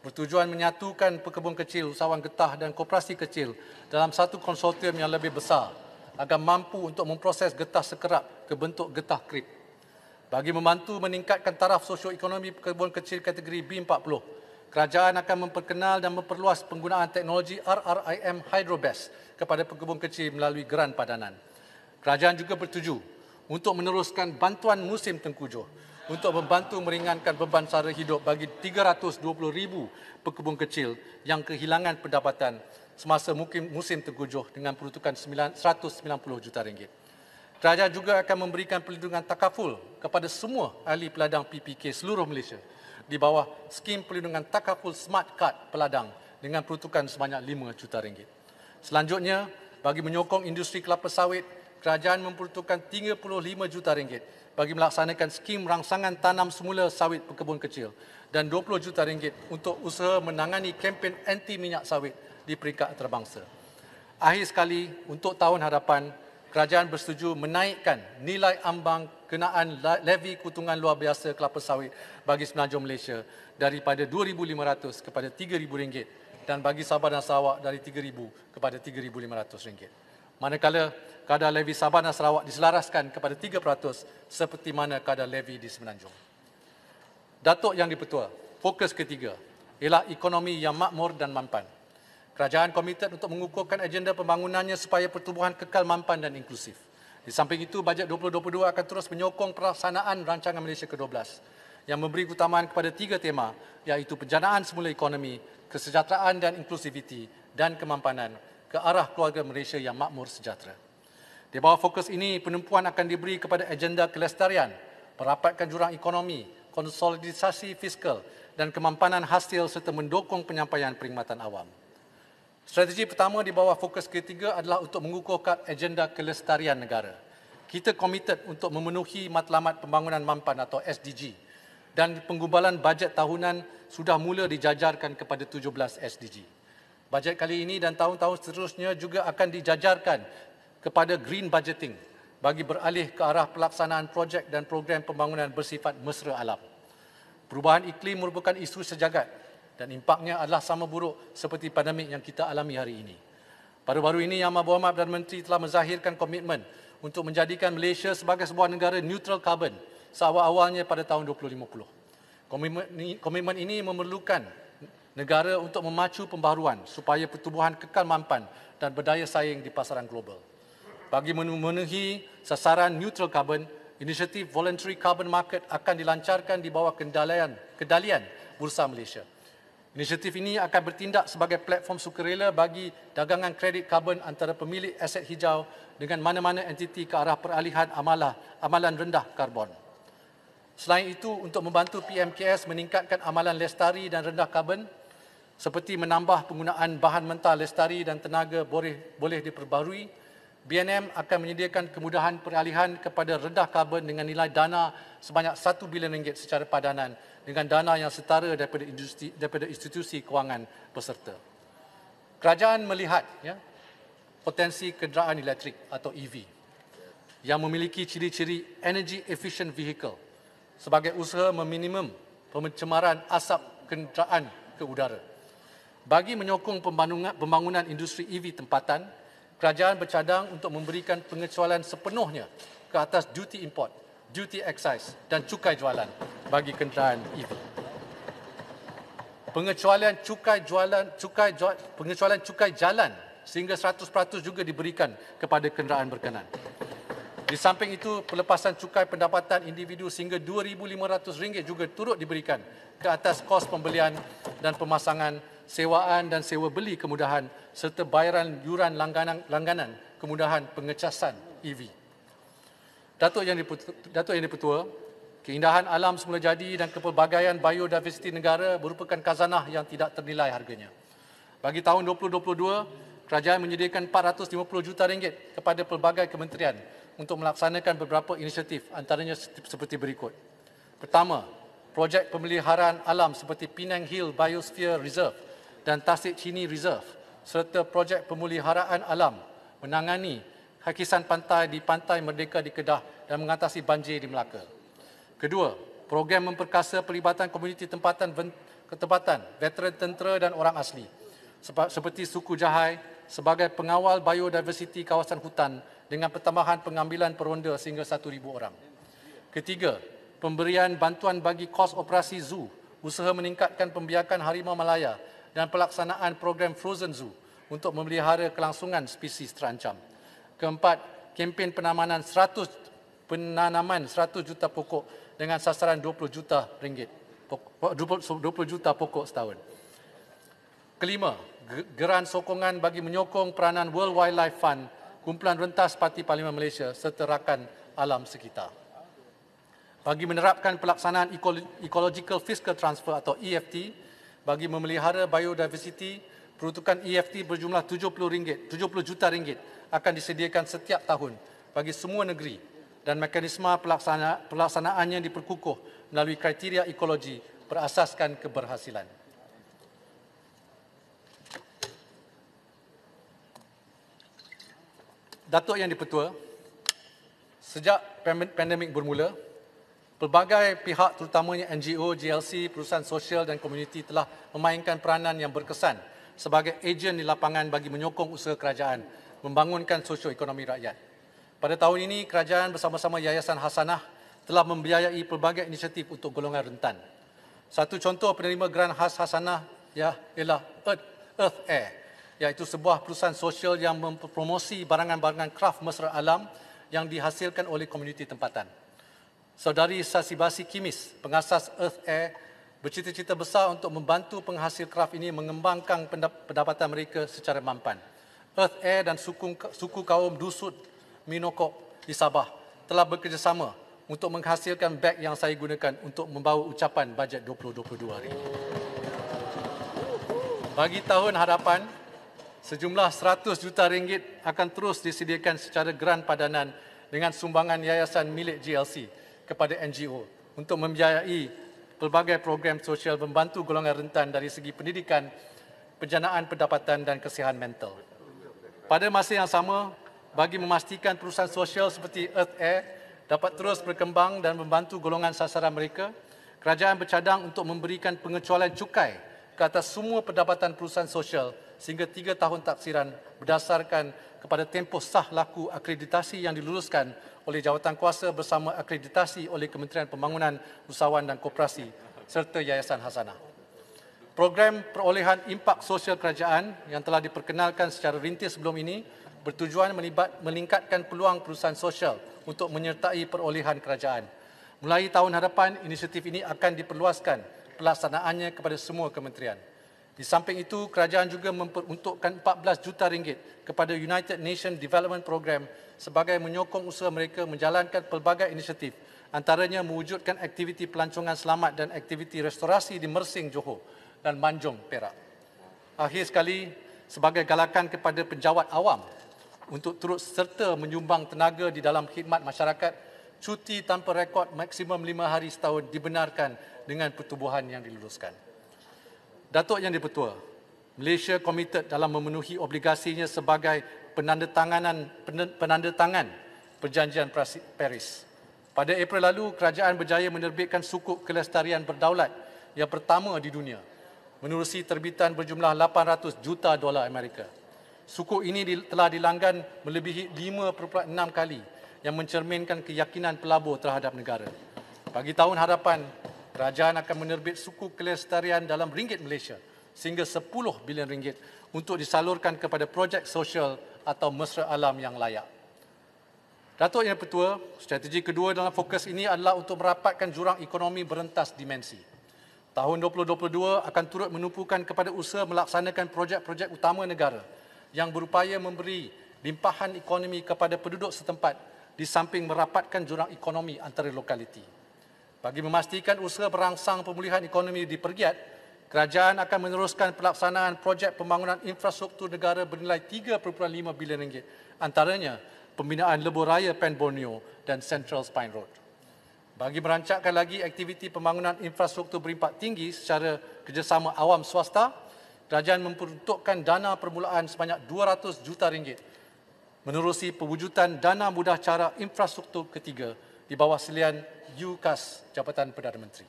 Speaker 3: bertujuan menyatukan pekebun kecil, usahawan getah dan koperasi kecil dalam satu konsortium yang lebih besar agar mampu untuk memproses getah sekerap ke bentuk getah krip. Bagi membantu meningkatkan taraf sosioekonomi pekebun kecil kategori B40, kerajaan akan memperkenal dan memperluas penggunaan teknologi RRIM Hydrobest kepada pekebun kecil melalui geran padanan. Kerajaan juga bertuju untuk meneruskan bantuan musim tengkujuh untuk membantu meringankan beban sara hidup bagi 320,000 pekebun kecil yang kehilangan pendapatan semasa musim tengkujuh dengan peruntukan 190 juta ringgit. Kerajaan juga akan memberikan perlindungan takaful kepada semua ahli peladang PPK seluruh Malaysia di bawah skim perlindungan takaful smart card peladang dengan peruntukan sebanyak 5 juta ringgit. Selanjutnya, bagi menyokong industri kelapa sawit, kerajaan memperuntukkan 35 juta ringgit bagi melaksanakan skim rangsangan tanam semula sawit pekebun kecil dan 20 juta ringgit untuk usaha menangani kempen anti minyak sawit di peringkat antarabangsa. Akhir sekali, untuk tahun hadapan, kerajaan bersetuju menaikkan nilai ambang kenaan levy kutungan luar biasa kelapa sawit bagi semenanjung Malaysia daripada RM2,500 kepada RM3,000 dan bagi Sabah dan Sarawak dari 3000 kepada 3500 ringgit. Manakala kadar levy Sabah dan Sarawak diselaraskan kepada 3% seperti mana kadar levy di Semenanjung. Datuk Yang Dipertua, fokus ketiga ialah ekonomi yang makmur dan mampan. Kerajaan komited untuk mengukuhkan agenda pembangunannya supaya pertumbuhan kekal mampan dan inklusif. Di samping itu, bajet 2022 akan terus menyokong pelaksanaan rancangan Malaysia ke-12 yang memberi keutamaan kepada tiga tema iaitu penjanaan semula ekonomi, kesejahteraan dan inklusiviti dan kemampanan ke arah keluarga Malaysia yang makmur sejahtera. Di bawah fokus ini, penumpuan akan diberi kepada agenda kelestarian, merapatkan jurang ekonomi, konsolidasi fiskal dan kemampanan hasil serta mendukung penyampaian peringatan awam. Strategi pertama di bawah fokus ketiga adalah untuk mengukuhkan agenda kelestarian negara. Kita komited untuk memenuhi matlamat pembangunan mampan atau SDG dan penggubalan bajet tahunan sudah mula dijajarkan kepada 17 SDG. Bajet kali ini dan tahun-tahun seterusnya juga akan dijajarkan kepada green budgeting bagi beralih ke arah pelaksanaan projek dan program pembangunan bersifat mesra alam. Perubahan iklim merupakan isu sejagat dan impaknya adalah sama buruk seperti pandemik yang kita alami hari ini. Baru-baru ini Yang Mahbub Ahmad dan Menteri telah menzahirkan komitmen untuk menjadikan Malaysia sebagai sebuah negara neutral carbon seawal-awalnya pada tahun 2050. Komitmen ini memerlukan negara untuk memacu pembaruan supaya pertumbuhan kekal mampan dan berdaya saing di pasaran global. Bagi memenuhi sasaran neutral carbon, inisiatif voluntary carbon market akan dilancarkan di bawah kendalian, kendalian Bursa Malaysia. Inisiatif ini akan bertindak sebagai platform sukarela bagi dagangan kredit karbon antara pemilik aset hijau dengan mana-mana entiti ke arah peralihan amalah, amalan rendah karbon. Selain itu, untuk membantu PMKS meningkatkan amalan lestari dan rendah karbon seperti menambah penggunaan bahan mentah lestari dan tenaga boleh, boleh diperbarui, BNM akan menyediakan kemudahan peralihan kepada rendah karbon dengan nilai dana sebanyak RM1 bilion secara padanan dengan dana yang setara daripada industri, daripada institusi kewangan peserta. Kerajaan melihat ya, potensi kenderaan elektrik atau EV yang memiliki ciri-ciri energy efficient vehicle sebagai usaha meminimum pencemaran asap kenderaan ke udara. Bagi menyokong pembangunan industri EV tempatan, kerajaan bercadang untuk memberikan pengecualian sepenuhnya ke atas duty import, duty excise dan cukai jualan bagi kenderaan EV. Pengecualian cukai jualan, cukai pengecualian cukai jalan sehingga 100% juga diberikan kepada kenderaan berkenaan. Di samping itu, pelepasan cukai pendapatan individu sehingga RM2,500 juga turut diberikan ke atas kos pembelian dan pemasangan sewaan dan sewa beli kemudahan serta bayaran yuran langganan, langganan kemudahan pengecasan EV. Datuk Yang, Dipertua, Datuk Yang Dipertua, keindahan alam semula jadi dan kepelbagaian biodiversiti negara merupakan kazanah yang tidak ternilai harganya. Bagi tahun 2022, kerajaan menyediakan 450 juta ringgit kepada pelbagai kementerian untuk melaksanakan beberapa inisiatif antaranya seperti berikut. Pertama, projek pemeliharaan alam seperti Pinang Hill Biosphere Reserve dan Tasik Chini Reserve serta projek pemeliharaan alam menangani hakisan pantai di Pantai Merdeka di Kedah dan mengatasi banjir di Melaka. Kedua, program memperkasa pelibatan komuniti tempatan ketempatan, veteran tentera dan orang asli seperti suku Jahai sebagai pengawal biodiversiti kawasan hutan dengan pertambahan pengambilan peronda sehingga 1,000 orang. Ketiga, pemberian bantuan bagi kos operasi zoo, usaha meningkatkan pembiakan harimau Malaya dan pelaksanaan program Frozen Zoo untuk memelihara kelangsungan spesies terancam. Keempat, kempen penamanan 100 penanaman 100 juta pokok dengan sasaran 20 juta ringgit 20 juta pokok setahun. Kelima, geran sokongan bagi menyokong peranan World Wildlife Fund kumpulan rentas Parti Parlimen Malaysia serta rakan alam sekitar. Bagi menerapkan pelaksanaan Ecological Fiscal Transfer atau EFT, bagi memelihara biodiversiti, peruntukan EFT berjumlah RM70, 70 juta ringgit akan disediakan setiap tahun bagi semua negeri dan mekanisme pelaksana, pelaksanaannya diperkukuh melalui kriteria ekologi berasaskan keberhasilan. Datuk Yang Dipertua, sejak pandemik bermula, pelbagai pihak terutamanya NGO, GLC, perusahaan sosial dan komuniti telah memainkan peranan yang berkesan sebagai ejen di lapangan bagi menyokong usaha kerajaan membangunkan ekonomi rakyat. Pada tahun ini, kerajaan bersama-sama Yayasan Hasanah telah membiayai pelbagai inisiatif untuk golongan rentan. Satu contoh penerima grant khas Hasanah ya- ialah Earth Air iaitu sebuah perusahaan sosial yang mempromosi barangan-barangan kraft mesra alam yang dihasilkan oleh komuniti tempatan. Saudari Sasibasi Kimis, pengasas Earth Air, bercita-cita besar untuk membantu penghasil kraft ini mengembangkan pendapatan mereka secara mampan. Earth Air dan suku, suku kaum Dusut Minokok di Sabah telah bekerjasama untuk menghasilkan beg yang saya gunakan untuk membawa ucapan bajet 2022 hari ini. Bagi tahun hadapan, sejumlah 100 juta ringgit akan terus disediakan secara geran padanan dengan sumbangan yayasan milik GLC kepada NGO untuk membiayai pelbagai program sosial membantu golongan rentan dari segi pendidikan, penjanaan pendapatan dan kesihatan mental. Pada masa yang sama, bagi memastikan perusahaan sosial seperti Earth Air dapat terus berkembang dan membantu golongan sasaran mereka, kerajaan bercadang untuk memberikan pengecualian cukai ke atas semua pendapatan perusahaan sosial sehingga tiga tahun taksiran berdasarkan kepada tempoh sah laku akreditasi yang diluluskan oleh jawatan kuasa bersama akreditasi oleh Kementerian Pembangunan Usahawan dan Koperasi serta Yayasan Hasanah. Program perolehan impak sosial kerajaan yang telah diperkenalkan secara rintis sebelum ini bertujuan melibat, meningkatkan peluang perusahaan sosial untuk menyertai perolehan kerajaan. Mulai tahun hadapan, inisiatif ini akan diperluaskan pelaksanaannya kepada semua kementerian. Di samping itu, kerajaan juga memperuntukkan 14 juta ringgit kepada United Nations Development Program sebagai menyokong usaha mereka menjalankan pelbagai inisiatif antaranya mewujudkan aktiviti pelancongan selamat dan aktiviti restorasi di Mersing, Johor dan Manjung, Perak. Akhir sekali, sebagai galakan kepada penjawat awam untuk turut serta menyumbang tenaga di dalam khidmat masyarakat, cuti tanpa rekod maksimum lima hari setahun dibenarkan dengan pertubuhan yang diluluskan. Datuk Yang Dipertua, Malaysia komited dalam memenuhi obligasinya sebagai penandatanganan penandatangan perjanjian Paris. Pada April lalu, kerajaan berjaya menerbitkan sukuk kelestarian berdaulat yang pertama di dunia menerusi terbitan berjumlah 800 juta dolar Amerika. Sukuk ini telah dilanggan melebihi 5.6 kali yang mencerminkan keyakinan pelabur terhadap negara. Bagi tahun hadapan, kerajaan akan menerbit suku kelestarian dalam ringgit Malaysia sehingga 10 bilion ringgit untuk disalurkan kepada projek sosial atau mesra alam yang layak. Datuk Yang Pertua, strategi kedua dalam fokus ini adalah untuk merapatkan jurang ekonomi berentas dimensi. Tahun 2022 akan turut menumpukan kepada usaha melaksanakan projek-projek utama negara yang berupaya memberi limpahan ekonomi kepada penduduk setempat di samping merapatkan jurang ekonomi antara lokaliti. Bagi memastikan usaha perangsang pemulihan ekonomi dipergiat, kerajaan akan meneruskan pelaksanaan projek pembangunan infrastruktur negara bernilai 3.5 bilion ringgit, antaranya pembinaan lebuh raya Pan Borneo dan Central Spine Road. Bagi merancangkan lagi aktiviti pembangunan infrastruktur berimpak tinggi secara kerjasama awam swasta, kerajaan memperuntukkan dana permulaan sebanyak 200 juta ringgit menerusi pewujudan dana mudah cara infrastruktur ketiga di bawah selian UKAS Jabatan Perdana Menteri.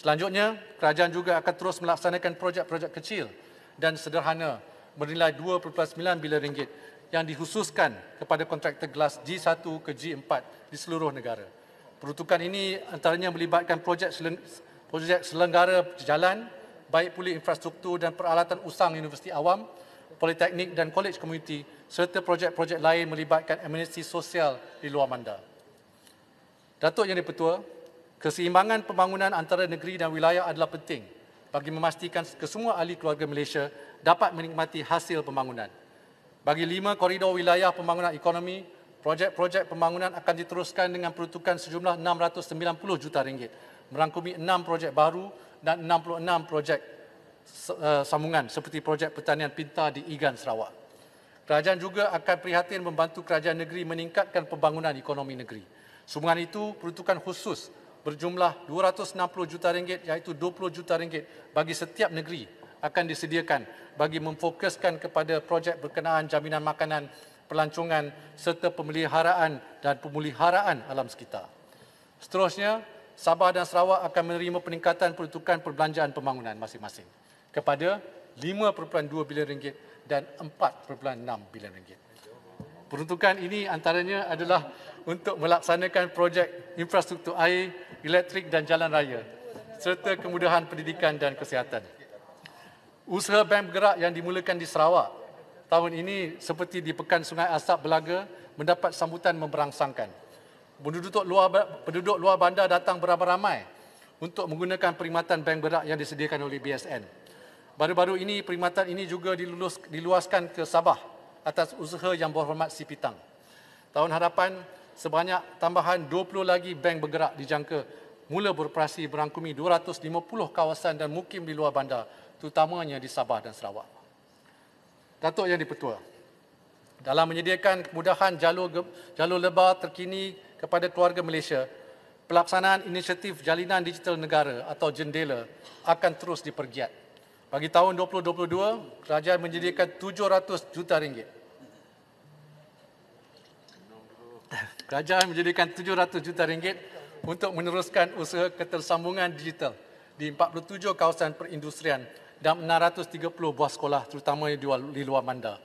Speaker 3: Selanjutnya, kerajaan juga akan terus melaksanakan projek-projek kecil dan sederhana bernilai 2.9 bilion ringgit yang dihususkan kepada kontraktor gelas G1 ke G4 di seluruh negara. Peruntukan ini antaranya melibatkan projek projek selenggara jalan, baik pulih infrastruktur dan peralatan usang universiti awam, politeknik dan college community serta projek-projek lain melibatkan amenity sosial di luar mandal. Datuk Yang di-Pertua, keseimbangan pembangunan antara negeri dan wilayah adalah penting bagi memastikan kesemua ahli keluarga Malaysia dapat menikmati hasil pembangunan. Bagi lima koridor wilayah pembangunan ekonomi, projek-projek pembangunan akan diteruskan dengan peruntukan sejumlah RM690 juta ringgit, merangkumi enam projek baru dan 66 projek eh, sambungan seperti projek pertanian pintar di Igan Sarawak. Kerajaan juga akan prihatin membantu kerajaan negeri meningkatkan pembangunan ekonomi negeri. Sumbangan itu peruntukan khusus berjumlah 260 juta ringgit iaitu 20 juta ringgit bagi setiap negeri akan disediakan bagi memfokuskan kepada projek berkenaan jaminan makanan, pelancongan serta pemeliharaan dan pemuliharaan alam sekitar. Seterusnya, Sabah dan Sarawak akan menerima peningkatan peruntukan perbelanjaan pembangunan masing-masing kepada 5.2 bilion ringgit dan 4.6 bilion ringgit. Peruntukan ini antaranya adalah untuk melaksanakan projek infrastruktur air, elektrik dan jalan raya serta kemudahan pendidikan dan kesihatan. Usaha bank bergerak yang dimulakan di Sarawak tahun ini seperti di Pekan Sungai Asap Belaga mendapat sambutan memberangsangkan. Penduduk luar, penduduk luar bandar datang beramai-ramai untuk menggunakan perkhidmatan bank bergerak yang disediakan oleh BSN. Baru-baru ini perkhidmatan ini juga dilulus, diluaskan ke Sabah atas usaha yang berhormat si Pitang. Tahun hadapan, sebanyak tambahan 20 lagi bank bergerak dijangka mula beroperasi berangkumi 250 kawasan dan mukim di luar bandar, terutamanya di Sabah dan Sarawak. Datuk Yang Dipertua, dalam menyediakan kemudahan jalur, jalur lebar terkini kepada keluarga Malaysia, pelaksanaan inisiatif jalinan digital negara atau jendela akan terus dipergiat. Bagi tahun 2022, kerajaan menjadikan 700 juta ringgit. Kerajaan menjadikan 700 juta ringgit untuk meneruskan usaha ketersambungan digital di 47 kawasan perindustrian dan 630 buah sekolah terutamanya di luar bandar.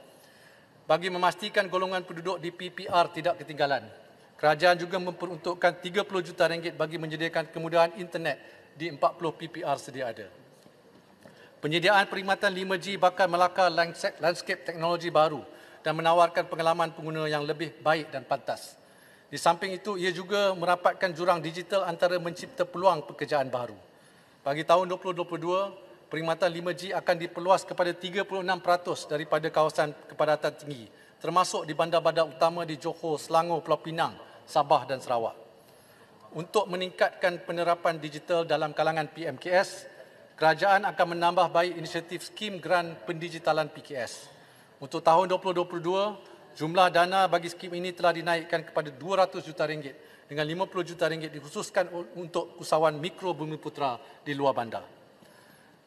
Speaker 3: Bagi memastikan golongan penduduk di PPR tidak ketinggalan, kerajaan juga memperuntukkan 30 juta ringgit bagi menjadikan kemudahan internet di 40 PPR sedia ada. Penyediaan perkhidmatan 5G bakal melakar landscape teknologi baru dan menawarkan pengalaman pengguna yang lebih baik dan pantas. Di samping itu, ia juga merapatkan jurang digital antara mencipta peluang pekerjaan baru. Bagi tahun 2022, perkhidmatan 5G akan diperluas kepada 36% daripada kawasan kepadatan tinggi, termasuk di bandar-bandar utama di Johor, Selangor, Pulau Pinang, Sabah dan Sarawak. Untuk meningkatkan penerapan digital dalam kalangan PMKS, kerajaan akan menambah baik inisiatif skim grant pendigitalan PKS. Untuk tahun 2022, jumlah dana bagi skim ini telah dinaikkan kepada 200 juta ringgit dengan 50 juta ringgit dikhususkan untuk usahawan mikro bumi putra di luar bandar.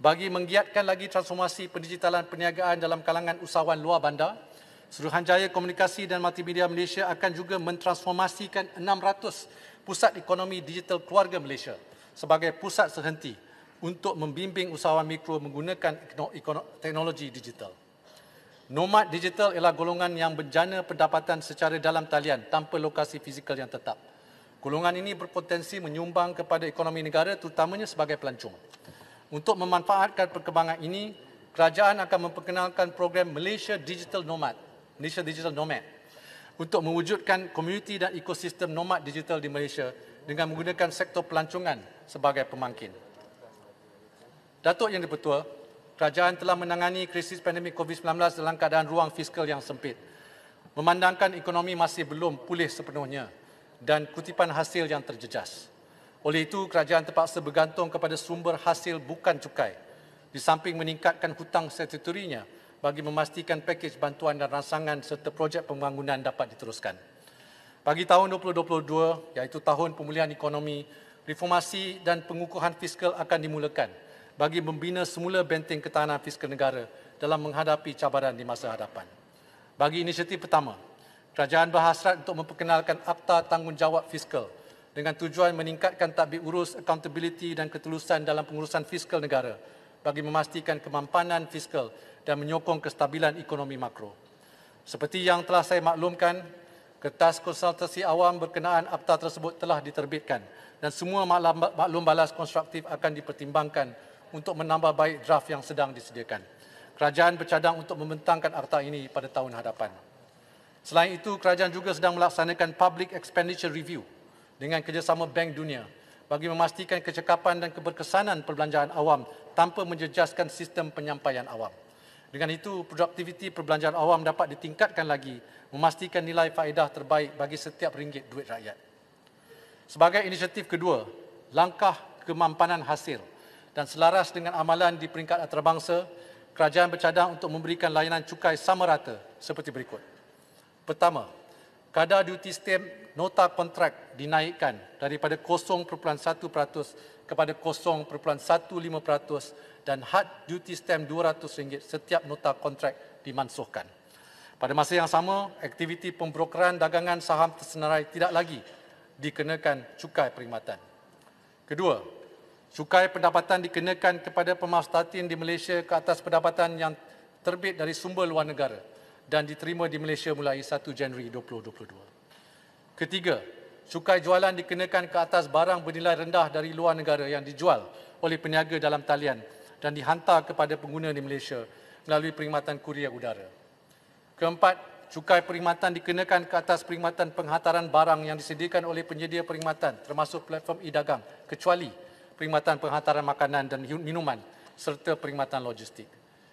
Speaker 3: Bagi menggiatkan lagi transformasi pendigitalan perniagaan dalam kalangan usahawan luar bandar, Suruhanjaya Komunikasi dan Multimedia Malaysia akan juga mentransformasikan 600 pusat ekonomi digital keluarga Malaysia sebagai pusat sehenti untuk membimbing usahawan mikro menggunakan teknologi digital. Nomad digital ialah golongan yang berjana pendapatan secara dalam talian tanpa lokasi fizikal yang tetap. Golongan ini berpotensi menyumbang kepada ekonomi negara terutamanya sebagai pelancong. Untuk memanfaatkan perkembangan ini, kerajaan akan memperkenalkan program Malaysia Digital Nomad, Malaysia Digital Nomad untuk mewujudkan komuniti dan ekosistem nomad digital di Malaysia dengan menggunakan sektor pelancongan sebagai pemangkin. Datuk Yang Dipertua, kerajaan telah menangani krisis pandemik COVID-19 dalam keadaan ruang fiskal yang sempit. Memandangkan ekonomi masih belum pulih sepenuhnya dan kutipan hasil yang terjejas. Oleh itu, kerajaan terpaksa bergantung kepada sumber hasil bukan cukai di samping meningkatkan hutang statutorinya bagi memastikan pakej bantuan dan rangsangan serta projek pembangunan dapat diteruskan. Bagi tahun 2022, iaitu tahun pemulihan ekonomi, reformasi dan pengukuhan fiskal akan dimulakan – bagi membina semula benteng ketahanan fiskal negara dalam menghadapi cabaran di masa hadapan. Bagi inisiatif pertama, kerajaan berhasrat untuk memperkenalkan Akta Tanggungjawab Fiskal dengan tujuan meningkatkan tadbir urus accountability dan ketulusan dalam pengurusan fiskal negara bagi memastikan kemampanan fiskal dan menyokong kestabilan ekonomi makro. Seperti yang telah saya maklumkan, kertas konsultasi awam berkenaan akta tersebut telah diterbitkan dan semua maklum balas konstruktif akan dipertimbangkan untuk menambah baik draft yang sedang disediakan. Kerajaan bercadang untuk membentangkan akta ini pada tahun hadapan. Selain itu, kerajaan juga sedang melaksanakan public expenditure review dengan kerjasama Bank Dunia bagi memastikan kecekapan dan keberkesanan perbelanjaan awam tanpa menjejaskan sistem penyampaian awam. Dengan itu, produktiviti perbelanjaan awam dapat ditingkatkan lagi memastikan nilai faedah terbaik bagi setiap ringgit duit rakyat. Sebagai inisiatif kedua, langkah kemampanan hasil – dan selaras dengan amalan di peringkat antarabangsa, kerajaan bercadang untuk memberikan layanan cukai sama rata seperti berikut. Pertama, kadar duty stamp nota kontrak dinaikkan daripada 0.1% kepada 0.15% dan had duty stamp RM200 setiap nota kontrak dimansuhkan. Pada masa yang sama, aktiviti pembrokeran dagangan saham tersenarai tidak lagi dikenakan cukai perkhidmatan. Kedua, Cukai pendapatan dikenakan kepada pemastatin di Malaysia ke atas pendapatan yang terbit dari sumber luar negara dan diterima di Malaysia mulai 1 Januari 2022. Ketiga, cukai jualan dikenakan ke atas barang bernilai rendah dari luar negara yang dijual oleh peniaga dalam talian dan dihantar kepada pengguna di Malaysia melalui perkhidmatan kurier udara. Keempat, cukai perkhidmatan dikenakan ke atas perkhidmatan penghantaran barang yang disediakan oleh penyedia perkhidmatan termasuk platform e-dagang kecuali perkhidmatan penghantaran makanan dan minuman serta perkhidmatan logistik.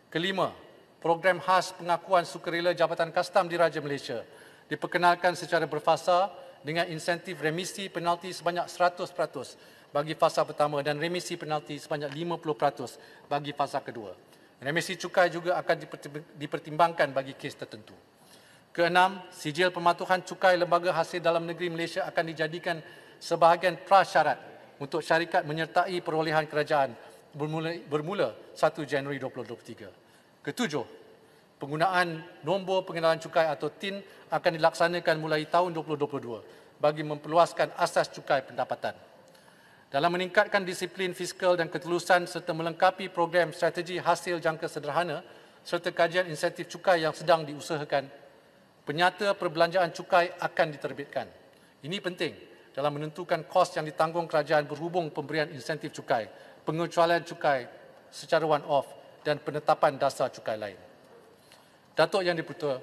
Speaker 3: Kelima, program khas pengakuan sukarela Jabatan Kastam di Raja Malaysia diperkenalkan secara berfasa dengan insentif remisi penalti sebanyak 100% bagi fasa pertama dan remisi penalti sebanyak 50% bagi fasa kedua. Remisi cukai juga akan dipertimbangkan bagi kes tertentu. Keenam, sijil pematuhan cukai lembaga hasil dalam negeri Malaysia akan dijadikan sebahagian prasyarat untuk syarikat menyertai perolehan kerajaan bermula, bermula 1 Januari 2023. Ketujuh, penggunaan nombor pengenalan cukai atau TIN akan dilaksanakan mulai tahun 2022 bagi memperluaskan asas cukai pendapatan. Dalam meningkatkan disiplin fiskal dan ketelusan serta melengkapi program strategi hasil jangka sederhana serta kajian insentif cukai yang sedang diusahakan, penyata perbelanjaan cukai akan diterbitkan. Ini penting dalam menentukan kos yang ditanggung kerajaan berhubung pemberian insentif cukai, pengecualian cukai secara one-off dan penetapan dasar cukai lain. Datuk Yang Diputera,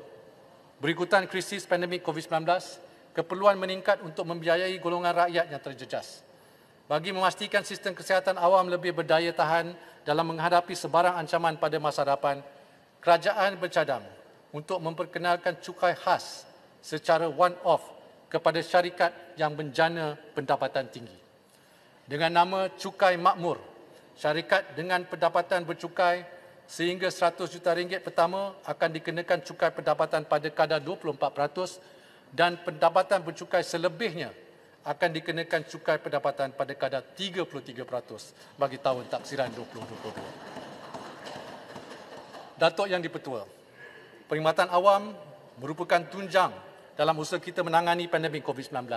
Speaker 3: berikutan krisis pandemik COVID-19, keperluan meningkat untuk membiayai golongan rakyat yang terjejas. Bagi memastikan sistem kesihatan awam lebih berdaya tahan dalam menghadapi sebarang ancaman pada masa hadapan, kerajaan bercadang untuk memperkenalkan cukai khas secara one-off kepada syarikat yang menjana pendapatan tinggi. Dengan nama Cukai Makmur, syarikat dengan pendapatan bercukai sehingga 100 juta ringgit pertama akan dikenakan cukai pendapatan pada kadar 24% dan pendapatan bercukai selebihnya akan dikenakan cukai pendapatan pada kadar 33% bagi tahun taksiran 2022. Datuk Yang di-Pertua, perkhidmatan awam merupakan tunjang dalam usaha kita menangani pandemik COVID-19.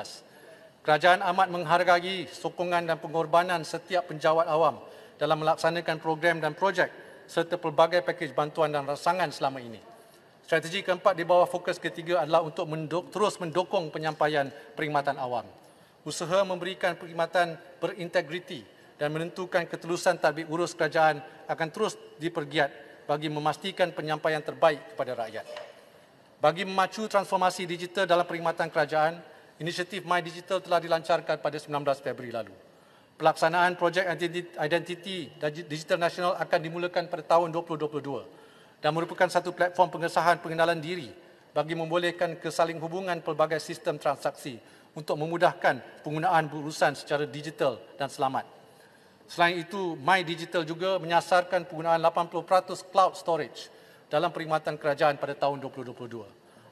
Speaker 3: Kerajaan amat menghargai sokongan dan pengorbanan setiap penjawat awam dalam melaksanakan program dan projek serta pelbagai pakej bantuan dan rasangan selama ini. Strategi keempat di bawah fokus ketiga adalah untuk mendok- terus mendukung penyampaian perkhidmatan awam. Usaha memberikan perkhidmatan berintegriti dan menentukan ketelusan tadbir urus kerajaan akan terus dipergiat bagi memastikan penyampaian terbaik kepada rakyat. Bagi memacu transformasi digital dalam perkhidmatan kerajaan, inisiatif My Digital telah dilancarkan pada 19 Februari lalu. Pelaksanaan projek identiti digital nasional akan dimulakan pada tahun 2022 dan merupakan satu platform pengesahan pengenalan diri bagi membolehkan kesaling hubungan pelbagai sistem transaksi untuk memudahkan penggunaan urusan secara digital dan selamat. Selain itu, My Digital juga menyasarkan penggunaan 80% cloud storage dalam perkhidmatan kerajaan pada tahun 2022.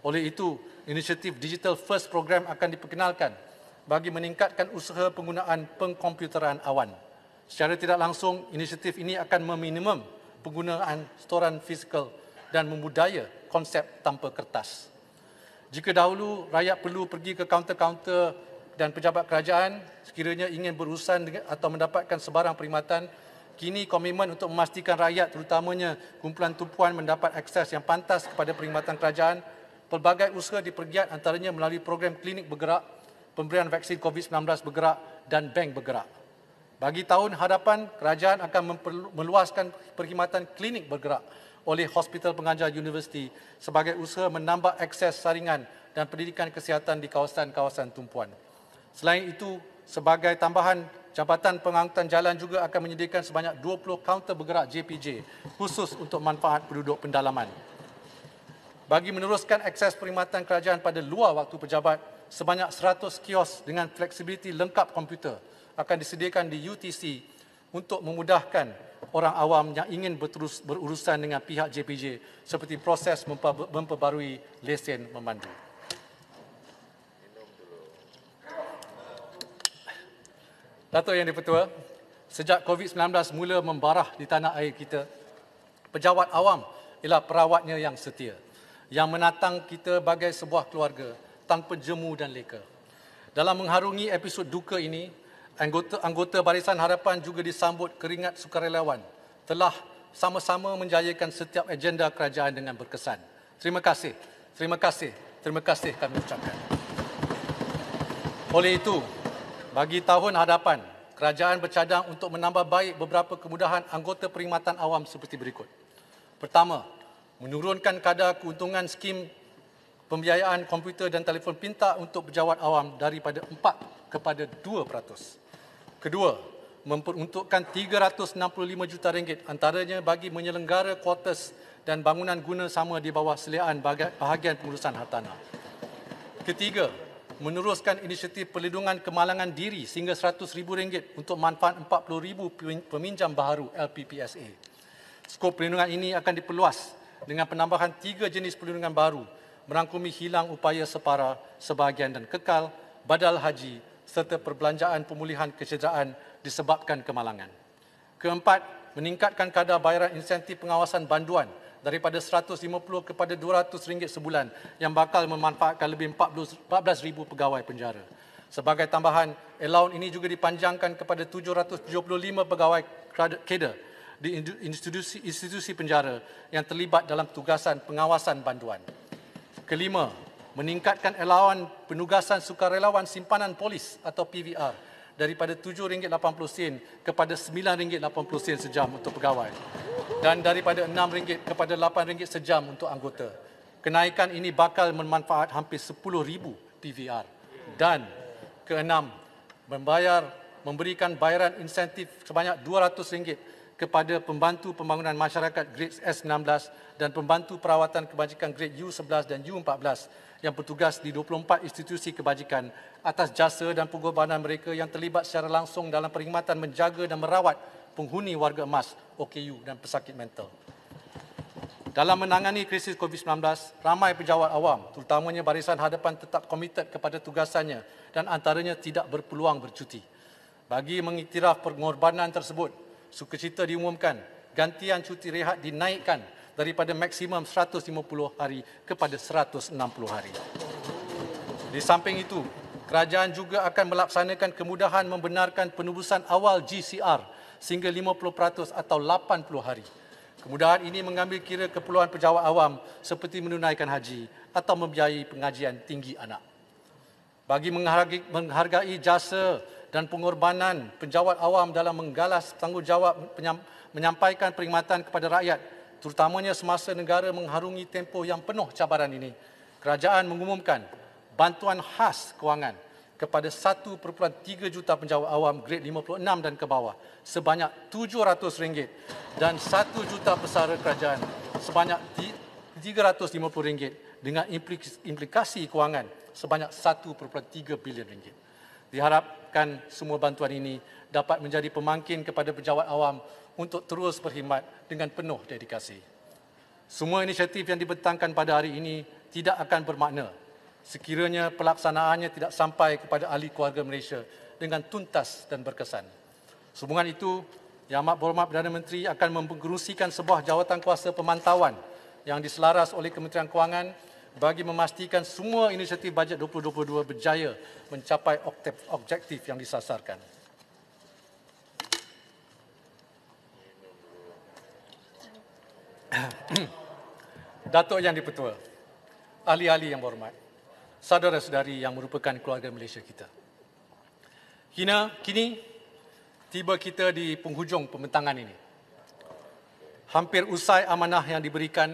Speaker 3: Oleh itu, inisiatif Digital First Program akan diperkenalkan bagi meningkatkan usaha penggunaan pengkomputeran awan. Secara tidak langsung, inisiatif ini akan meminimum penggunaan storan fizikal dan membudaya konsep tanpa kertas. Jika dahulu rakyat perlu pergi ke kaunter-kaunter dan pejabat kerajaan sekiranya ingin berurusan atau mendapatkan sebarang perkhidmatan, Kini komitmen untuk memastikan rakyat terutamanya kumpulan tumpuan mendapat akses yang pantas kepada perkhidmatan kerajaan. Pelbagai usaha dipergiat antaranya melalui program klinik bergerak, pemberian vaksin COVID-19 bergerak dan bank bergerak. Bagi tahun hadapan, kerajaan akan meluaskan perkhidmatan klinik bergerak oleh Hospital Pengajar Universiti sebagai usaha menambah akses saringan dan pendidikan kesihatan di kawasan-kawasan tumpuan. Selain itu, sebagai tambahan Jabatan Pengangkutan Jalan juga akan menyediakan sebanyak 20 kaunter bergerak JPJ khusus untuk manfaat penduduk pendalaman. Bagi meneruskan akses perkhidmatan kerajaan pada luar waktu pejabat, sebanyak 100 kios dengan fleksibiliti lengkap komputer akan disediakan di UTC untuk memudahkan orang awam yang ingin berterus berurusan dengan pihak JPJ seperti proses memperbarui lesen memandu. Datuk Yang Dipertua, sejak COVID-19 mula membarah di tanah air kita, pejabat awam ialah perawatnya yang setia, yang menatang kita bagai sebuah keluarga tanpa jemu dan leka. Dalam mengharungi episod duka ini, anggota, anggota Barisan Harapan juga disambut keringat sukarelawan telah sama-sama menjayakan setiap agenda kerajaan dengan berkesan. Terima kasih. Terima kasih. Terima kasih kami ucapkan. Oleh itu, bagi tahun hadapan, kerajaan bercadang untuk menambah baik beberapa kemudahan anggota perkhidmatan awam seperti berikut. Pertama, menurunkan kadar keuntungan skim pembiayaan komputer dan telefon pintar untuk pejabat awam daripada 4 kepada 2%. Kedua, memperuntukkan 365 juta ringgit antaranya bagi menyelenggara kuartus dan bangunan guna sama di bawah seliaan bahagian pengurusan hartanah. Ketiga, meneruskan inisiatif perlindungan kemalangan diri sehingga RM100,000 untuk manfaat 40,000 peminjam baharu LPPSA. Skop perlindungan ini akan diperluas dengan penambahan tiga jenis perlindungan baru merangkumi hilang upaya separa, sebahagian dan kekal, badal haji serta perbelanjaan pemulihan kecederaan disebabkan kemalangan. Keempat, meningkatkan kadar bayaran insentif pengawasan banduan daripada 150 kepada 200 ringgit sebulan yang bakal memanfaatkan lebih 14,000 pegawai penjara. Sebagai tambahan, allowan ini juga dipanjangkan kepada 775 pegawai kader di institusi, institusi penjara yang terlibat dalam tugasan pengawasan banduan. Kelima, meningkatkan allowan penugasan sukarelawan simpanan polis atau PVR daripada RM7.80 kepada RM9.80 sejam untuk pegawai dan daripada RM6 kepada RM8 sejam untuk anggota. Kenaikan ini bakal memanfaat hampir 10,000 PVR dan keenam membayar memberikan bayaran insentif sebanyak RM200 kepada pembantu pembangunan masyarakat grade S16 dan pembantu perawatan kebajikan grade U11 dan U14 yang bertugas di 24 institusi kebajikan atas jasa dan pengorbanan mereka yang terlibat secara langsung dalam perkhidmatan menjaga dan merawat penghuni warga emas OKU dan pesakit mental.
Speaker 1: Dalam menangani
Speaker 3: krisis COVID-19, ramai pejabat awam, terutamanya barisan hadapan tetap komited kepada tugasannya dan antaranya tidak berpeluang bercuti. Bagi mengiktiraf pengorbanan tersebut, sukacita diumumkan gantian cuti rehat dinaikkan daripada maksimum 150 hari kepada 160 hari. Di samping itu, kerajaan juga akan melaksanakan kemudahan membenarkan penubusan awal GCR sehingga 50% atau 80 hari. Kemudahan ini mengambil kira keperluan pejabat awam seperti menunaikan haji atau membiayai pengajian tinggi anak. Bagi menghargai, jasa dan pengorbanan pejabat awam dalam menggalas tanggungjawab menyampaikan perkhidmatan kepada rakyat, terutamanya semasa negara mengharungi tempoh yang penuh cabaran ini, kerajaan mengumumkan bantuan khas kewangan kepada 1.3 juta penjawat awam grade 56 dan ke bawah sebanyak RM700 dan 1 juta pesara kerajaan sebanyak RM350 dengan implikasi kewangan sebanyak 1.3 bilion ringgit. Diharapkan semua bantuan ini dapat menjadi pemangkin kepada pejabat awam untuk terus berkhidmat dengan penuh dedikasi. Semua inisiatif yang dibentangkan pada hari ini tidak akan bermakna sekiranya pelaksanaannya tidak sampai kepada ahli keluarga Malaysia dengan tuntas dan berkesan. Sehubungan itu, Yang Amat Berhormat Perdana Menteri akan mempengerusikan sebuah jawatan kuasa pemantauan yang diselaras oleh Kementerian Kewangan bagi memastikan semua inisiatif bajet 2022 berjaya mencapai objektif yang disasarkan. Datuk Yang Dipertua, ahli-ahli yang berhormat, saudara-saudari yang merupakan keluarga Malaysia kita. Kini, kini tiba kita di penghujung pembentangan ini. Hampir usai amanah yang diberikan,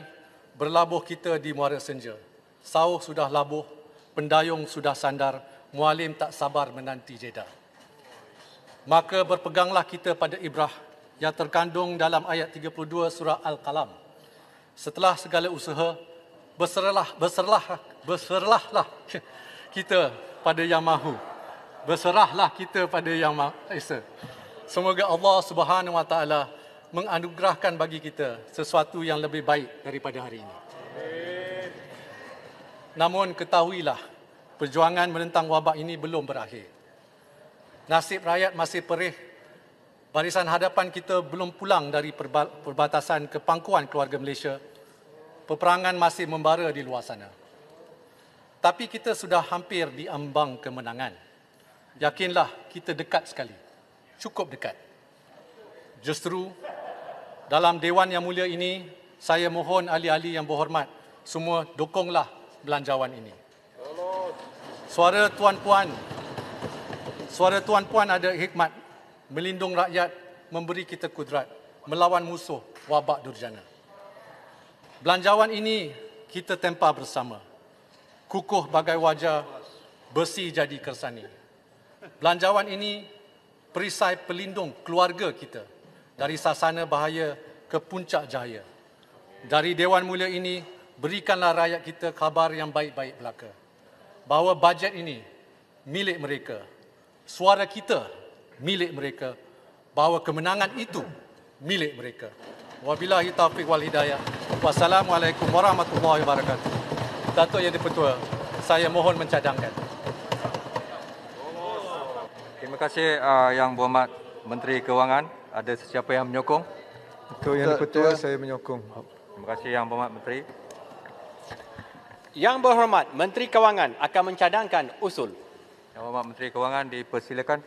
Speaker 3: berlabuh kita di Muara Senja. Sauh sudah labuh, pendayung sudah sandar, mualim tak sabar menanti jeda. Maka berpeganglah kita pada ibrah yang terkandung dalam ayat 32 surah Al-Qalam. Setelah segala usaha, berserlah, berserlah, berserlahlah kita pada yang mahu. Berserahlah kita pada yang mahu. Eh, Semoga Allah Subhanahu Wa Taala menganugerahkan bagi kita sesuatu yang lebih baik daripada hari ini. Namun ketahuilah, perjuangan menentang wabak ini belum berakhir. Nasib rakyat masih perih. Barisan hadapan kita belum pulang dari perbatasan ke pangkuan keluarga Malaysia peperangan masih membara di luar sana. Tapi kita sudah hampir di ambang kemenangan. Yakinlah kita dekat sekali. Cukup dekat. Justru dalam dewan yang mulia ini, saya mohon ahli-ahli yang berhormat, semua dukunglah belanjawan ini. Suara tuan-puan. Suara tuan-puan ada hikmat melindung rakyat, memberi kita kudrat melawan musuh wabak durjana. Belanjawan ini kita tempah bersama. Kukuh bagai wajah, besi jadi kersani. Belanjawan ini perisai pelindung keluarga kita dari sasana bahaya ke puncak jaya. Dari Dewan Mulia ini, berikanlah rakyat kita kabar yang baik-baik belaka. Bahawa bajet ini milik mereka. Suara kita milik mereka. Bahawa kemenangan itu milik mereka. Wabillahi taufiq wal hidayah. Wassalamualaikum warahmatullahi wabarakatuh. Datuk Yang Dipertua, saya mohon mencadangkan. Terima
Speaker 2: kasih uh, Yang Berhormat Menteri Kewangan. Ada sesiapa yang menyokong? Datuk Yang Dipertua, saya menyokong. Terima kasih Yang Berhormat Menteri. Yang Berhormat Menteri Kewangan akan
Speaker 3: mencadangkan usul. Yang Berhormat Menteri Kewangan dipersilakan.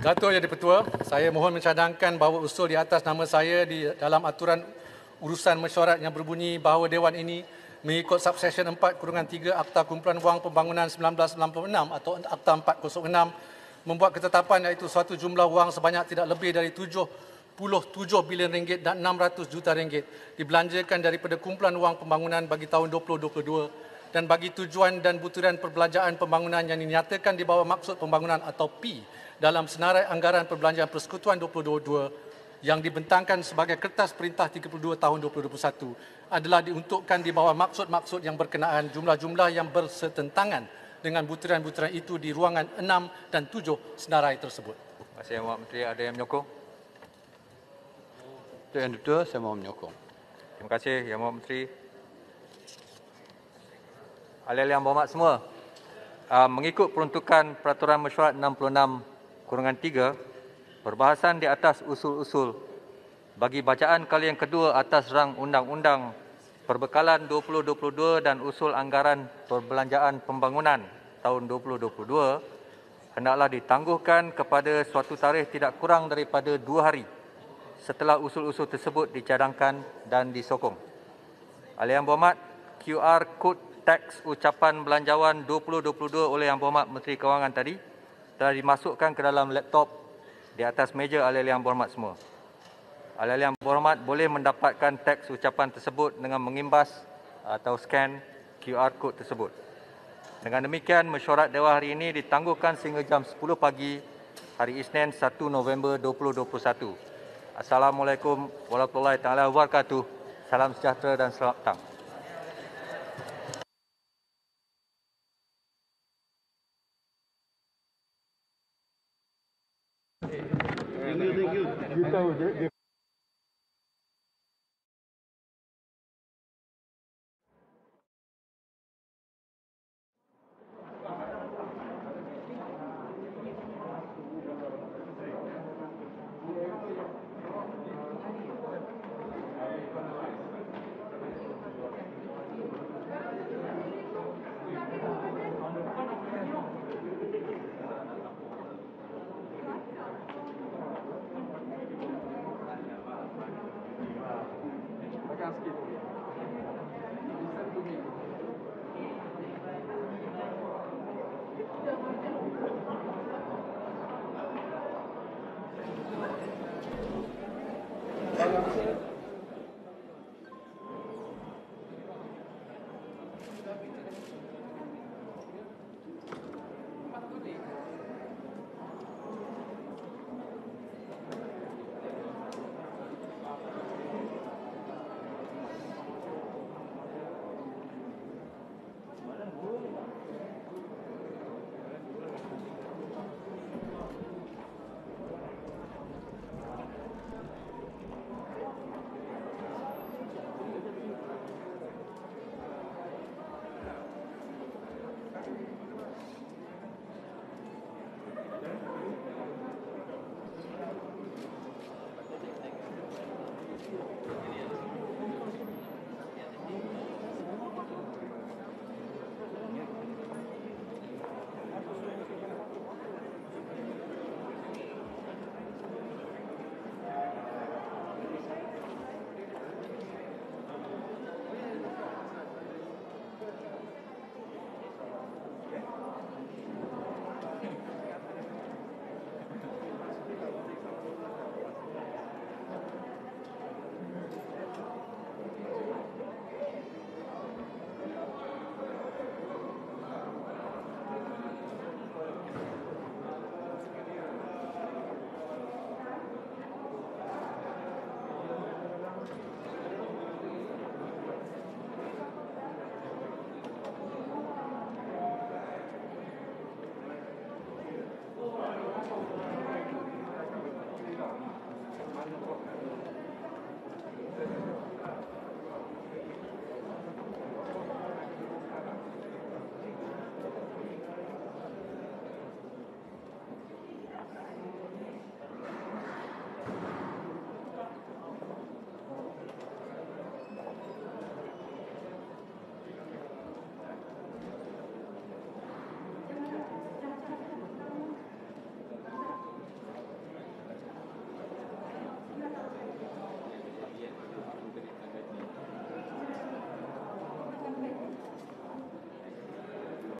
Speaker 3: Datuk Yang Dipertua, saya mohon mencadangkan bahawa usul di atas nama saya di dalam aturan urusan mesyuarat yang berbunyi bahawa dewan ini mengikut subseksyen 4 kurungan 3 Akta Kumpulan Wang Pembangunan 1996 atau Akta 406 membuat ketetapan iaitu suatu jumlah wang sebanyak tidak lebih dari 77 bilion ringgit dan 600 juta ringgit dibelanjakan daripada kumpulan wang pembangunan bagi tahun 2022 dan bagi tujuan dan butiran perbelanjaan pembangunan yang dinyatakan di bawah maksud pembangunan atau P dalam senarai anggaran perbelanjaan persekutuan 2022 yang dibentangkan sebagai kertas perintah 32 tahun 2021 adalah diuntukkan di bawah maksud-maksud yang berkenaan jumlah-jumlah yang bersetentangan dengan butiran-butiran itu di ruangan 6 dan 7 senarai tersebut. Terima
Speaker 2: kasih, Mak Menteri. Ada yang menyokong? Untuk yang betul, saya mahu menyokong. Terima kasih, Yang Menteri. Alih-alih yang berhormat semua, ah, mengikut peruntukan Peraturan Mesyuarat 66 kurangan perbahasan di atas usul-usul bagi bacaan kali yang kedua atas rang undang-undang perbekalan 2022 dan usul anggaran perbelanjaan pembangunan tahun 2022 hendaklah ditangguhkan kepada suatu tarikh tidak kurang daripada dua hari setelah usul-usul tersebut dicadangkan dan disokong. Ali Yang Berhormat, QR Code Teks Ucapan Belanjawan 2022 oleh Yang Berhormat Menteri Kewangan tadi telah dimasukkan ke dalam laptop di atas meja alil yang berhormat semua. Alil yang berhormat boleh mendapatkan teks ucapan tersebut dengan mengimbas atau scan QR code tersebut. Dengan demikian, mesyuarat dewan hari ini ditangguhkan sehingga jam 10 pagi hari Isnin 1 November 2021. Assalamualaikum warahmatullahi wabarakatuh. Salam sejahtera dan selamat datang.